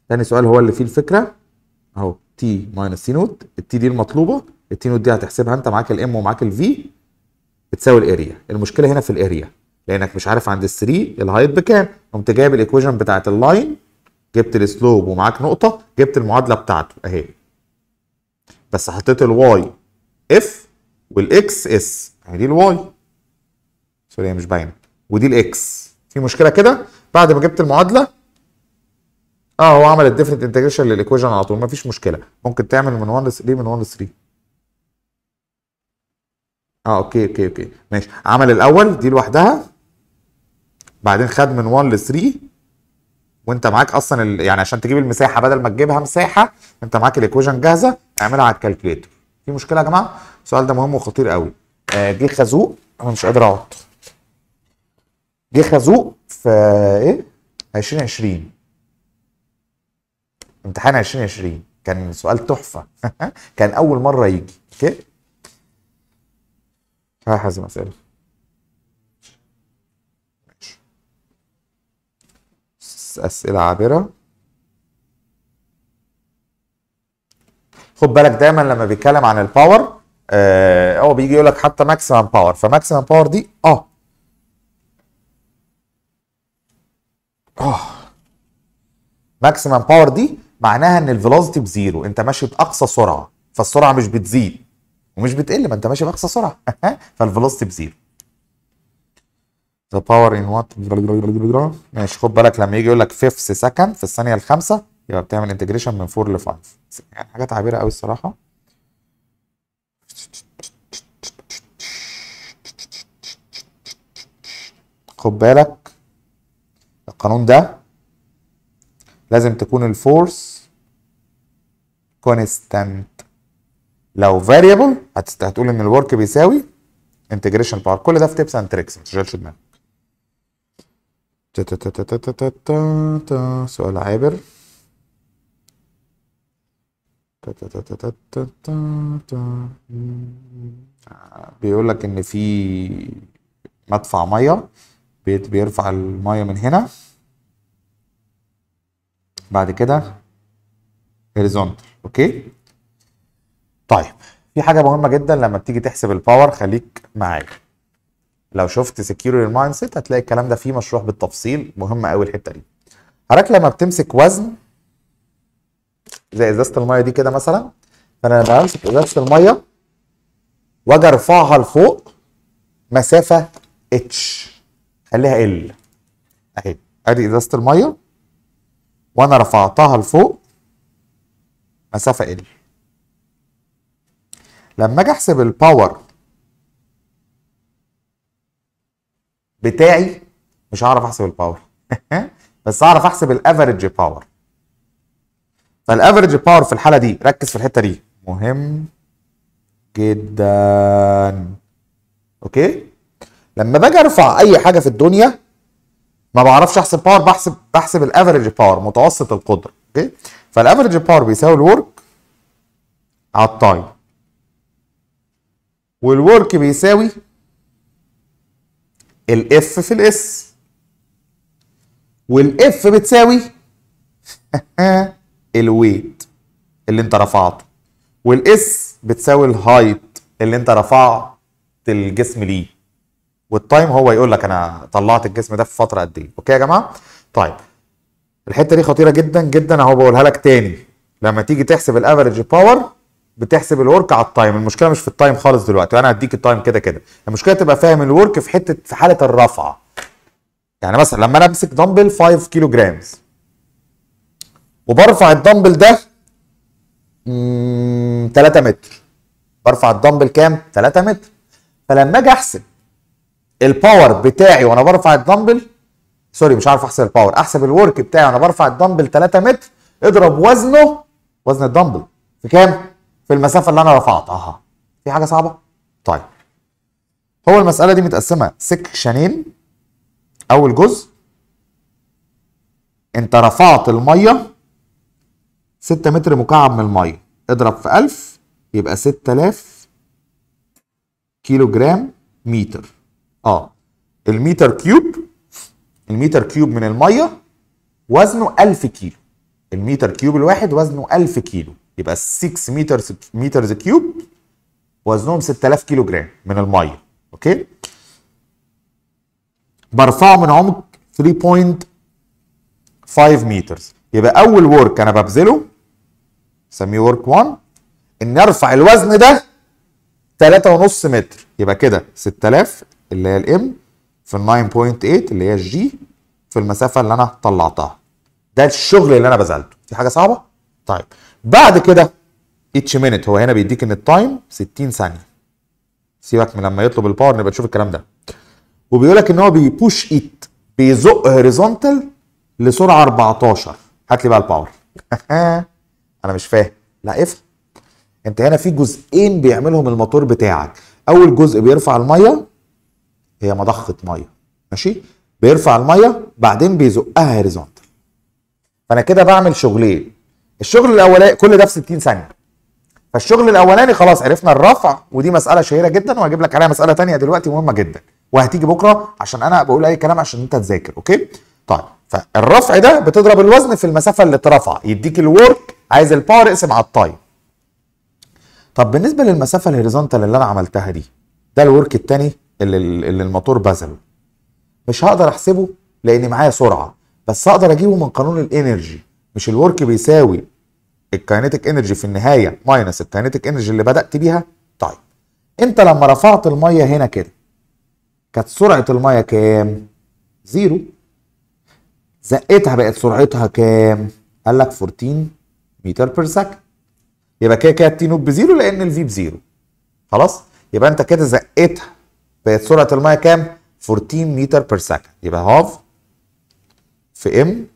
ثاني سؤال هو اللي فيه الفكره اهو تي ماينس سي نوت التي دي المطلوبه التي نوت دي هتحسبها انت معاك الام ومعاك الفي بتساوي الاريا المشكله هنا في الاريا لانك مش عارف عند ال 3 الهايت بكام قمت جايب الايكويشن بتاعت اللاين جبت السلوب ومعاك نقطه جبت المعادله بتاعته اهي بس حطيت الواي اف والاكس اس يعني دي الواي سوري مش باينه ودي الاكس في مشكله كده بعد ما جبت المعادله اه هو عمل الديفرنت انتجريشن للايكويشن على طول مفيش مشكله ممكن تعمل من 1 ل 3 من 1 ل 3 اه اوكي اوكي اوكي ماشي عمل الاول دي لوحدها بعدين خد من 1 ل 3 وانت معاك اصلا ال... يعني عشان تجيب المساحه بدل ما تجيبها مساحه انت معاك الايكويشن جاهزه اعملها على الكالكليتر في مشكله يا جماعه السؤال ده مهم وخطير قوي آه جه خازوق انا مش قادر اقعد جه خازوق في ايه 2020 امتحان 2020 كان سؤال تحفه كان اول مره يجي اوكي ها حازم اسئله اسئله عابره خد بالك دايما لما بيتكلم عن الباور آه هو بيجي يقول لك حتى ماكسيمم باور فماكسيمم باور دي اه اه ماكسيمم باور دي معناها ان الفيلوسيتي بزيرو انت ماشي باقصى سرعه فالسرعه مش بتزيد ومش بتقل ما انت ماشي باقصى سرعه فالفيلوسيتي بزيرو ذا باور ان وات ماشي خد بالك لما يجي يقول لك فيفث سكند في الثانيه الخامسه يبقى بتعمل انتجريشن من 4 ل 5 يعني حاجات عابره قوي الصراحه خد بالك القانون ده لازم تكون الفورس كونستانت لو فاريبل هتقول ان الورك بيساوي انتجريشن باور كل ده في تيبس اند تريكس ما تشغلش دماغك سؤال عابر بيقول لك ان في مدفع ميه بيرفع الميه من هنا بعد كده هوريزونتال اوكي طيب في حاجه مهمه جدا لما بتيجي تحسب الباور خليك معايا لو شفت سكيور المايند سيت هتلاقي الكلام ده فيه مشروح بالتفصيل مهم قوي الحته دي حضرتك لما بتمسك وزن زي ازازه الميه دي كده مثلا فانا لما امسك ازازه الميه واجي ارفعها لفوق مسافه اتش خليها ال اهي ادي ازازه الميه وانا رفعتها لفوق مسافه ال لما اجي احسب الباور بتاعي مش هعرف احسب الباور بس هعرف احسب الافريج باور فالافرج باور في الحاله دي ركز في الحته دي مهم جدا اوكي لما باجي ارفع اي حاجه في الدنيا ما بعرفش احسب باور بحسب بحسب الافرج باور متوسط القدره اوكي فالافرج باور بيساوي الورك على التايم والورك بيساوي الاف في الاس والاف بتساوي الويت اللي انت رفعته والاس بتساوي الهايت اللي انت رفعت الجسم ليه والتايم هو يقول لك انا طلعت الجسم ده في فتره قد ايه اوكي يا جماعه طيب الحته دي خطيره جدا جدا اهو بقولها لك تاني لما تيجي تحسب الافرج باور بتحسب الورك على التايم المشكله مش في التايم خالص دلوقتي انا هديك التايم كده كده المشكله تبقى فاهم الورك في حته في حاله الرفعه يعني مثلا لما انا امسك دمبل 5 كيلو جرامز وبرفع الدمبل ده 3 متر برفع الدمبل كام 3 متر فلما اجي احسب الباور بتاعي وانا برفع الدمبل سوري مش عارف احسب الباور احسب الورك بتاعي وانا برفع الدمبل 3 متر اضرب وزنه وزن الدمبل في كام في المسافه اللي انا رفعتها في حاجه صعبه طيب هو المساله دي متقسمه سكشنين اول جزء انت رفعت الميه 6 متر مكعب من الميه اضرب في 1000 يبقى 6000 كيلو جرام متر اه المتر كيوب المتر كيوب من الميه وزنه 1000 كيلو المتر كيوب الواحد وزنه 1000 كيلو يبقى 6 متر مترز كيوب وزنهم 6000 كيلو جرام من الميه اوكي برفعه من عمق 3.5 متر يبقى اول ورك انا ببذله سميه ورك 1 اني ارفع الوزن ده 3.5 متر يبقى كده 6000 اللي هي الام في ال 9.8 اللي هي الجي في المسافه اللي انا طلعتها ده الشغل اللي انا بذلته في حاجه صعبه طيب بعد كده اتش مينت هو هنا بيديك ان التايم 60 ثانيه سيبك من لما يطلب الباور نبقى نشوف الكلام ده وبيقول لك ان هو بيبوش ايت بيزق هوريزونتال لسرعه 14 هات لي بقى الباور انا مش فاهم لا افهم انت هنا في جزئين بيعملهم الموتور بتاعك اول جزء بيرفع الميه هي مضخه ميه ماشي بيرفع الميه بعدين بيزقها هوريزونتال فانا كده بعمل شغلين الشغل الاولاني كل ده في 60 ثانيه فالشغل الاولاني خلاص عرفنا الرفع ودي مساله شهيره جدا وهجيب لك عليها مساله ثانيه دلوقتي مهمه جدا وهتيجي بكره عشان انا بقول اي كلام عشان انت تذاكر اوكي طيب فالرفع ده بتضرب الوزن في المسافه اللي اترفع يديك الورك عايز الباور اقسم على التايم طب بالنسبه للمسافه الهوريزونتال اللي انا عملتها دي ده الورك الثاني اللي, اللي الموتور بذله مش هقدر احسبه لان معايا سرعه بس اقدر اجيبه من قانون الانرجي مش الورك بيساوي الكاينتيك انرجي في النهايه ماينس الكاينتيك انرجي اللي بدات بيها طيب انت لما رفعت الميه هنا كده كانت سرعه الميه كام زيرو زقتها بقت سرعتها كام؟ قال لك 14 متر بير سكند يبقى كده كده التي نوب بزيرو لان الفي بزيرو خلاص يبقى انت كده زقتها بقت سرعه الميه كام؟ 14 متر بير سكند يبقى هاف في ام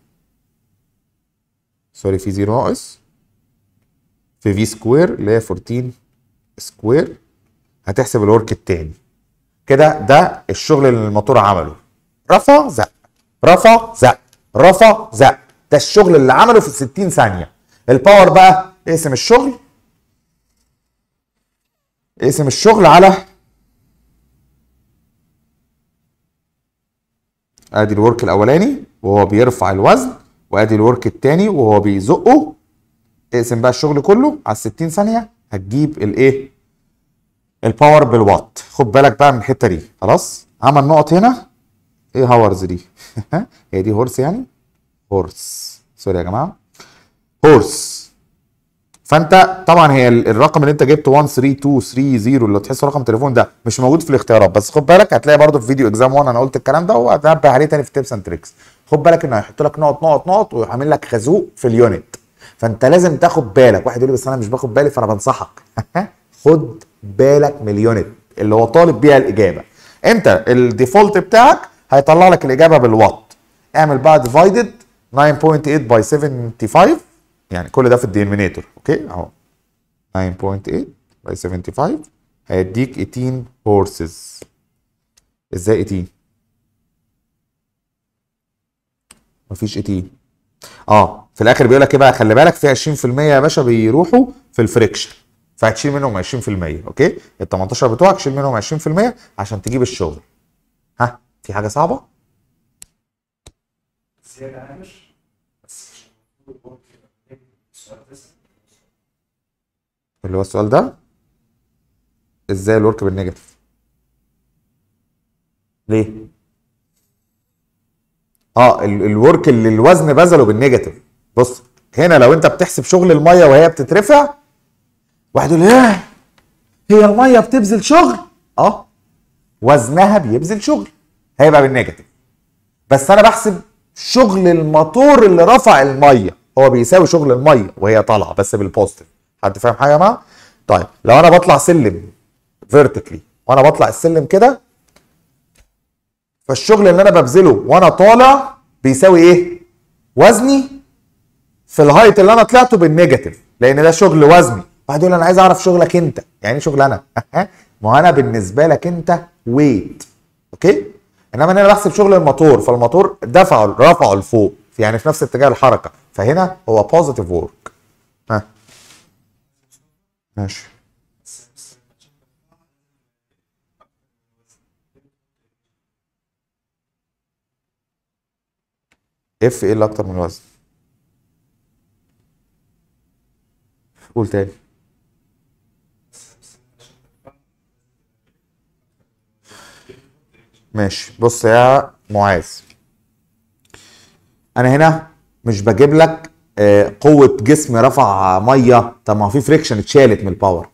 سوري في زيرو ناقص في في سكوير اللي هي 14 سكوير هتحسب الورك التاني كده ده الشغل اللي الموتور عمله رفع زق رفع زق رفع زق ده الشغل اللي عمله في 60 ثانيه الباور بقى اقسم الشغل اقسم الشغل على ادي الورك الاولاني وهو بيرفع الوزن وادي الورك الثاني وهو بيزقه اقسم بقى الشغل كله على 60 ثانيه هتجيب الايه الباور بالوات خد بالك بقى من الحته دي خلاص عمل نقط هنا ايه هاورز دي هي دي هورس يعني هورس سوري يا جماعه هورس فانت طبعا هي الرقم اللي انت جبته 13230 اللي تحسه رقم تليفون ده مش موجود في الاختيارات بس خد بالك هتلاقي برضه في فيديو اكزام 1 انا قلت الكلام ده وهتنبه عليه تاني في تيبس اند تريكس خد بالك انه هيحط لك نقط نقط نقط ويعمل لك خازوق في اليونت فانت لازم تاخد بالك واحد يقول لي بس انا مش باخد بالي فانا بنصحك خد بالك من اليونت اللي هو طالب بيها الاجابه انت الديفولت بتاعك هيطلع لك الاجابه بالوات اعمل بقى ديفايدد 9.8 باي 75 يعني كل ده في الدينومينيتور اوكي اهو 9.8 باي 75 هيديك 18 هورسز ازاي 18 مفيش 18 اه في الاخر بيقول لك ايه بقى خلي بالك في 20% يا باشا بيروحوا في الفريكشن فهتشيل منهم 20% اوكي ال 18 بتوعك شيل منهم 20% عشان تجيب الشغل في حاجه صعبه زياده بس اللي هو السؤال ده ازاي الورك بالنيجاتيف ليه اه الورك اللي الوزن بذله بالنيجاتيف بص هنا لو انت بتحسب شغل الميه وهي بتترفع واحد يقول ايه هي الميه بتبذل شغل اه وزنها بيبذل شغل هيبقى بالنيجاتيف بس انا بحسب شغل الموتور اللي رفع الميه هو بيساوي شغل الميه وهي طالعه بس بالبوزيتيف حد فاهم حاجه يا جماعه طيب لو انا بطلع سلم فيرتيكلي وانا بطلع السلم كده فالشغل اللي انا ببذله وانا طالع بيساوي ايه وزني في الهايت اللي انا طلعته بالنيجاتيف لان ده شغل وزني واحد يقول انا عايز اعرف شغلك انت يعني ايه شغل انا ما انا بالنسبه لك انت ويت اوكي انما انا بحسب شغل الموتور فالموتور دفعه رفعه لفوق يعني في نفس اتجاه الحركه فهنا هو بوزيتيف وورك ها ماشي اف ايه اللي اكتر من الوزن قول تاني ماشي بص يا معاذ انا هنا مش بجيب لك آه، قوه جسم رفع ميه طب ما هو في فريكشن اتشالت من الباور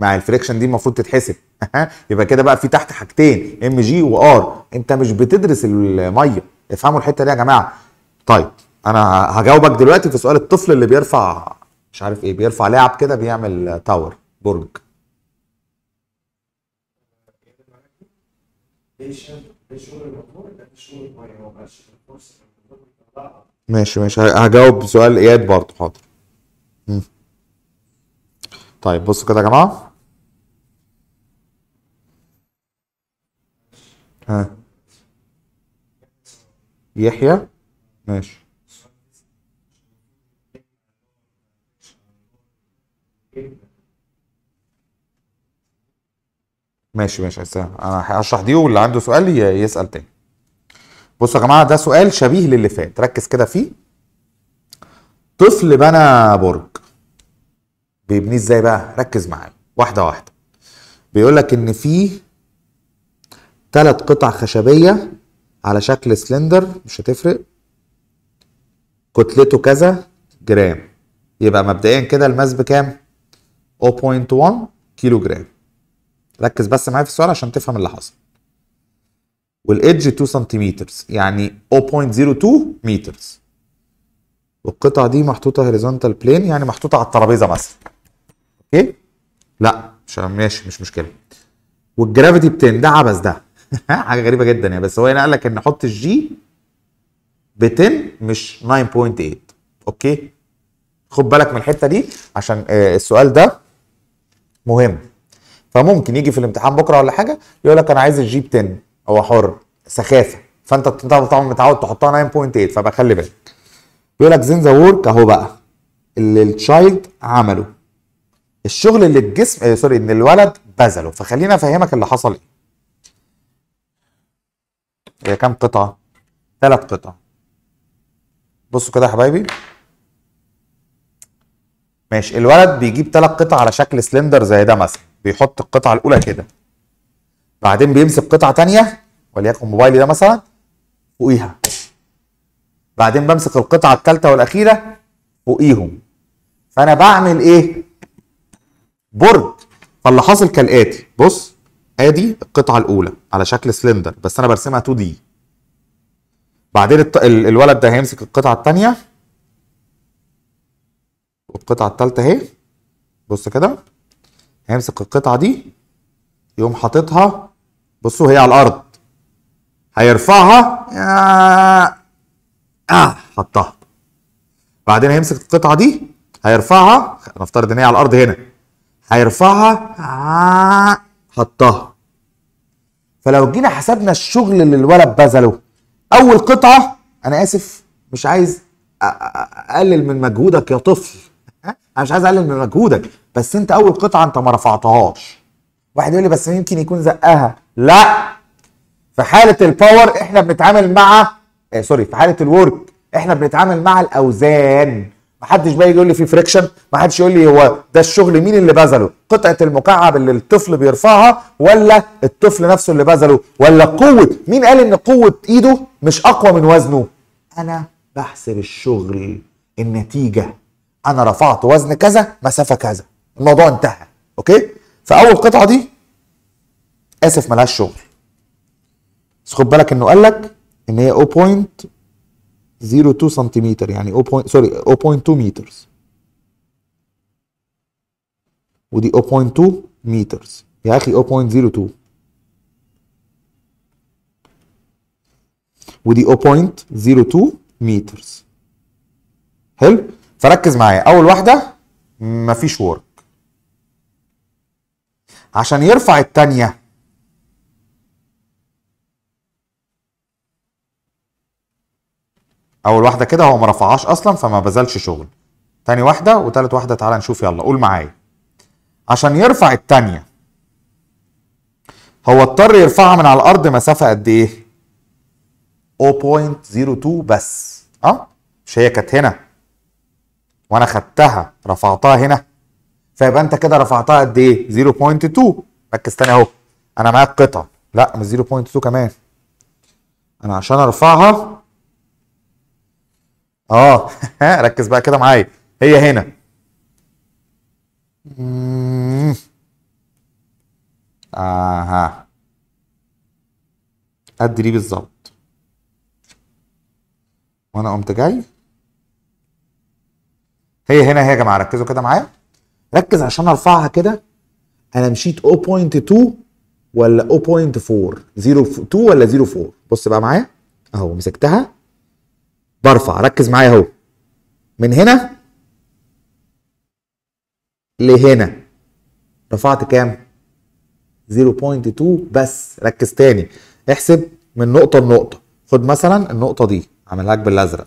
مع الفريكشن دي المفروض تتحسب يبقى كده بقى في تحت حاجتين ام جي وار انت مش بتدرس الميه افهموا الحته دي يا جماعه طيب انا هجاوبك دلوقتي في سؤال الطفل اللي بيرفع مش عارف ايه بيرفع لعب كده بيعمل تاور برج ماشي ماشي هجاوب سؤال اياد برضه حاضر طيب بصوا كده يا جماعه ها يحيى ماشي ماشي ماشي انا هشرح دي واللي عنده سؤال يسال تاني بصوا يا جماعه ده سؤال شبيه للي فات ركز كده فيه طفل بنى برج بيبنيه ازاي بقى ركز معايا واحده واحده بيقول لك ان فيه ثلاث قطع خشبيه على شكل سلندر مش هتفرق كتلته كذا جرام يبقى مبدئيا كده الماس بكام 0.1 كيلو جرام ركز بس معايا في السؤال عشان تفهم اللي حصل والايدج 2 سنتيمتر يعني 0.02 متر والقطعه دي محطوطه هوريزونتال بلين يعني محطوطه على الترابيزه مثلا اوكي لا مش ماشي مش مشكله والجرافيتي بتن ده عبث ده حاجه غريبه جدا يعني بس هو هنا قال لك ان نحط الجي ب 10 مش 9.8 اوكي خد بالك من الحته دي عشان آه، السؤال ده مهم فممكن يجي في الامتحان بكره ولا حاجه يقول لك انا عايز الجيب 10 هو حر سخافه فانت طبعا متعود تحطها 9.8 فبقى خلي بالك بيقول لك زين ذا وورك اهو بقى اللي التشايلد عمله الشغل اللي الجسم آه سوري ان الولد بذله فخلينا افهمك اللي حصل ايه هي كام قطعه ثلاث قطع بصوا كده يا حبايبي ماشي الولد بيجيب ثلاث قطع على شكل سلندر زي ده مثلا بيحط القطعه الاولى كده بعدين بيمسك قطعه تانية وليكن موبايلي ده مثلا فوقيها بعدين بمسك القطعه الثالثه والاخيره فوقيهم فانا بعمل ايه برج فاللي حاصل كالاتي بص ادي القطعه الاولى على شكل سلندر بس انا برسمها 2 دي بعدين الت... ال... الولد ده هيمسك القطعه الثانيه والقطعه الثالثه اهي بص كده هيمسك القطعه دي يقوم حاططها بصوا هي على الارض هيرفعها اه حطها بعدين هيمسك القطعه دي هيرفعها نفترض ان هي على الارض هنا هيرفعها آه حطها فلو جينا حسبنا الشغل اللي الولد بذله اول قطعه انا اسف مش عايز اقلل من مجهودك يا طفل انا مش عايز اقلل من مجهودك بس انت اول قطعه انت ما رفعتهاش واحد يقول لي بس يمكن يكون زقها لا في حاله الباور احنا بنتعامل مع آه سوري في حاله الورك احنا بنتعامل مع الاوزان محدش بقى يقول لي في فريكشن محدش يقول لي هو ده الشغل مين اللي بذله قطعه المكعب اللي الطفل بيرفعها ولا الطفل نفسه اللي بذله ولا قوه مين قال ان قوه ايده مش اقوى من وزنه انا بحسب الشغل النتيجه انا رفعت وزن كذا مسافه كذا الموضوع انتهى اوكي فاول قطعه دي اسف ملهاش شغل بس خد بالك انه قال لك ان هي 0.02 سنتيمتر يعني 0. سوري 0.2 مترز ودي 0.2 مترز يا اخي 0.02 ودي 0.02 مترز حلو فركز معايا اول واحده مفيش ورق عشان يرفع التانية اول واحده كده هو ما رفعهاش اصلا فما بذلش شغل تاني واحده وتالت واحده تعالى نشوف يلا قول معايا عشان يرفع التانية هو اضطر يرفعها من على الارض مسافه قد ايه 0.02 بس اه مش هي كانت هنا وانا خدتها رفعتها هنا فيبقى انت كده رفعتها قد ايه 0.2 ركز تاني اهو انا معاك قطعه لا مش 0.2 كمان انا عشان ارفعها اه ركز بقى كده معايا هي هنا اها قد دي بالظبط وانا قمت جاي هي هنا هي يا جماعه ركزوا كده معايا ركز عشان ارفعها كده انا مشيت 0.2 ولا 0.4 0.2 ولا 0.4 بص بقى معايا اهو مسكتها برفع ركز معايا اهو من هنا لهنا رفعت كام 0.2 بس ركز تاني احسب من نقطه لنقطه خد مثلا النقطه دي عملها لك بالازرق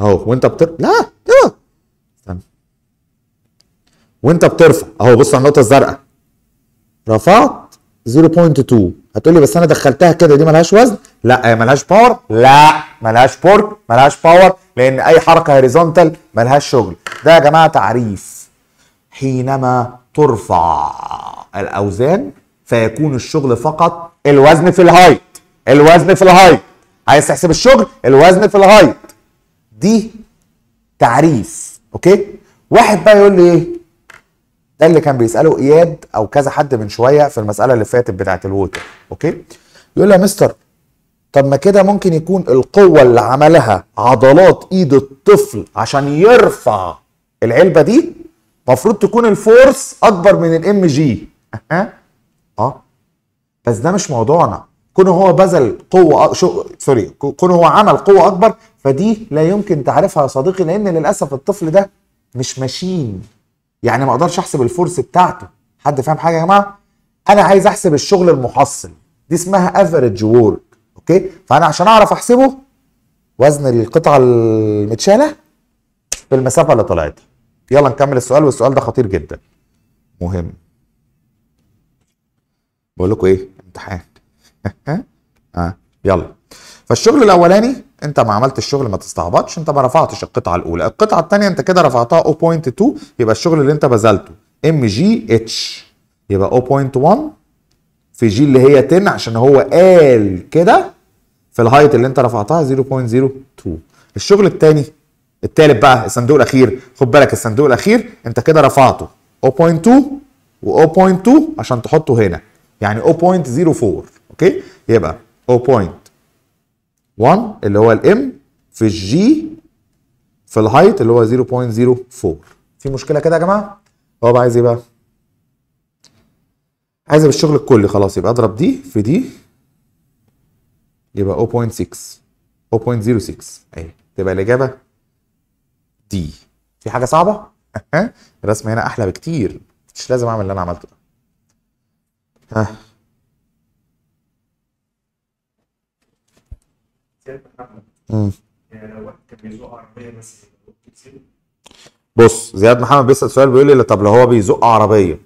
اهو وانت بترفع لا لا استنى وانت بترفع اهو بص على النقطه الزرقاء رفعت 0.2 هتقولي بس انا دخلتها كده دي مالهاش وزن لا هي مالهاش باور لا مالهاش بورك مالهاش باور لان اي حركه هوريزونتال مالهاش شغل ده يا جماعه تعريف حينما ترفع الاوزان فيكون الشغل فقط الوزن في الهايت الوزن في الهايت عايز تحسب الشغل الوزن في الهايت دي تعريف اوكي واحد بقى يقول لي ايه ده اللي كان بيساله اياد او كذا حد من شويه في المساله اللي فاتت بتاعه الوتر اوكي يقول لي يا مستر طب ما كده ممكن يكون القوه اللي عملها عضلات ايد الطفل عشان يرفع العلبه دي المفروض تكون الفورس اكبر من الام جي اه اه بس ده مش موضوعنا كونه هو بذل قوه أ... شو... سوري كونه هو عمل قوه اكبر فدي لا يمكن تعرفها يا صديقي لان للاسف الطفل ده مش ماشين يعني ما اقدرش احسب الفرص بتاعته حد فاهم حاجه يا جماعه انا عايز احسب الشغل المحصل دي اسمها افريج وورك اوكي فانا عشان اعرف احسبه وزن القطعه المتشاله بالمسافه اللي طلعتها يلا نكمل السؤال والسؤال ده خطير جدا مهم بقول لكم ايه امتحان اه يلا فالشغل الاولاني انت ما عملت الشغل ما تستعبطش انت ما رفعتش القطعه الاولى القطعه الثانيه انت كده رفعتها 0.2 يبقى الشغل اللي انت بذلته ام جي اتش يبقى 0.1 في جي اللي هي 10 عشان هو قال كده في الهايت اللي انت رفعتها 0.02 الشغل الثاني التالت بقى الصندوق الاخير خد بالك الصندوق الاخير انت كده رفعته 0.2 و0.2 عشان تحطه هنا يعني 0.04 اوكي يبقى 0. 1 اللي هو الام في الجي في الهايت اللي هو 0.04 في مشكله كده يا جماعه هو بقى عايز ايه بقى عايز بالشغل الكلي خلاص يبقى اضرب دي في دي يبقى 0.6 0.06 اهي تبقى الاجابه دي في حاجه صعبه الرسمه هنا احلى بكتير مش لازم اعمل اللي انا عملته ده ها بص زياد محمد بيسال سؤال بيقول لي طب لو هو بيزق عربيه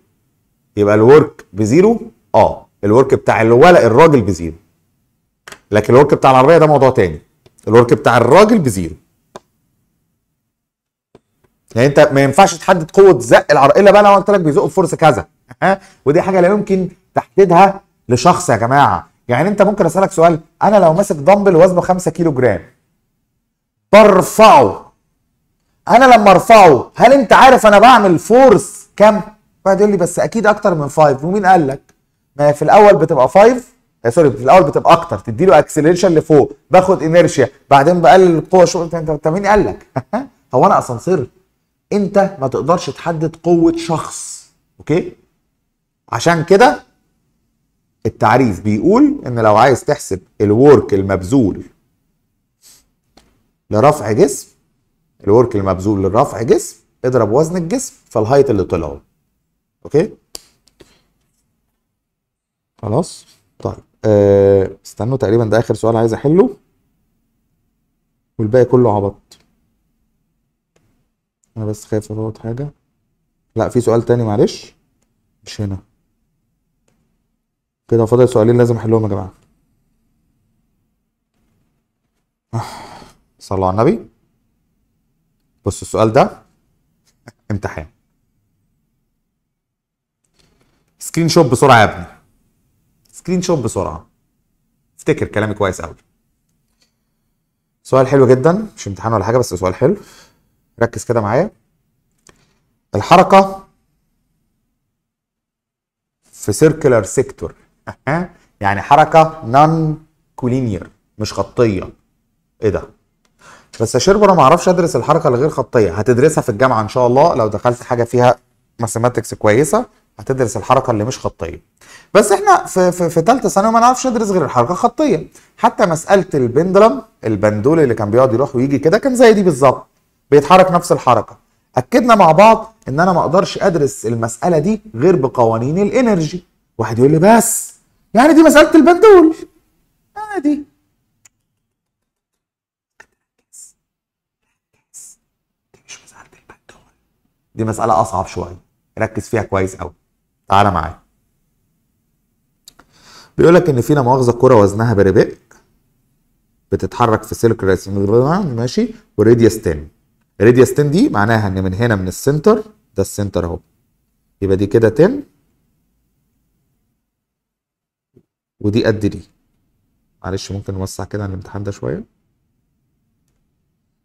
يبقى الورك بزيرو اه الورك بتاع الولا الراجل بزيرو لكن الورك بتاع العربيه ده موضوع تاني الورك بتاع الراجل بزيرو يعني انت ما ينفعش تحدد قوه زق العربيه الا بقى لو قلت لك بيزق بفرصه كذا ودي حاجه لا يمكن تحديدها لشخص يا جماعه يعني انت ممكن اسالك سؤال انا لو ماسك دمبل وزنه 5 كيلو جرام برفعه انا لما ارفعه هل انت عارف انا بعمل فورس كام؟ واحد يقول لي بس اكيد اكتر من 5 ومين قال لك؟ ما في الاول بتبقى 5 سوري آه، في الاول بتبقى اكتر تدي له اكسلريشن لفوق باخد انرشيا بعدين بقلل القوه شو انت مين قال لك؟ هو انا اسانسير انت ما تقدرش تحدد قوه شخص اوكي؟ عشان كده التعريف بيقول ان لو عايز تحسب الورك المبذول لرفع جسم الورك المبذول لرفع جسم اضرب وزن الجسم في الهايت اللي طلعه اوكي خلاص طيب أه استنوا تقريبا ده اخر سؤال عايز احله والباقي كله عبط انا بس خايف افوت حاجه لا في سؤال تاني معلش مش هنا كده فاضل سؤالين لازم احلهم يا جماعه آه، صلوا على النبي بص السؤال ده امتحان سكرين شوت بسرعه يا ابني سكرين شوت بسرعه افتكر كلامي كويس قوي سؤال حلو جدا مش امتحان ولا حاجه بس سؤال حلو ركز كده معايا الحركه في سيركلر سيكتور أه. يعني حركه نون كولينير مش خطيه ايه ده بس يا شرب انا ما اعرفش ادرس الحركه الغير خطيه هتدرسها في الجامعه ان شاء الله لو دخلت حاجه فيها ماثيماتكس كويسه هتدرس الحركه اللي مش خطيه بس احنا في في, في ثالثه ثانوي ما نعرفش ندرس غير الحركه الخطيه حتى مساله البندلم البندول اللي كان بيقعد يروح ويجي كده كان زي دي بالظبط بيتحرك نفس الحركه اكدنا مع بعض ان انا ما اقدرش ادرس المساله دي غير بقوانين الانرجي واحد يقول لي بس يعني دي مساله البندول عادي دي مش مساله دي مساله اصعب شويه ركز فيها كويس أوي تعالى معايا بيقول لك ان فينا مؤاخذه كره وزنها بريبيك بتتحرك في سلك ماشي وراديوس 10 راديوس 10 دي معناها ان من هنا من السنتر ده السنتر اهو يبقى دي كده 10 ودي قد دي معلش ممكن نوسع كده عن الامتحان ده شويه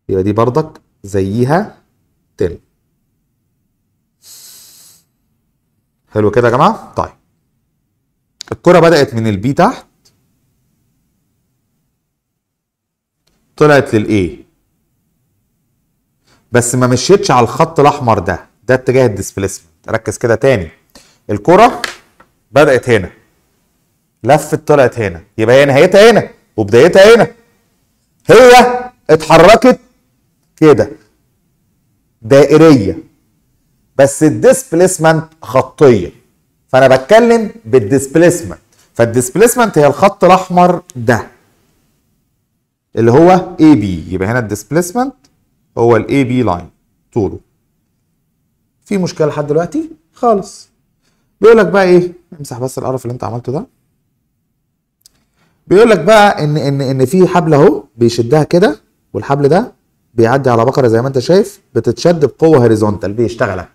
يبقى دي بردك زيها تل حلو كده يا جماعه طيب الكره بدات من البي تحت طلعت للاي بس ما مشيتش على الخط الاحمر ده ده اتجاه الديسبليسمنت ركز كده تاني الكره بدات هنا لفت طلعت هنا يبقى هي نهايتها هنا وبدايتها هنا هي اتحركت كده دائريه بس الديسبليسمنت خطيه فانا بتكلم بالديسبليسمنت فالديسبليسمنت هي الخط الاحمر ده اللي هو اي بي يبقى هنا الديسبليسمنت هو الاي بي لاين طوله في مشكله لحد دلوقتي خالص بيقول لك بقى ايه امسح بس القرف اللي انت عملته ده بيقول لك بقى ان ان ان في حبل اهو بيشدها كده والحبل ده بيعدي على بقره زي ما انت شايف بتتشد بقوه هوريزونتال بيشتغلك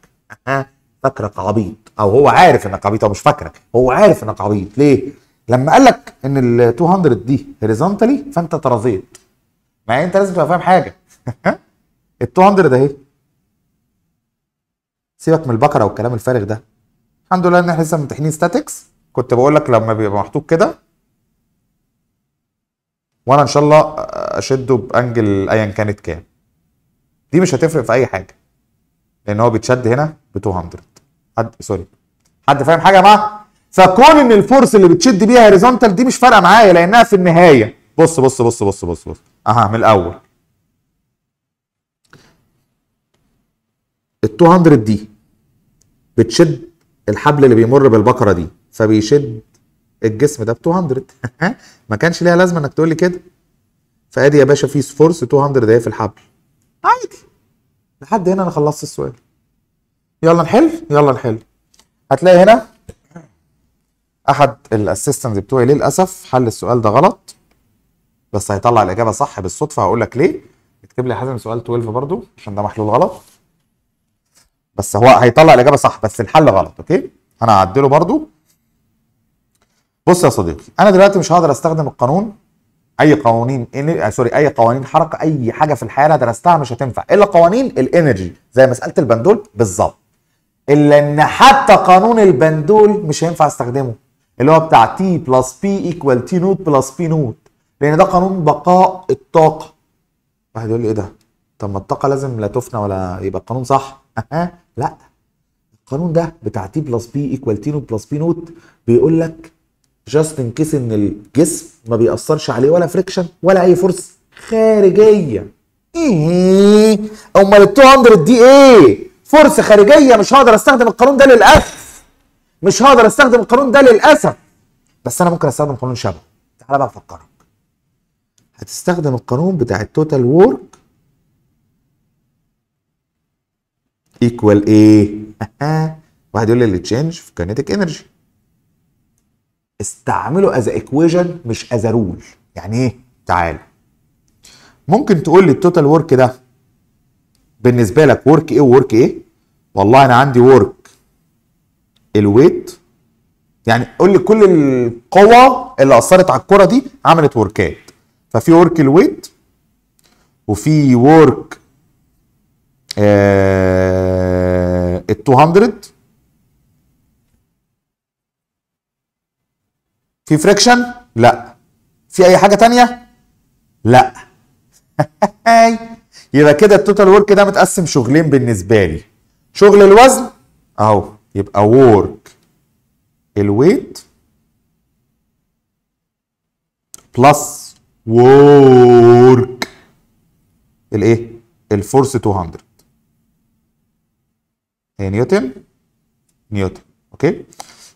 فاكرك عبيط او هو عارف انك عبيط او مش فاكرك هو عارف انك عبيط ليه؟ لما قال لك ان ال 200 دي هوريزونتالي فانت اترضيت مع انت لازم تبقى فاهم حاجه ال 200 اهي سيبك من البقره والكلام الفارغ ده الحمد لله ان احنا لسه ممتحنين ستاتكس كنت بقول لك لما بيبقى محطوط كده وانا ان شاء الله اشده بانجل ايا كانت كام دي مش هتفرق في اي حاجه لان هو بيتشد هنا ب 200 حد سوري حد فاهم حاجه يا جماعه فكون ان الفورس اللي بتشد بيها هوريزونتال دي مش فارقه معايا لانها في النهايه بص بص بص بص بص بص اها من الاول ال 200 دي بتشد الحبل اللي بيمر بالبقره دي فبيشد الجسم ده ب 200 ما كانش ليها لازمه انك تقول لي كده فادي يا باشا في فورس 200 اهي في الحبل عادي لحد هنا انا خلصت السؤال يلا نحل يلا نحل هتلاقي هنا احد الاسيستنت بتوعي للاسف حل السؤال ده غلط بس هيطلع الاجابه صح بالصدفه هقول لك ليه اكتب لي حازم سؤال 12 برضو عشان ده محلول غلط بس هو هيطلع الاجابه صح بس الحل غلط اوكي انا هعدله برضو بص يا صديقي انا دلوقتي مش هقدر استخدم القانون اي قوانين سوري اي قوانين حركه اي حاجه في الحياه انا درستها مش هتنفع الا قوانين الانرجي زي مساله البندول بالظبط الا ان حتى قانون البندول مش هينفع استخدمه اللي هو بتاع تي بلس بي ايكوال تي نوت بلس بي نوت لان ده قانون بقاء الطاقه واحد يقول لي ايه ده طب ما الطاقه لازم لا تفنى ولا يبقى القانون صح لا القانون ده بتاع تي بلس بي ايكوال تي نوت بلس بي نوت بيقول لك جاست ان كيس ان الجسم ما بيأثرش عليه ولا فريكشن ولا اي فورس خارجيه ايه امال ال 200 دي ايه فرصه خارجيه مش هقدر استخدم القانون ده للاسف مش هقدر استخدم القانون ده للاسف بس انا ممكن استخدم قانون شبه تعالى بقى افكرك هتستخدم القانون بتاع التوتال وورك ايكوال ايه واحد يقول لي التشينج في كينيتيك انرجي استعمله از ايكويجن مش از رول يعني ايه تعال ممكن تقول لي التوتال ورك ده بالنسبه لك ورك ايه وورك ايه والله انا عندي ورك الويت يعني قول لي كل القوى اللي اثرت على الكره دي عملت وركات ففي ورك الويت وفي ورك ال 200 في فريكشن لا في اي حاجه تانية لا يبقى كده التوتال ورك ده متقسم شغلين بالنسبه لي شغل الوزن اهو يبقى ورك الويت بلس ورك الايه الفورس 200 هي نيوتن نيوتن اوكي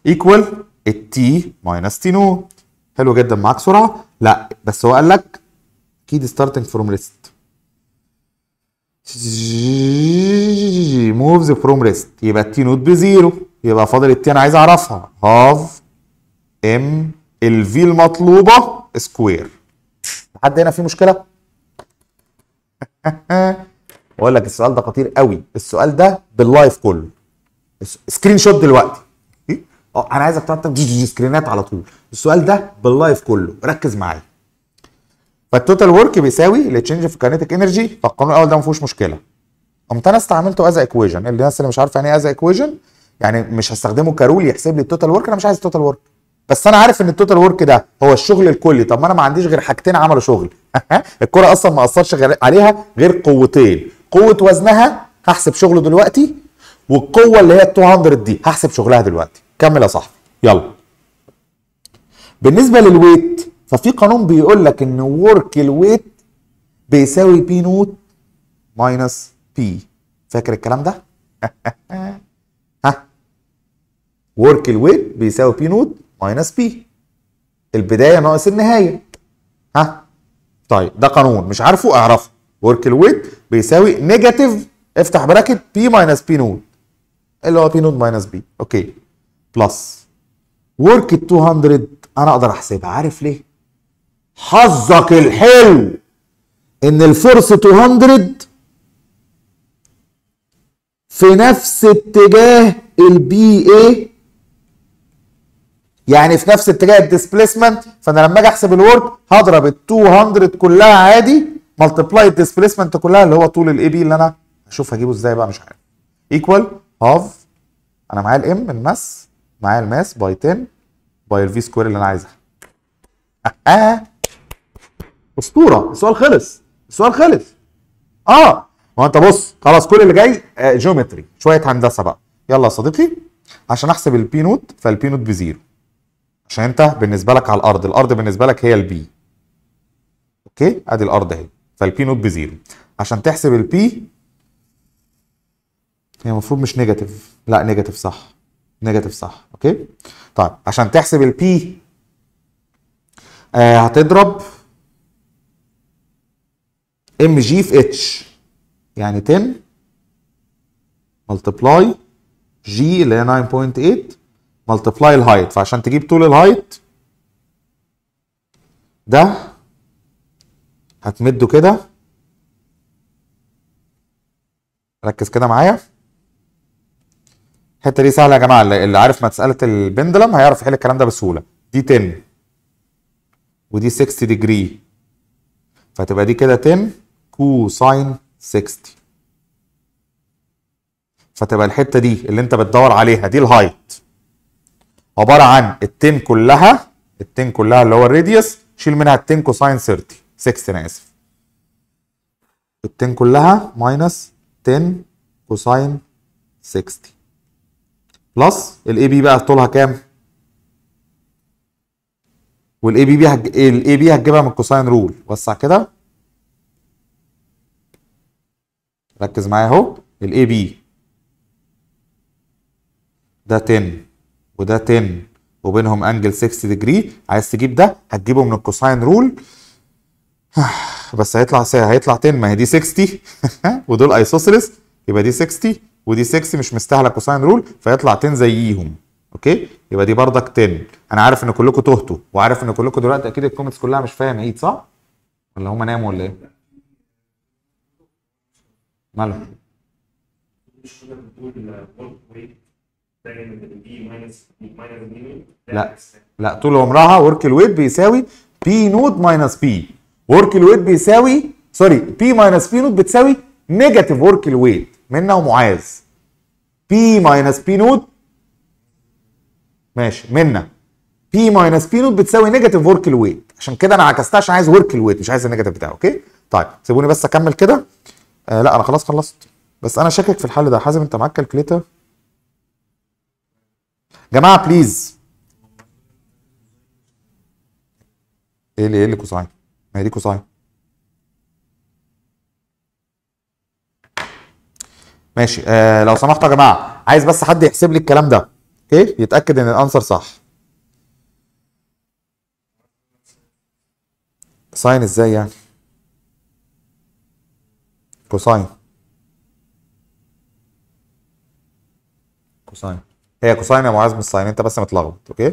ايكوال التي ماينس تي نو حلو جدا معاك سرعه لا بس هو قال لك اكيد ستارتنج فروم ريست موفز فروم ريست يبقى التي نوت بزيرو يبقى فاضل التي انا عايز اعرفها هاف ام الفي المطلوبه سكوير حد هنا في مشكله بقول لك السؤال ده خطير قوي السؤال ده باللايف كله سكرين شوت دلوقتي اه انا عايزك تقعد سكرينات على طول السؤال ده باللايف كله ركز معايا فالتوتال ورك بيساوي الاكشنج في كاينيتيك انرجي فالقانون الاول ده ما فيهوش مشكله قمت انا استعملته از ايكويجن الناس اللي مش عارفه يعني ايه از ايكويجن يعني مش هستخدمه كرول يحسب لي التوتال ورك انا مش عايز التوتال ورك بس انا عارف ان التوتال ورك ده هو الشغل الكلي طب ما انا ما عنديش غير حاجتين عملوا شغل الكره اصلا ما اثرش عليها غير قوتين قوه وزنها هحسب شغله دلوقتي والقوه اللي هي ال 200 دي هحسب شغلها دلوقتي كمل يا صاحبي يلا بالنسبه للويت ففي قانون بيقول لك ان ورك الويت بيساوي بي نوت ماينس بي فاكر الكلام ده ها ورك الويت بيساوي بي نوت ماينس بي البدايه ناقص النهايه ها طيب ده قانون مش عارفه اعرفه ورك الويت بيساوي نيجاتيف افتح براكت بي ماينس بي نوت اللي هو بي نوت ماينس بي اوكي بلس ورك ال 200 انا اقدر احسبها عارف ليه؟ حظك الحلو ان الفورس 200 في نفس اتجاه البي اي يعني في نفس اتجاه الديسبيسمنت فانا لما اجي احسب الورك هضرب ال 200 كلها عادي ملتبلاي الديسبيسمنت كلها اللي هو طول الاي بي اللي انا اشوف هجيبه ازاي بقى مش عارف ايكوال هاف انا معايا الام الماس معايا الماس باي 10 باي الفي سكوير اللي انا عايزها اه اسطوره السؤال خلص السؤال خلص اه هو انت بص خلاص كل اللي جاي آه، جيومتري شويه هندسه بقى يلا يا صديقي عشان احسب البي نوت فالبي نوت بزيرو عشان انت بالنسبه لك على الارض الارض بالنسبه لك هي البي اوكي ادي الارض اهي فالبي نوت بزيرو عشان تحسب البي هي المفروض مش نيجاتيف لا نيجاتيف صح نيجاتيف صح اوكي طيب عشان تحسب البي آه هتضرب ام جي في اتش يعني 10 ملتبلاي جي اللي هي 9.8 ملتبلاي الهايت فعشان تجيب طول الهايت ده هتمده كده ركز كده معايا الحته دي سهله يا جماعه اللي عارف مساله البندلم هيعرف يحل الكلام ده بسهوله دي 10 ودي 60 ديجري فتبقى دي كده 10 كوساين 60 فتبقى الحته دي اللي انت بتدور عليها دي الهايت عباره عن ال 10 كلها ال 10 كلها اللي هو الراديوس شيل منها ال 10 كوساين 30 60 انا اسف ال 10 كلها ماينس 10 كوساين 60 بلس الاي بي بقى طولها كام والاي بي بي الاي بي هتجيبها من الكوساين رول وسع كده ركز معايا اهو الاي بي ده 10 وده 10 وبينهم انجل 60 ديجري عايز تجيب ده هتجيبه من الكوساين رول بس هيطلع هيطلع 10 ما هي دي 60 ودول ايسوسيلس يبقى دي 60 ودي 6 مش مستاهله كوساين رول فيطلع 10 زيهم اوكي يبقى دي بردك 10 انا عارف ان كلكم تهتوا وعارف ان كلكم دلوقتي اكيد الكومنتس كلها مش فاهم عيد إيه، صح ولا هم ناموا ولا ايه مالهم لا لا طول عمرها ورك الويت بيساوي بي نود ماينس بي ورك الويت بيساوي سوري بي ماينس بي نود بتساوي نيجاتيف ورك الويت منة ومعاذ بي ماينس بي نوت ماشي منة بي ماينس بي نوت بتساوي نيجاتيف ورك الويت عشان كده انا عكستها عشان عايز ورك الويت مش عايز النيجاتيف بتاعه اوكي طيب سيبوني بس اكمل كده آه لا انا خلاص خلصت بس انا شاكك في الحل ده حازم انت معاك كالكليتر جماعه بليز ايه اللي ايه اللي كوساين ما هي دي كوساين ماشي آه لو سمحتوا يا جماعه عايز بس حد يحسب لي الكلام ده اوكي يتاكد ان الانسر صح ساين ازاي يعني كوساين كوساين هي كوساين يا معاذ مش ساين انت بس متلخبط اوكي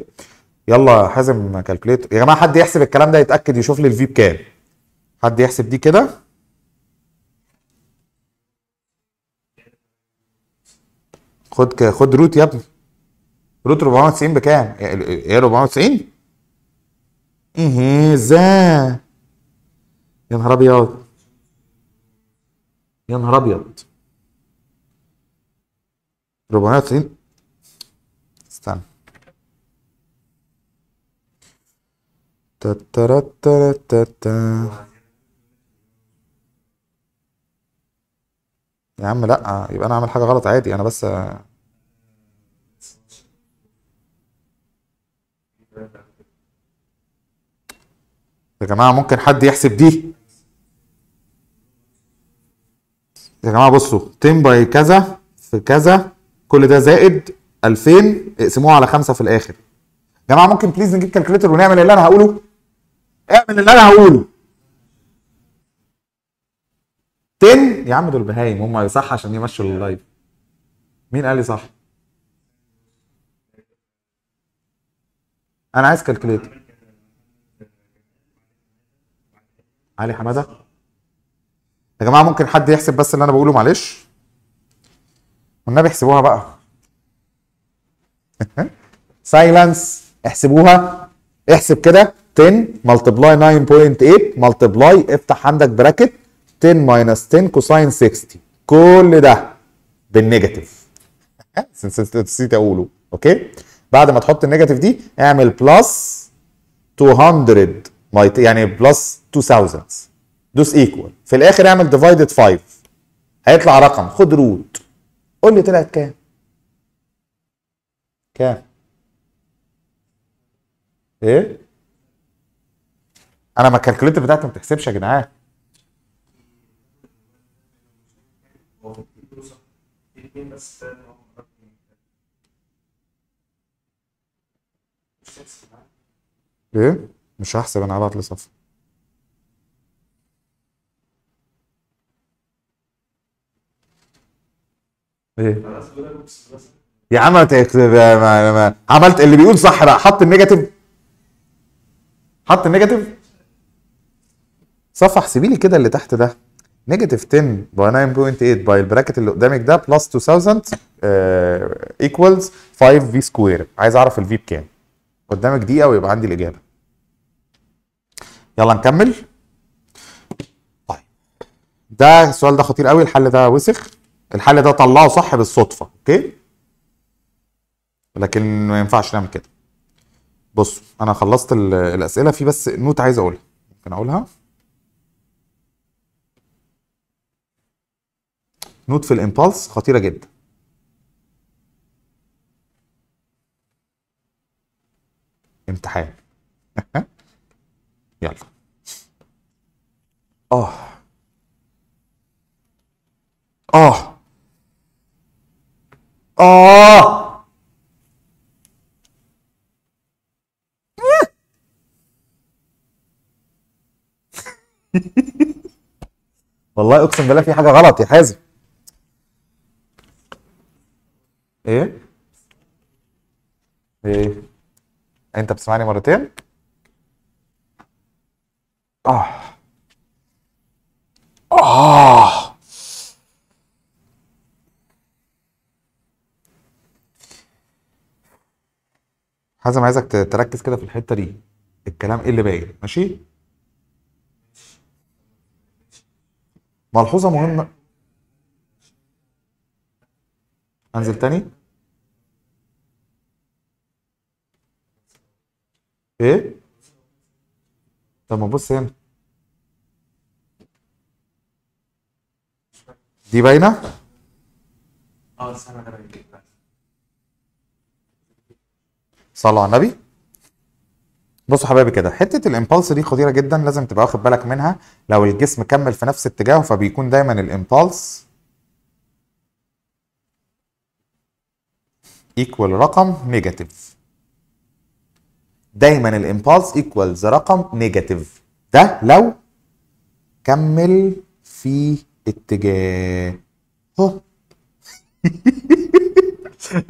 يلا حازم كالكوليتر يا جماعه حد يحسب الكلام ده يتاكد يشوف لي الفي بكام حد يحسب دي كده خد ك... خد روت يا ابني روت 490 بكام؟ ايه 490؟ ايه ازاي؟ يا نهار ابيض يا نهار ابيض 490 استنى تا تا يا عم لا يبقى انا عامل حاجه غلط عادي انا بس يا جماعه ممكن حد يحسب دي يا جماعه بصوا 10 باي كذا في كذا كل ده زائد 2000 اقسموها على 5 في الاخر يا جماعه ممكن بليز نجيب كالكوليتر ونعمل اللي انا هقوله اعمل اللي انا هقوله 10 يا عم دول بهايم هم صح عشان يمشوا اللايف مين قال لي صح؟ انا عايز كالكوليتر علي حماده يا جماعه ممكن حد يحسب بس اللي انا بقوله معلش والنبي احسبوها بقى سايلنس احسبوها احسب كده 10 ملتبلاي 9.8 ملتبلاي افتح عندك براكت 10 ماينس 10 كوساين 60 كل ده بالنيجاتيف نسيت اقوله اوكي بعد ما تحط النيجاتيف دي اعمل بلس 200 يعني بلس 2000 دوس ايكوال في الاخر اعمل ديفايدد 5 هيطلع رقم خد روت قول لي طلعت كام كام ايه انا ما الكالكوليتر بتاعتي ما بتحسبش يا جدعان ايه؟ مش هحسب انا هبعت لصف ايه؟ يا عم ما عملت اللي بيقول صح بقى حط النيجاتيف حط النيجاتيف صفح سيبيلي لي كده اللي تحت ده نيجاتيف 10 باي 9.8 باي البراكت اللي قدامك ده بلس 2000 ايكوالز 5 في سكوير عايز اعرف الفي بكام قدامك دقيقه ويبقى عندي الاجابه يلا نكمل طيب ده السؤال ده خطير قوي الحل ده وسخ الحل ده طلعه صح بالصدفه اوكي لكن ما ينفعش نعمل كده بص انا خلصت الاسئله في بس نوت عايز اقولها ممكن اقولها نوت في الامبالس خطيره جدا امتحان يلا اه اه اه والله اقسم بالله في حاجه غلط يا حازم ايه ايه انت بتسمعني مرتين اه اه حازم عايزك تركز كده في الحته دي الكلام ايه اللي باين ماشي ملحوظه مهمه انزل تاني ايه طب ما بص هنا دي باينه اه السما صلوا على النبي بصوا حبايبي كده حته الامبالس دي خطيره جدا لازم تبقى واخد بالك منها لو الجسم كمل في نفس اتجاهه فبيكون دايما الامبالس ايكوال رقم نيجاتيف دايما الامبالس ايكوالز رقم نيجاتيف ده لو كمل في اتجاه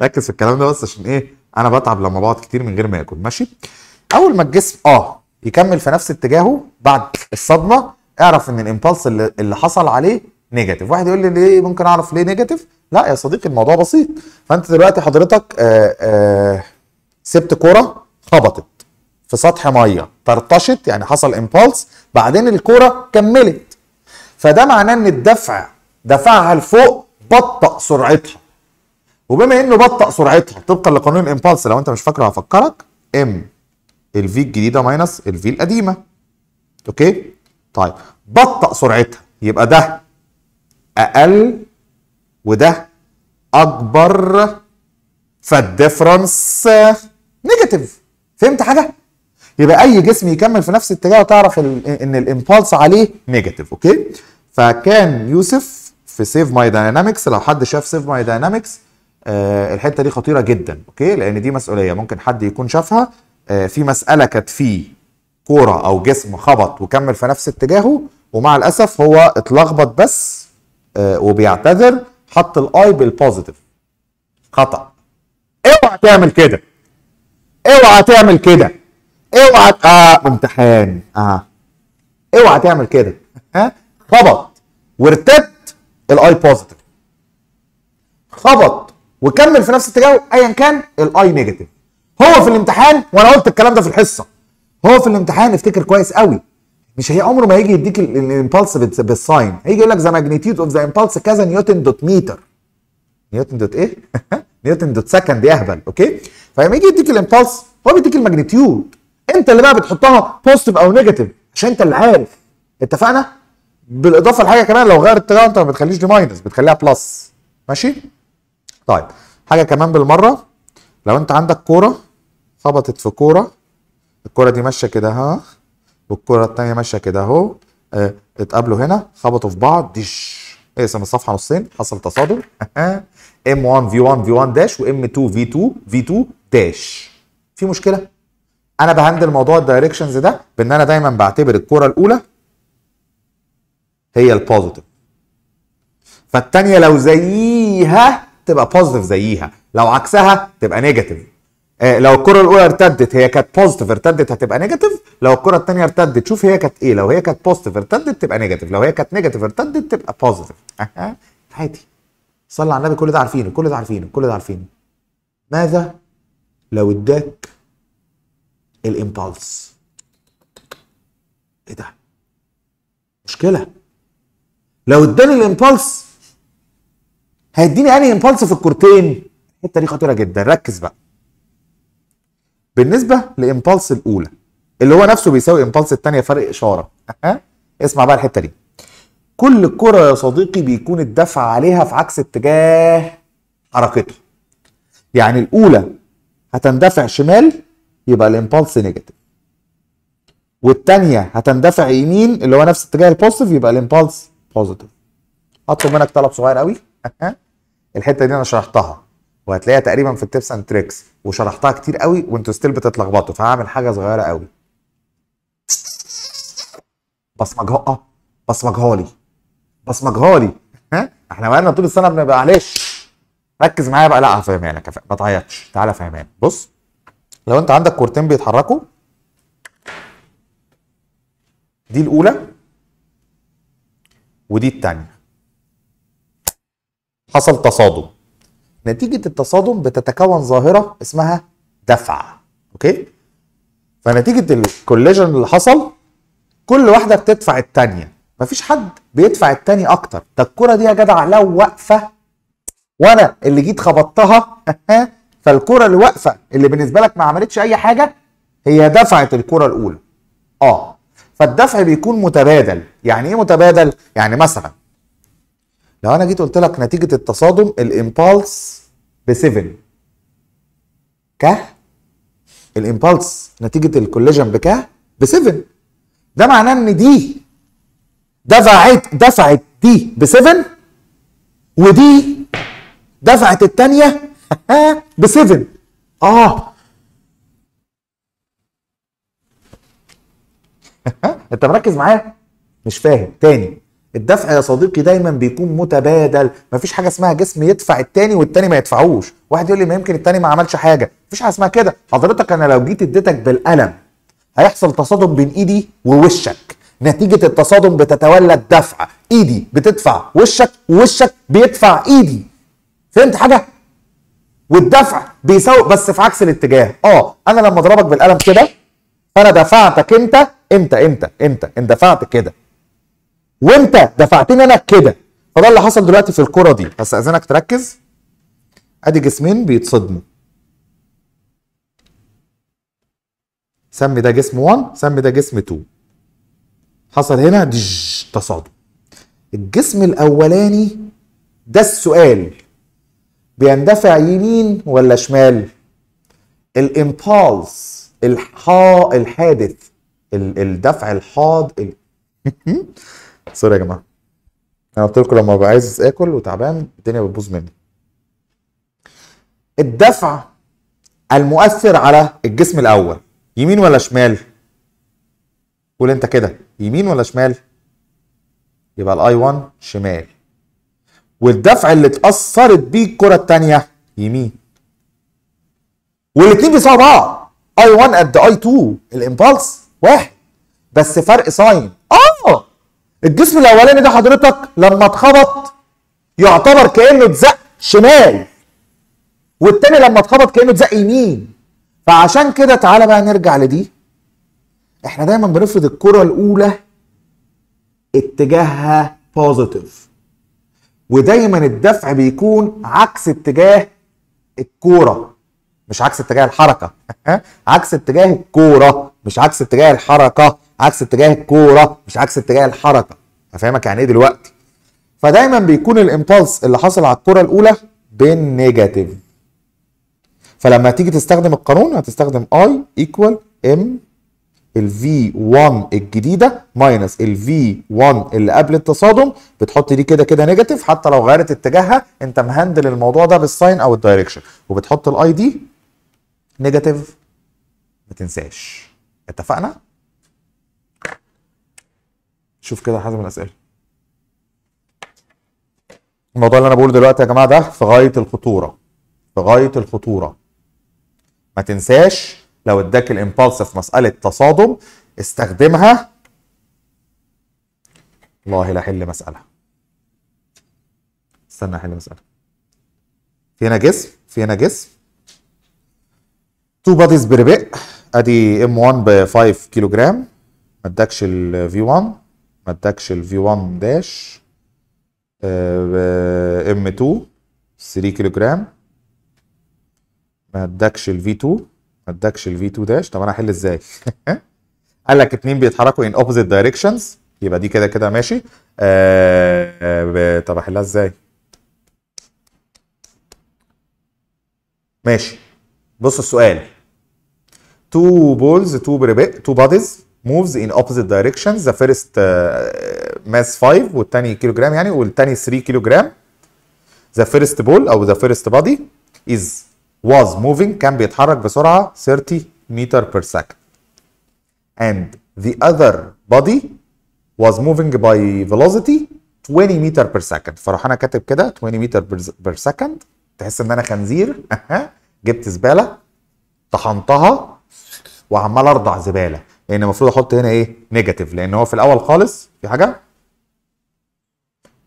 ركز في الكلام ده بس عشان ايه انا بتعب لما بقعد كتير من غير ما اكل ماشي اول ما الجسم اه يكمل في نفس اتجاهه بعد الصدمه اعرف ان الامبالس اللي, اللي حصل عليه نيجاتيف واحد يقول لي ليه ممكن اعرف ليه نيجاتيف لا يا صديقي الموضوع بسيط فانت دلوقتي حضرتك آآ آه، آآ آه، سبت كرة خبطت في سطح ميه طرطشت يعني حصل امبالس بعدين الكرة كملت فده معناه ان الدفع دفعها لفوق بطأ سرعتها وبما انه بطأ سرعتها طبقا لقانون الامبالس لو انت مش فاكره هفكرك ام الفي الجديده ماينس الفي القديمه اوكي طيب بطأ سرعتها يبقى ده اقل وده اكبر فالديفرنس نيجاتيف فهمت حاجه يبقى اي جسم يكمل في نفس الاتجاه وتعرف ان الامبالس عليه نيجاتيف اوكي فكان يوسف في سيف ماي داينامكس لو حد شاف سيف ماي داينامكس آه الحته دي خطيره جدا اوكي لان دي مسؤوليه ممكن حد يكون شافها آه في مساله كانت في كوره او جسم خبط وكمل في نفس اتجاهه ومع الاسف هو اتلخبط بس آه وبيعتذر حط الاي بالبوزيتيف خطا اوعى تعمل كده اوعى تعمل كده اوعى اه امتحان اه اوعى تعمل كده ها خبط وارتد الاي بوزيتيف خبط وكمل في نفس الاتجاه ايا كان الاي نيجاتيف هو في الامتحان وانا قلت الكلام ده في الحصه هو في الامتحان افتكر كويس قوي مش هي عمره ما هيجي يديك الامبالس بالساين هيجي يقول لك ذا ماجنتيود اوف ذا امبالس كذا نيوتن دوت متر نيوتن دوت ايه نيوتن دوت سكند يا اهبل اوكي فلما يجي يديك الامبالس هو بيديك الماجنتيود انت اللي بقى بتحطها بوزيتيف او نيجاتيف عشان انت اللي عارف اتفقنا بالاضافه لحاجه كمان لو غير اتجاه انت ما بتخليش دي ماينس بتخليها بلس ماشي طيب حاجه كمان بالمره لو انت عندك كوره خبطت في كوره الكوره دي ماشيه كده ها والكره التانية ماشيه كده اهو آه، اتقابلوا هنا خبطوا في بعض ديش اقسم الصفحه نصين حصل تصادم ام 1 في 1 في 1 داش وام 2 في 2 في 2 داش في مشكله انا بهندل موضوع الدايركشنز ده بان انا دايما بعتبر الكره الاولى هي البوزيتيف فالتانيه لو زيها تبقى بوزيتيف زيها لو عكسها تبقى نيجاتيف آه، لو الكره الاولى ارتدت هي كانت بوزيتيف ارتدت هتبقى نيجاتيف لو الكره الثانيه ارتدت شوف هي كانت ايه لو هي كانت بوزيتيف ارتدت تبقى نيجاتيف لو هي كانت نيجاتيف ارتدت تبقى بوزيتيف عادي صلي على النبي كل ده عارفينه كل ده عارفينه كل ده عارفينه ماذا لو اداك الامبالس ايه ده مشكله لو اداني الامبالس هيديني انهي امبالس في الكورتين الحته دي خطيره جدا ركز بقى بالنسبه لامبالس الاولى اللي هو نفسه بيساوي امبالس الثانيه فرق اشاره أه؟ اسمع بقى الحته دي كل كره يا صديقي بيكون الدفع عليها في عكس اتجاه حركتها يعني الاولى هتندفع شمال يبقى الامبالس نيجاتيف والثانيه هتندفع يمين اللي هو نفس اتجاه البوزيتيف يبقى الامبالس بوزيتيف هطلب منك طلب صغير قوي أه؟ الحته دي انا شرحتها وهتلاقيها تقريبا في التيبس اند تريكس وشرحتها كتير قوي وانتوا ستيل بتتلخبطوا فهعمل حاجه صغيره قوي بصمجها بصمجها لي بصمجها لي ها احنا بقالنا طول السنه بنبقى معلش ركز معايا بقى لا هفهمها لك ما تعيطش تعالى فهمان بص لو انت عندك كورتين بيتحركوا دي الاولى ودي الثانيه حصل تصادم نتيجه التصادم بتتكون ظاهره اسمها دفع اوكي فنتيجه الكوليجن اللي حصل كل واحده بتدفع الثانيه مفيش حد بيدفع الثاني اكتر ده الكره دي يا جدع لو واقفه وانا اللي جيت خبطتها فالكره اللي واقفه اللي بالنسبه لك ما عملتش اي حاجه هي دفعت الكره الاولى اه فالدفع بيكون متبادل يعني ايه متبادل يعني مثلا لو يعني انا جيت قلت لك نتيجه التصادم الامبالس ب 7 ك الامبالس نتيجه الكوليجن بك ب 7 ده معناه ان دي دفعت دفعت دي ب 7 ودي دفعت الثانيه ب 7 اه انت مركز معايا مش فاهم تاني الدفع يا صديقي دايما بيكون متبادل مفيش حاجه اسمها جسم يدفع التاني والتاني ما يدفعوش واحد يقول لي ما يمكن التاني ما عملش حاجه مفيش حاجه اسمها كده حضرتك انا لو جيت اديتك بالقلم هيحصل تصادم بين ايدي ووشك نتيجه التصادم بتتولى الدفع ايدي بتدفع وشك ووشك بيدفع ايدي فهمت حاجه والدفع بيساوي بس في عكس الاتجاه اه انا لما اضربك بالقلم كده فانا دفعتك انت امتى امتى امتى انت دفعت كده وانت دفعتني انا كده فده اللي حصل دلوقتي في الكره دي هستاذنك تركز ادي جسمين بيتصدموا سمي ده جسم 1 سمي ده جسم 2 حصل هنا تصادم الجسم الاولاني ده السؤال بيندفع يمين ولا شمال الامبالس الحا الحادث الدفع الحاد سوري يا جماعه انا قلت لكم لما ببقى عايز اكل وتعبان الدنيا بتبوظ مني الدفع المؤثر على الجسم الاول يمين ولا شمال قول انت كده يمين ولا شمال يبقى الاي 1 شمال والدفع اللي اتاثرت بيه الكره الثانيه يمين والاثنين بيساووا بعض اي 1 قد اي 2 الامبالس واحد بس فرق ساين اه الجسم الاولاني ده حضرتك لما اتخبط يعتبر كانه اتزق شمال والتاني لما اتخبط كانه اتزق يمين فعشان كده تعالى بقى نرجع لدي احنا دايما بنفرض الكره الاولى اتجاهها بوزيتيف ودايما الدفع بيكون عكس اتجاه الكوره مش عكس اتجاه الحركه عكس اتجاه الكوره مش عكس اتجاه الحركه عكس اتجاه الكوره مش عكس اتجاه الحركه افهمك يعني ايه دلوقتي فدايما بيكون الامبالس اللي حصل على الكره الاولى نيجاتيف فلما تيجي تستخدم القانون هتستخدم اي ايكوال ام v 1 الجديده ماينس ال v 1 اللي قبل التصادم بتحط دي كده كده نيجاتيف حتى لو غيرت اتجاهها انت مهندل الموضوع ده بالساين او الدايركشن وبتحط الاي دي نيجاتيف ما تنساش اتفقنا شوف كده حازم الاسئله الموضوع اللي انا بقوله دلوقتي يا جماعه ده في غايه الخطوره في غايه الخطوره ما تنساش لو اداك الامبالس في مساله تصادم استخدمها والله لا حل مساله استنى احل مساله في هنا جسم في هنا جسم تو باديز بربق ادي ام 1 ب 5 كيلو جرام ما اداكش الفي 1 ما ادكش الفي 1 داش ام 2 3 كيلو جرام ما ادكش الفي 2 ما ادكش الفي 2 داش طب انا هحل ازاي قال لك اتنين بيتحركوا ان اوبوزيت دايركشنز يبقى دي كده كده ماشي آه، آه، آه، طب احلها ازاي ماشي بص السؤال تو بولز تو بريبيت تو باديز moves in opposite directions the first uh, mass 5 والثاني كيلوغرام يعني والثاني 3 كيلوغرام the first ball او the first body is was moving كان بيتحرك بسرعة 30 meter per second and the other body was moving by velocity 20 meter per second فراح انا كاتب كده 20 meter per second تحس ان انا خنزير جبت زبالة طحنتها وعمال ارضع زبالة يعني المفروض احط هنا ايه نيجاتيف لان هو في الاول خالص في حاجه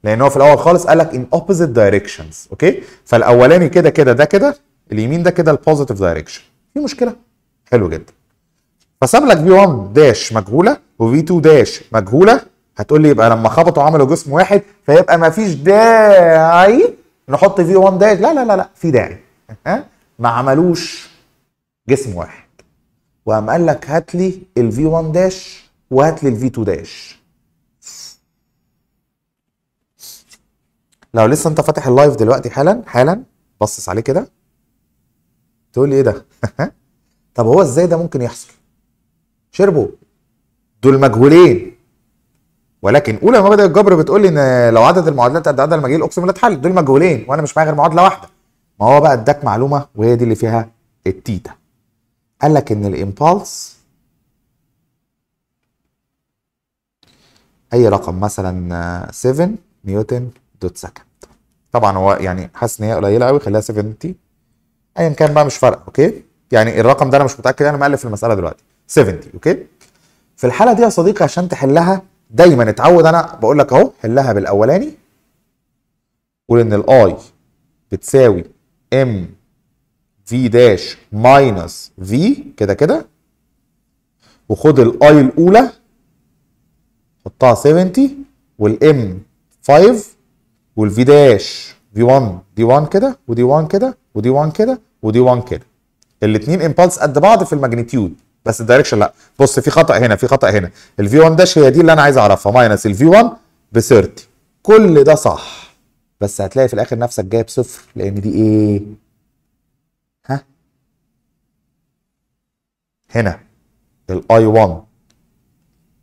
لان هو في الاول خالص قال لك ان اوبوزيت دايركشنز اوكي فالاولاني كده كده ده كده اليمين ده كده البوزيتيف دايركشن في مشكله حلو جدا فساب لك في 1 داش مجهوله وفي 2 داش مجهوله هتقول لي يبقى لما خبطوا عملوا جسم واحد فيبقى ما فيش داعي نحط في 1 داش لا لا لا لا في داعي ها ما عملوش جسم واحد وقام قال لك هات لي الفي 1 داش وهات لي الفي 2 داش لو لسه انت فاتح اللايف دلوقتي حالا حالا بصص عليه كده تقول لي ايه ده طب هو ازاي ده ممكن يحصل شربوا دول مجهولين ولكن اولى مبادئ الجبر بتقول لي ان لو عدد المعادلات قد عدد المجهول اقسم لا اتحل دول مجهولين وانا مش معايا غير معادله واحده ما هو بقى اداك معلومه وهي دي اللي فيها التيتا قال لك ان الامبالس اي رقم مثلا 7 نيوتن دوت سكند طبعا هو يعني حاسس ان هي قليله قوي خليها 70 ايا كان بقى مش فارقه اوكي يعني الرقم ده انا مش متاكد انا في المساله دلوقتي 70 اوكي في الحاله دي يا صديقي عشان تحلها دايما اتعود انا بقول لك اهو حلها بالاولاني قول ان الاي بتساوي ام في داش ماينس في كده كده وخد الاي الاولى حطها 70 والام 5 والفي داش في 1 دي 1 كده ودي 1 كده ودي 1 كده ودي 1 كده الاثنين امبالس قد بعض في الماجنتيود بس الدايركشن لا بص في خطا هنا في خطا هنا الفي 1 داش هي دي اللي انا عايز اعرفها ماينس الفي 1 ب 30 كل ده صح بس هتلاقي في الاخر نفسك جايب صفر لان دي ايه هنا الاي 1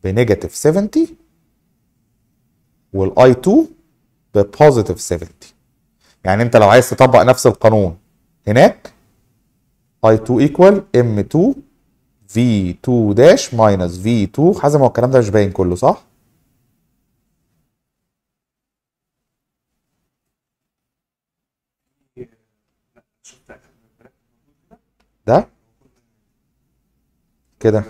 بنيجاتيف 70 والاي 2 ببوزيتيف 70 يعني انت لو عايز تطبق نفس القانون هناك i2 equal m2 v2 داش ماينس v2 حازم هو الكلام ده مش باين كله صح؟ كده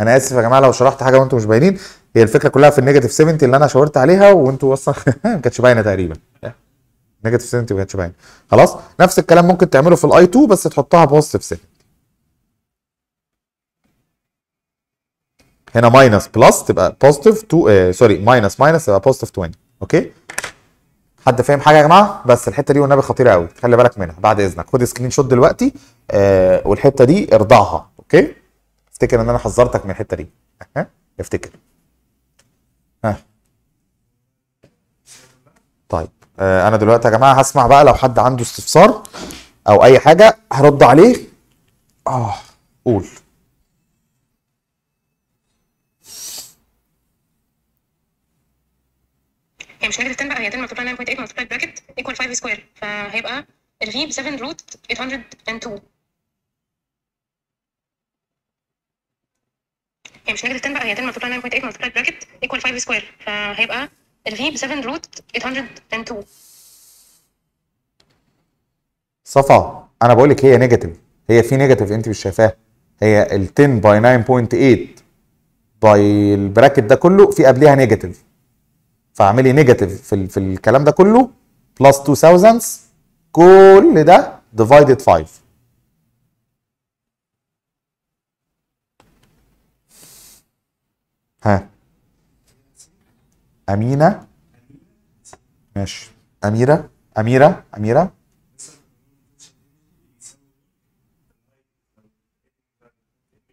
انا اسف يا جماعه لو شرحت حاجه وانتم مش باينين هي الفكره كلها في النيجاتيف 70 اللي انا شاورت عليها وانتم اصلا ما كانتش باينه تقريبا نيجاتيف 70 ما كانتش باينه خلاص نفس الكلام ممكن تعمله في الاي 2 بس تحطها بوزيتيف 70 هنا ماينس بلس تبقى بوزيتيف 2 سوري ماينس ماينس تبقى بوزيتيف 20 اوكي حد فاهم حاجه يا جماعه بس الحته دي والنبي خطيره قوي خلي بالك منها بعد اذنك خد سكرين شوت دلوقتي آه والحته دي ارضعها اوكي افتكر ان انا حذرتك من الحته دي ها افتكر ها طيب آه، انا دلوقتي يا جماعه هسمع بقى لو حد عنده استفسار او اي حاجه هرد عليه اه قول هي مش نيجاتيف 10 بقى هي 10 مكتوبه 9.8 مكتوبه البراكت ايكوال 5 سكوير فهيبقى الفي ب 7 روت 802 هي مش نيجاتيف 10 بقى هي 10 ملتبلاي 9.8 ملتبلاي براكت ايكوال 5 سكوير فهيبقى v ب 7 روت 802 صفا انا بقول لك هي نيجاتيف هي في نيجاتيف انت مش شايفاها هي ال 10 باي 9.8 باي البراكت ده كله في قبلها نيجاتيف فاعملي نيجاتيف في, في الكلام ده كله بلس 2000 كل ده ديفايدد 5 ها أمينة ماشي أميرة أميرة أميرة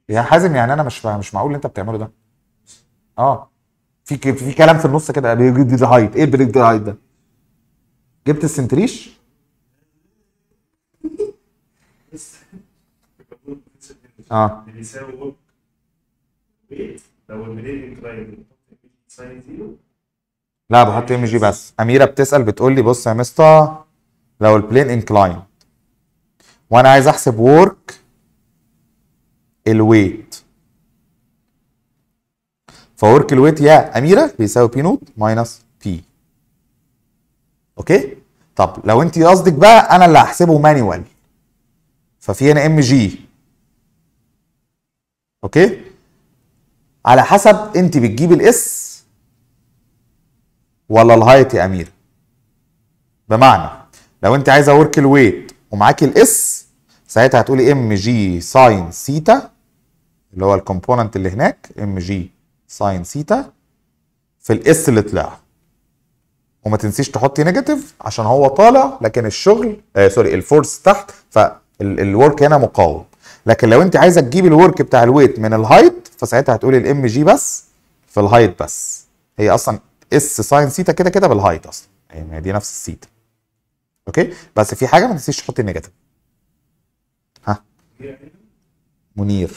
يا حازم يعني انا مش مش معقول اللي انت بتعمله ده اه في في كلام في النص كده بريك دي هايت ايه البريك دي هايت ده جبت السنتريش اه لا بحط ام جي بس اميره بتسال بتقول لي بص يا مستر لو البلين انكلاين وانا عايز احسب ورك الويت فورك الويت يا اميره بيساوي بي نوت ماينس بي اوكي طب لو انت قصدك بقى انا اللي هحسبه مانيوال ففي هنا ام جي اوكي على حسب انت بتجيب الاس ولا الهايت يا امير بمعنى لو انت عايزه ورك الويت ومعاكي الاس ساعتها هتقولي ام جي ساين سيتا اللي هو الكومبوننت اللي هناك ام جي ساين سيتا في الاس اللي طلع وما تنسيش تحطي نيجاتيف عشان هو طالع لكن الشغل آه سوري الفورس تحت فالورك هنا مقاوم لكن لو انت عايزه تجيبي الورك بتاع الويت من الهايت فساعتها هتقولي الام جي بس في الهايت بس هي اصلا اس ساين سيتا كده كده بالهايت اصلا يعني دي نفس السيتا اوكي بس في حاجه ما تنسيش تحطي النيجاتيف ها منير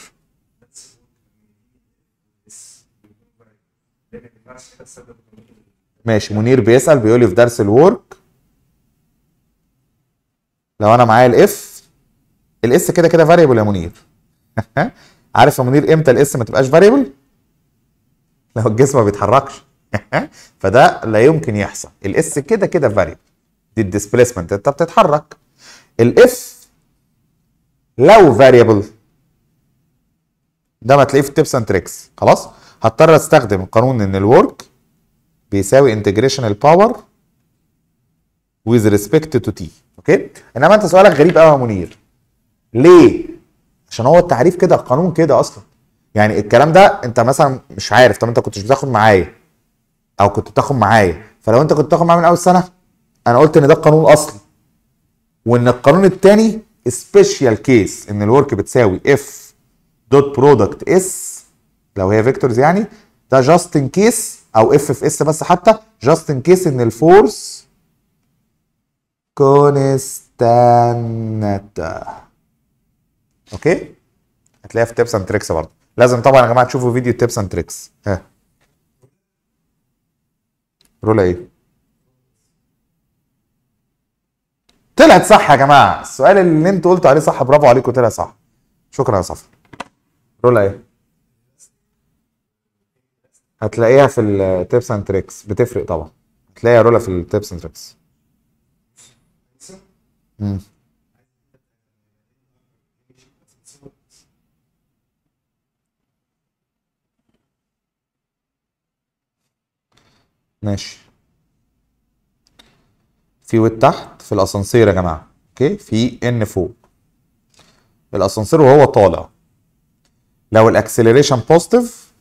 ماشي منير بيسال بيقول لي في درس الورك لو انا معايا الاف الاس كده كده فاريبل يا منير عارف يا منير امتى الاس ما تبقاش فاريبل لو الجسم ما بيتحركش فده لا يمكن يحصل الاس كده كده فاريبل دي الديسبيسمنت انت بتتحرك الاف لو فاريبل ده ما تلاقيه في التيبس اند تريكس خلاص هضطر استخدم قانون ان الورك بيساوي انتجريشن الباور ويز ريسبكت تو تي اوكي انما انت سؤالك غريب قوي يا منير ليه؟ عشان هو التعريف كده القانون كده اصلا يعني الكلام ده انت مثلا مش عارف طب انت كنتش بتاخد معايا او كنت بتاخد معايا فلو انت كنت بتاخد معايا من اول سنه انا قلت ان ده القانون اصلا وان القانون الثاني سبيشال كيس ان الورك بتساوي اف دوت برودكت اس لو هي فيكتورز يعني ده جاست ان كيس او اف في اس بس حتى جاست ان كيس ان الفورس كونستانتا اوكي هتلاقيها في تيبس اند تريكس برضه لازم طبعا يا جماعه تشوفوا فيديو تيبس اند تريكس ها رولا ايه طلعت صح يا جماعه السؤال اللي انتوا قلتوا عليه صح برافو عليكم طلع صح شكرا يا صفر رولا ايه هتلاقيها في التيبس اند تريكس بتفرق طبعا هتلاقيها رولا في التيبس اند تريكس امم ماشي في ويت تحت في الاسانسير يا جماعه اوكي في ان فوق الاسانسير وهو طالع لو الاكسلريشن بوزيتيف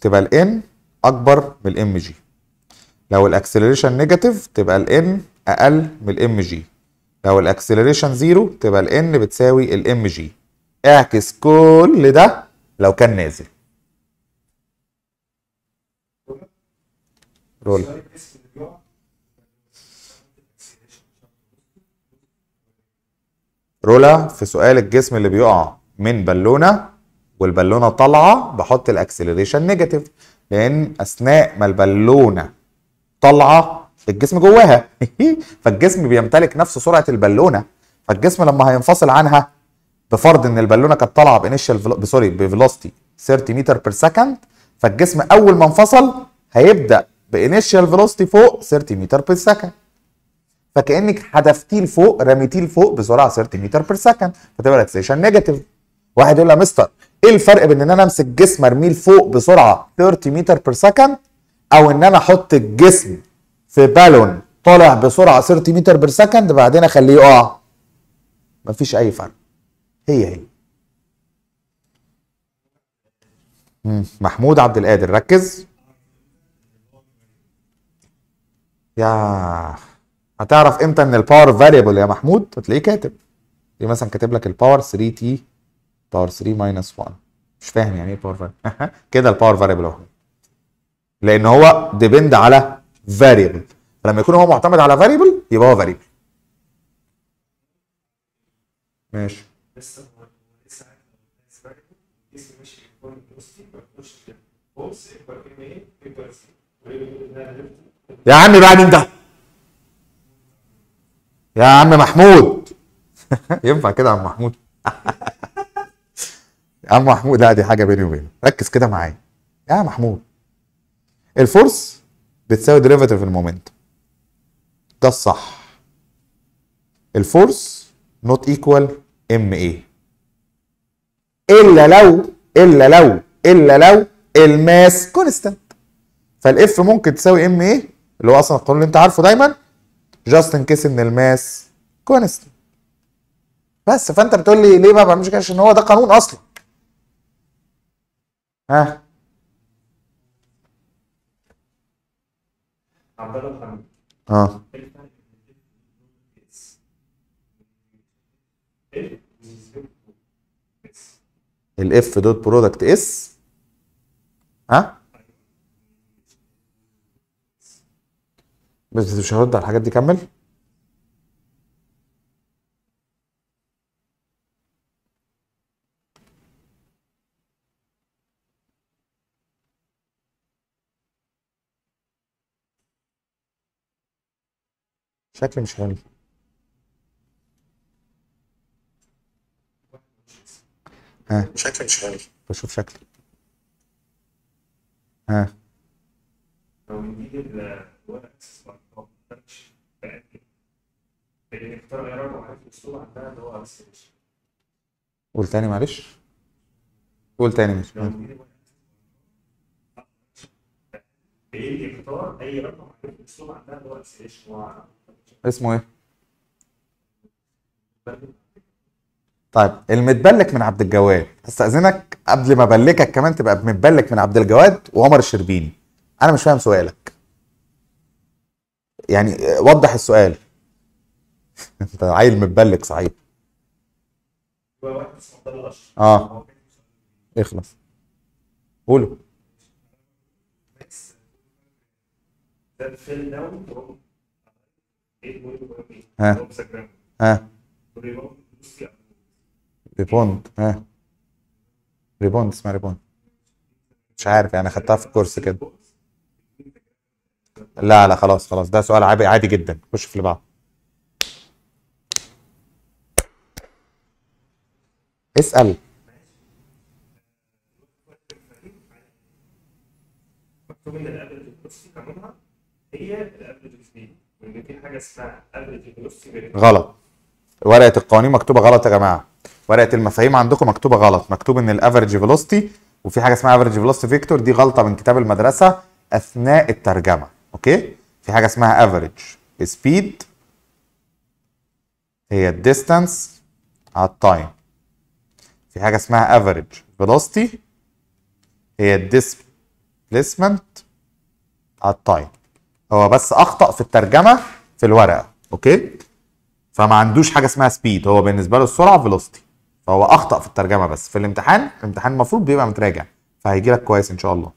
تبقى الان اكبر من الام جي لو الاكسلريشن نيجاتيف تبقى الان اقل من الام جي لو الاكسلريشن زيرو تبقى الان بتساوي الام جي اعكس كل ده لو كان نازل رول رولا في سؤال الجسم اللي بيقع من بالونه والبالونه طالعه بحط الاكسلريشن نيجاتيف لان اثناء ما البالونه طالعه الجسم جواها فالجسم بيمتلك نفس سرعه البالونه فالجسم لما هينفصل عنها بفرض ان البالونه كانت طالعه بانيشال سوري بفيلوستي 30 متر بير سكند فالجسم اول ما انفصل هيبدا انيشال فيلوستي فوق 30 متر بير سكند فكانك حدفتيه لفوق رميتيه لفوق بسرعه 30 متر بير سكند فتبقى الاكسلريشن نيجاتيف واحد يقول لي يا مستر ايه الفرق بين ان انا امسك جسم ارميه لفوق بسرعه 30 متر بير سكند او ان انا احط الجسم في بالون طالع بسرعه 30 متر بير سكند بعدين اخليه يقع آه. مفيش اي فرق هي هي محمود عبد القادر ركز يا هتعرف امتى ان الباور فاريبل يا محمود هتلاقيه كاتب ليه مثلا كاتب لك الباور 3 تي باور 3 ماينس 1 مش فاهم يعني ايه باور فاريبل كده الباور فاريبل اهو لان هو ديبند على فاريبل فلما يكون هو معتمد على فاريبل يبقى هو فاريبل ماشي يا عم بقى مين ده يا عم محمود ينفع كده يا عم محمود يا عم محمود لا دي حاجه بيني وبينه ركز كده معايا يا محمود الفورس بتساوي ديريفاتيف المومنتوم ده الصح الفورس نوت ايكوال ام اي الا لو الا لو الا لو الماس كونستنت فالاف ممكن تساوي ام ايه اللي هو اصلا القانون اللي انت عارفه دايما جاست ان كيس ان الماس كونست بس فانت بتقول لي ليه بقى ما بعملش كده عشان هو ده قانون اصلا ها اه الاف دوت برودكت اس ها بس مش هرد على الحاجات دي كمل شكلي مش حلو ها شكلي مش حلو بشوف شكلي ها لو نجيب الورق قول تاني معلش قول تاني مش بيختار اسمه ايه؟ طيب المتبلك من عبد الجواد استاذنك قبل ما ابلكك كمان تبقى متبلك من عبد الجواد وعمر الشربيني انا مش فاهم سؤالك يعني آه، وضح السؤال انت عيل متبلك صحيح اه اخلص قوله ها ها ريبوند ها ريبوند اسمها ريبوند مش عارف يعني خدتها في الكورس كده لا لا خلاص خلاص ده سؤال عادي عادي جدا خش في اللي بعده اسال مكتوب ان هي وان في حاجه اسمها غلط ورقه القوانين مكتوبه غلط يا جماعه ورقه المفاهيم عندكم مكتوبه غلط مكتوب ان الافرج فيلوستي وفي حاجه اسمها افرج فيلوستي فيكتور دي غلطه من كتاب المدرسه اثناء الترجمه اوكي في حاجه اسمها افريج سبيد هي الديستانس على التايم في حاجه اسمها افريج فيلوستي هي الديسبليسمنت على التايم هو بس اخطا في الترجمه في الورقه اوكي فما عندوش حاجه اسمها سبيد هو بالنسبه له السرعه فيلوستي فهو اخطا في الترجمه بس في الامتحان الامتحان المفروض بيبقى متراجع فهيجي لك كويس ان شاء الله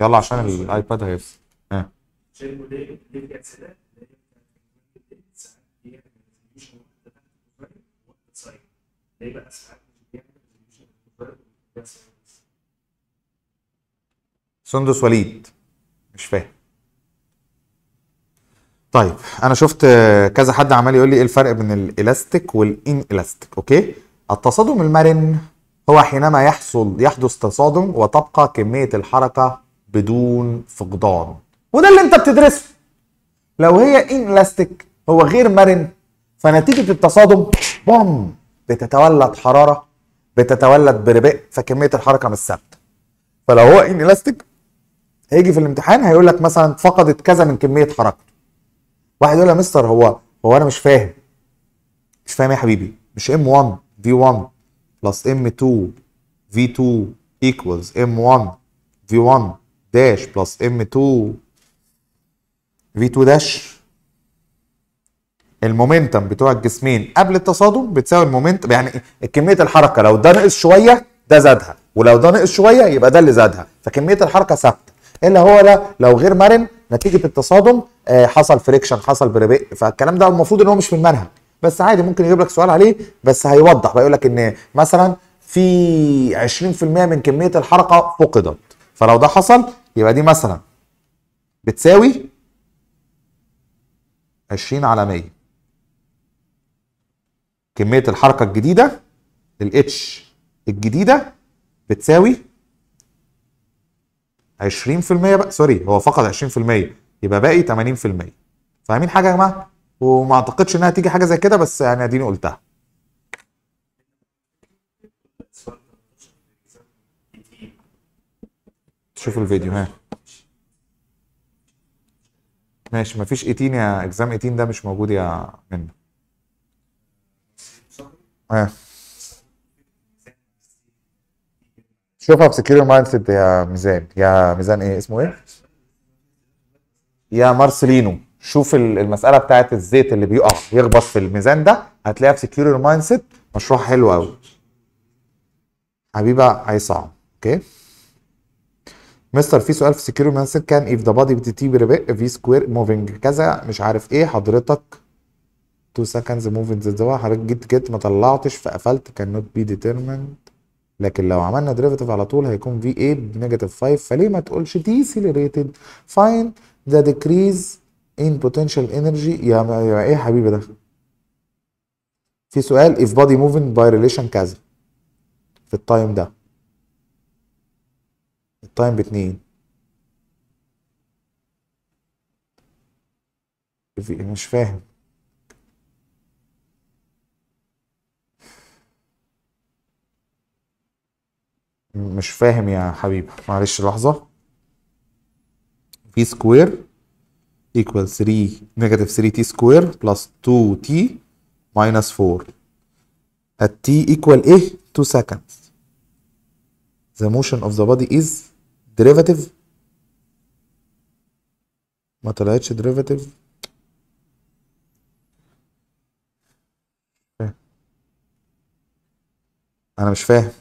يلا عشان الايباد هيفصل اه هيبقى سندس وليد مش فاهم طيب انا شفت كذا حد عمال يقول لي ايه الفرق بين الالاستيك والان الاستيك اوكي التصادم المرن هو حينما يحصل يحدث تصادم وتبقى كميه الحركه بدون فقدان وده اللي انت بتدرسه لو هي ان الاستيك هو غير مرن فنتيجه التصادم بوم بتتولد حراره بتتولد برباء فكميه الحركه مش ثابته فلو هو ان الاستيك هيجي في الامتحان هيقول لك مثلا فقدت كذا من كميه حركته واحد يقول يا مستر هو هو انا مش فاهم مش فاهم إيه يا حبيبي مش ام 1 في 1 بلس ام 2 في 2 ايكوالز ام 1 في 1 داش بلس ام 2 في 2 داش المومنتم بتوع الجسمين قبل التصادم بتساوي المومنتم يعني كميه الحركه لو ده نقص شويه ده زادها ولو ده نقص شويه يبقى ده اللي زادها فكميه الحركه ثابته الا هو ده لو غير مرن نتيجه التصادم آه، حصل فريكشن حصل بريبي فالكلام ده المفروض ان هو مش في المنهج بس عادي ممكن يجيب لك سؤال عليه بس هيوضح بيقول لك ان مثلا في 20% من كميه الحركه فقدت فلو ده حصل يبقى دي مثلا بتساوي 20 على 100 كميه الحركه الجديده الاتش الجديده بتساوي 20% بقى سوري هو فقد 20% يبقى باقي 80% فاهمين حاجه يا جماعه وما اعتقدش انها تيجي حاجه زي كده بس يعني اديني قلتها شوف الفيديو ها ماشي مفيش 18 يا اكزام 18 ده مش موجود يا منه شوفها في سكيور مايند سيت يا ميزان يا ميزان ايه اسمه ايه؟ يا مارسلينو شوف المساله بتاعت الزيت اللي بيقع يخبط في الميزان ده هتلاقيها في سكيور مايند سيت مشروع حلو قوي حبيبه عيسى اوكي مستر في سؤال في سكيور مايند سيت كان ذا the بتي تي في سكوير موفينج كذا مش عارف ايه حضرتك 2 seconds موفينج the door حضرتك جيت جيت ما طلعتش فقفلت كان نوت بي ديترمند لكن لو عملنا ديريفيتيف على طول هيكون في اي بنيجاتيف 5 فليه ما تقولش دي سيليريتد فاين ذا ديكريز ان بوتنشال انرجي يا ايه يا حبيبي ده في سؤال اف بودي موفينج باي ريليشن كذا في التايم ده التايم باتنين مش فاهم مش فاهم يا حبيبي معلش لحظه في سكوير equal 3 negative 3 t square plus 2 t minus 4 at t equal ايه 2 seconds the motion of the body is derivative ما طلعتش derivative انا مش فاهم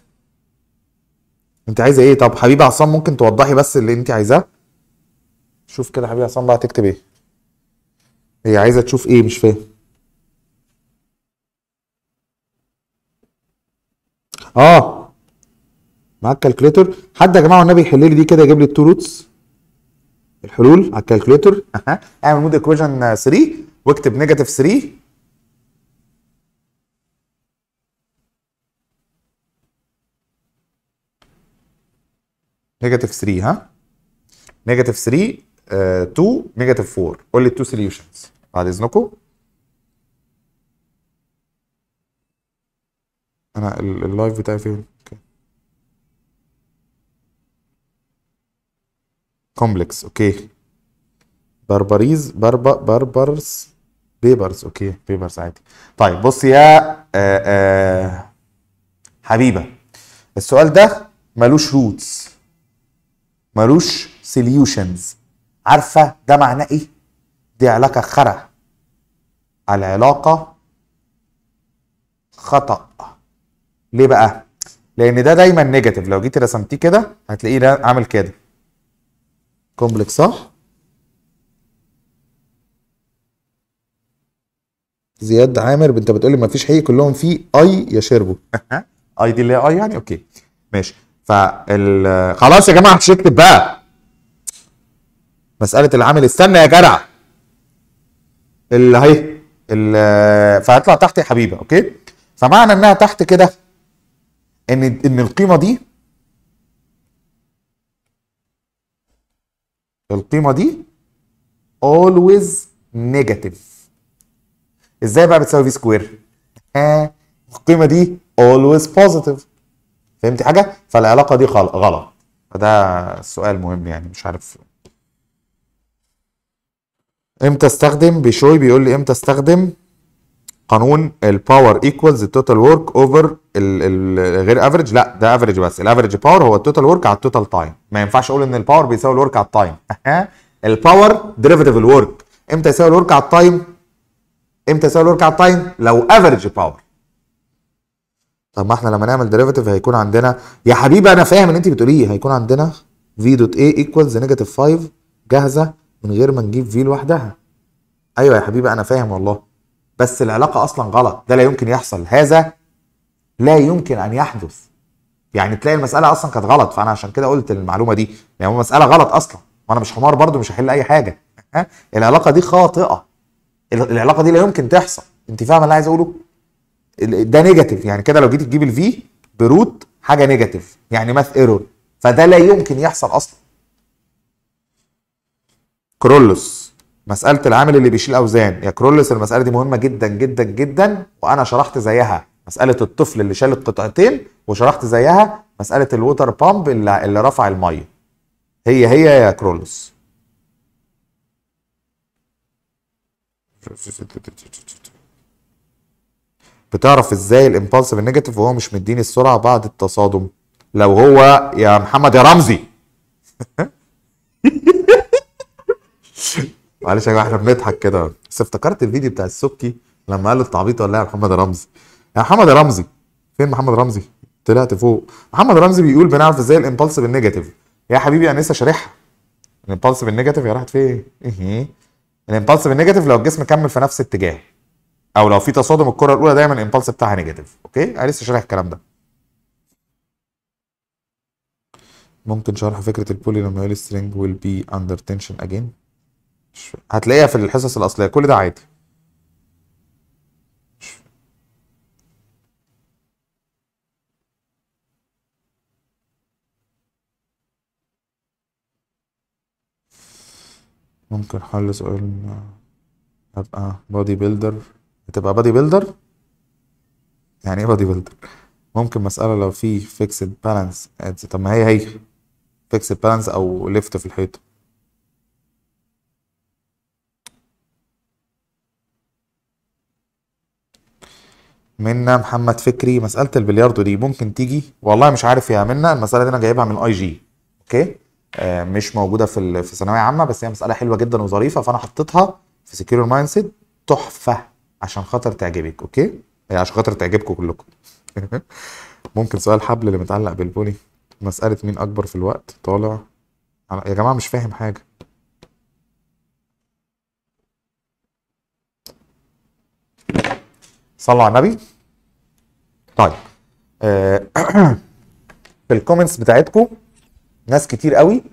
انت عايزه ايه طب حبيبه عصام ممكن توضحي بس اللي انت عايزاه شوف كده حبيبه عصام بقى هتكتب ايه هي عايزه تشوف ايه مش فاهم اه معاك الكالكوليتر حد يا جماعه والنبي يحل لي دي كده يجيب لي التو روتس الحلول على الكالكوليتر اعمل مود ايكويشن 3 واكتب نيجاتيف 3 نيجاتيف 3 ها نيجاتيف 3 2 نيجاتيف 4 قول لي التو سوليوشنز بعد اذنكم انا اللايف بتاعي فين كومبلكس اوكي بربريز بربا بربرز بيبرز اوكي بيبرز عادي طيب بص يا آآ آه، آآ آه، حبيبه السؤال ده ملوش روتس ملوش سوليوشنز عارفه ده معناه ايه دي علاقه خرع العلاقه خطا ليه بقى لان ده دايما نيجاتيف لو جيت رسمتيه كده هتلاقيه ده عامل كده كومبلكس صح زياد عامر انت بتقولي ما فيش حقيقي كلهم فيه اي يا يشربوا اي دي اللي هي اي يعني اوكي ماشي فال خلاص يا جماعه مش اكتب بقى مساله العامل استنى يا جدع اللي هي اللي فهيطلع تحت يا حبيبي اوكي فمعنى انها تحت كده ان ان القيمه دي القيمه دي always negative ازاي بقى بتساوي في سكوير؟ القيمه دي always positive فهمتي حاجه فالعلاقه دي غلط فده سؤال مهم يعني مش عارف امتى استخدم بشوي بيقول لي امتى استخدم قانون الباور ايكوالز التوتال ورك اوفر الغير افريج لا ده افريج بس الافريج باور هو التوتال ورك على التوتال تايم ما ينفعش اقول ان الباور بيساوي الورك على التايم الباور ديريفيتيف الورك امتى يساوي الورك على التايم امتى يساوي الورك على التايم لو افريج باور طب ما احنا لما نعمل ديريفيتيف هيكون عندنا يا حبيبي انا فاهم اللي انت بتقوليه هيكون عندنا في دوت اي ايكوالز نيجاتيف 5 جاهزه من غير ما نجيب في لوحدها ايوه يا حبيبي انا فاهم والله بس العلاقه اصلا غلط ده لا يمكن يحصل هذا لا يمكن ان يحدث يعني تلاقي المساله اصلا كانت غلط فانا عشان كده قلت المعلومه دي يعني المساله غلط اصلا وانا مش حمار برده مش هحل اي حاجه العلاقه دي خاطئه العلاقه دي لا يمكن تحصل انت فاهم اللي عايز اقوله ده نيجاتيف يعني كده لو جيت تجيب الفي بروت حاجه نيجاتيف يعني ماث ايرور فده لا يمكن يحصل اصلا كرولوس مساله العامل اللي بيشيل اوزان يا كرولوس المساله دي مهمه جدا جدا جدا وانا شرحت زيها مساله الطفل اللي شال القطعتين وشرحت زيها مساله الووتر بامب اللي, اللي رفع الميه هي هي يا كرولوس بتعرف ازاي الامبالسيف النيجاتيف وهو مش مديني السرعه بعد التصادم لو هو يا محمد يا رمزي معلش يا جماعه احنا بنضحك كده بس افتكرت الفيديو بتاع السكي لما قال التعبيط ولا يا محمد يا رمزي يا محمد يا رمزي فين محمد رمزي طلعت فوق محمد رمزي بيقول بنعرف ازاي الامبالسيف النيجاتيف يا حبيبي انا لسه شارحها الامبالسيف النيجاتيف يا راحت فين الامبالس الامبالسيف النيجاتيف لو الجسم كمل في نفس اتجاهه او لو في تصادم الكره الاولى دايما الامبالس بتاعها نيجاتيف اوكي انا لسه شارح الكلام ده ممكن شرح فكره البولي لما يقول سترينج ويل بي اندر تنشن اجين هتلاقيها في الحصص الاصليه كل ده عادي ممكن حل سؤال ابقى بودي بيلدر بتبقى بادي بيلدر يعني ايه بادي بيلدر ممكن مسألة لو في فيكسد بالانس طب ما هي هي فيكسد بالانس او ليفت في الحيطة منا محمد فكري مسألة البلياردو دي ممكن تيجي والله مش عارف يا منا المسألة دي انا جايبها من اي جي اوكي آه مش موجودة في في ثانوية عامة بس هي مسألة حلوة جدا وظريفة فانا حطيتها في سكيور مايند سيت تحفة عشان خاطر تعجبك اوكي يعني عشان خاطر تعجبكم كلكم ممكن سؤال حبل اللي متعلق بالبوني مساله مين اكبر في الوقت طالع يا جماعه مش فاهم حاجه صلوا على النبي طيب آه، في الكومنتس بتاعتكم ناس كتير قوي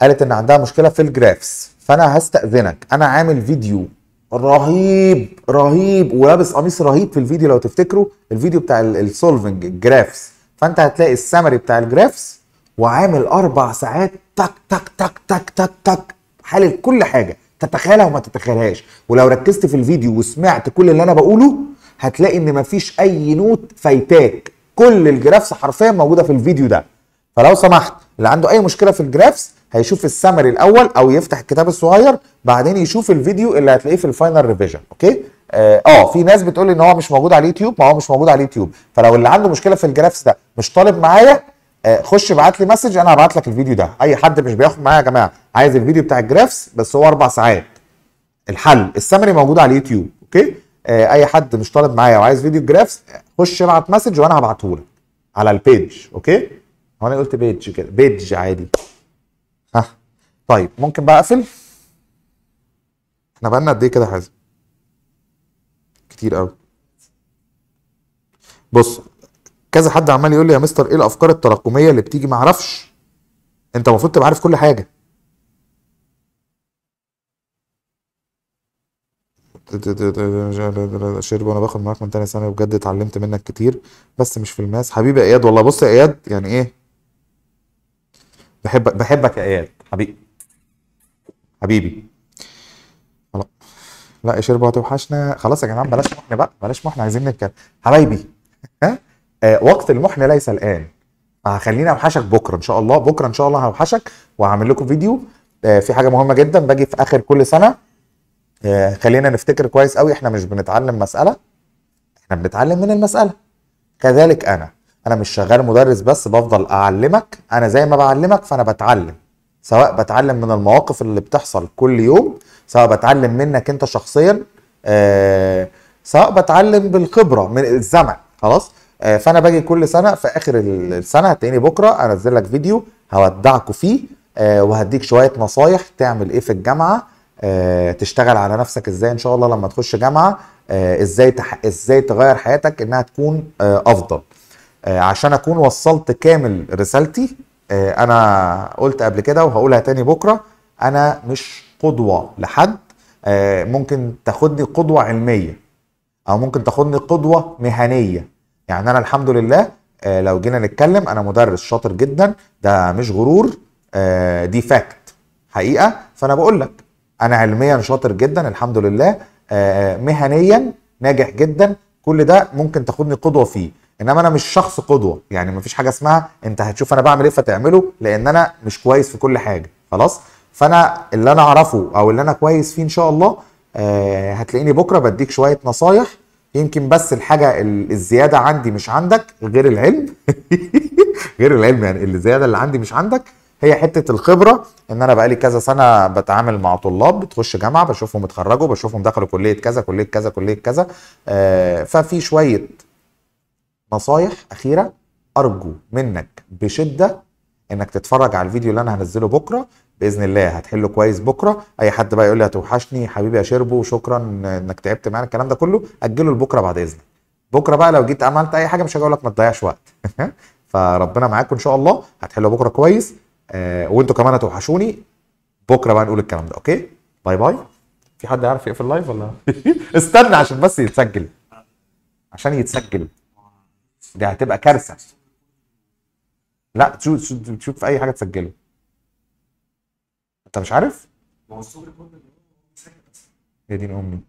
قالت ان عندها مشكله في الجرافس فانا هستاذنك انا عامل فيديو رهيب رهيب ولابس قميص رهيب في الفيديو لو تفتكروا الفيديو بتاع السولفنج الجرافس فانت هتلاقي السمري بتاع الجرافس وعامل اربع ساعات تك تك تك تك تك تك حلل كل حاجه تتخيلها وما تتخيلهاش ولو ركزت في الفيديو وسمعت كل اللي انا بقوله هتلاقي ان مفيش اي نوت فايتاك كل الجرافس حرفيا موجوده في الفيديو ده فلو سمحت اللي عنده اي مشكله في الجرافس هيشوف السمري الاول او يفتح الكتاب الصغير بعدين يشوف الفيديو اللي هتلاقيه في الفاينل ريفيجن اوكي اه, آه، في ناس بتقول ان هو مش موجود على اليوتيوب ما هو مش موجود على اليوتيوب فلو اللي عنده مشكله في الجرافس ده مش طالب معايا آه خش ابعت لي مسج انا هبعت لك الفيديو ده اي حد مش بياخد معايا يا جماعه عايز الفيديو بتاع الجرافس بس هو اربع ساعات الحل السمري موجود على اليوتيوب اوكي آه اي حد مش طالب معايا وعايز فيديو جرافس خش ابعت مسج وانا هبعته لك على البيج اوكي هو انا قلت بيج كده بيج عادي طيب ممكن بقى اقفل احنا بقى لنا قد ايه كده حازم كتير قوي بص كذا حد عمال يقول لي يا مستر ايه الافكار التراكميه اللي بتيجي ما اعرفش انت المفروض تبقى عارف كل حاجه شرب وانا باخد معاك من تاني ثانوي بجد اتعلمت منك كتير بس مش في الماس حبيبي اياد والله بص يا اياد يعني ايه بحبك بحبك يا اياد حبيبي حبيبي لا يا شربه هتوحشنا خلاص يا جماعه بلاش محن بقى بلاش محن عايزين نتكلم حبايبي ها آه وقت المحن ليس الان آه، خليني اوحشك بكره ان شاء الله بكره ان شاء الله هوحشك وهعمل لكم فيديو آه في حاجه مهمه جدا باجي في اخر كل سنه آه خلينا نفتكر كويس قوي احنا مش بنتعلم مساله احنا بنتعلم من المساله كذلك انا انا مش شغال مدرس بس بفضل اعلمك انا زي ما بعلمك فانا بتعلم سواء بتعلم من المواقف اللي بتحصل كل يوم سواء بتعلم منك انت شخصيا آه سواء بتعلم بالخبره من الزمن خلاص آه فانا باجي كل سنه في اخر السنه هتلاقيني بكره انزل لك فيديو هودعكوا فيه آه وهديك شويه نصايح تعمل ايه في الجامعه آه تشتغل على نفسك ازاي ان شاء الله لما تخش جامعه آه ازاي تح... ازاي تغير حياتك انها تكون آه افضل آه عشان اكون وصلت كامل رسالتي آه، انا قلت قبل كده وهقولها تاني بكره انا مش قدوه لحد آه، ممكن تاخدني قدوه علميه او ممكن تاخدني قدوه مهنيه يعني انا الحمد لله آه، لو جينا نتكلم انا مدرس شاطر جدا ده مش غرور دي فاكت حقيقه فانا بقول لك انا علميا شاطر جدا الحمد لله مهنيا ناجح جدا كل ده ممكن تاخدني قدوه فيه انما انا مش شخص قدوه يعني مفيش حاجه اسمها انت هتشوف انا بعمل ايه فتعمله لان انا مش كويس في كل حاجه خلاص فانا اللي انا اعرفه او اللي انا كويس فيه ان شاء الله آه هتلاقيني بكره بديك شويه نصايح يمكن بس الحاجه الزياده عندي مش عندك غير العلم غير العلم يعني الزياده اللي عندي مش عندك هي حته الخبره ان انا بقالي كذا سنه بتعامل مع طلاب بتخش جامعه بشوفهم اتخرجوا بشوفهم دخلوا كليه كذا كليه كذا كليه كذا آه ففي شويه نصايح اخيره ارجو منك بشده انك تتفرج على الفيديو اللي انا هنزله بكره باذن الله هتحله كويس بكره اي حد بقى يقول لي هتوحشني حبيبي يا شربو شكرا انك تعبت معانا الكلام ده كله اجله لبكره بعد اذنك بكره بقى لو جيت عملت اي حاجه مش هقول لك ما تضيعش وقت فربنا معاكم ان شاء الله هتحله بكره كويس آه وانتوا كمان هتوحشوني بكره بقى نقول الكلام ده اوكي باي باي في حد يعرف يقفل لايف ولا استنى عشان بس يتسجل عشان يتسجل دي هتبقى كارثه لا تشوف تشوف اي حاجه تسجله انت مش عارف؟ ما هو الصوت هي دي الام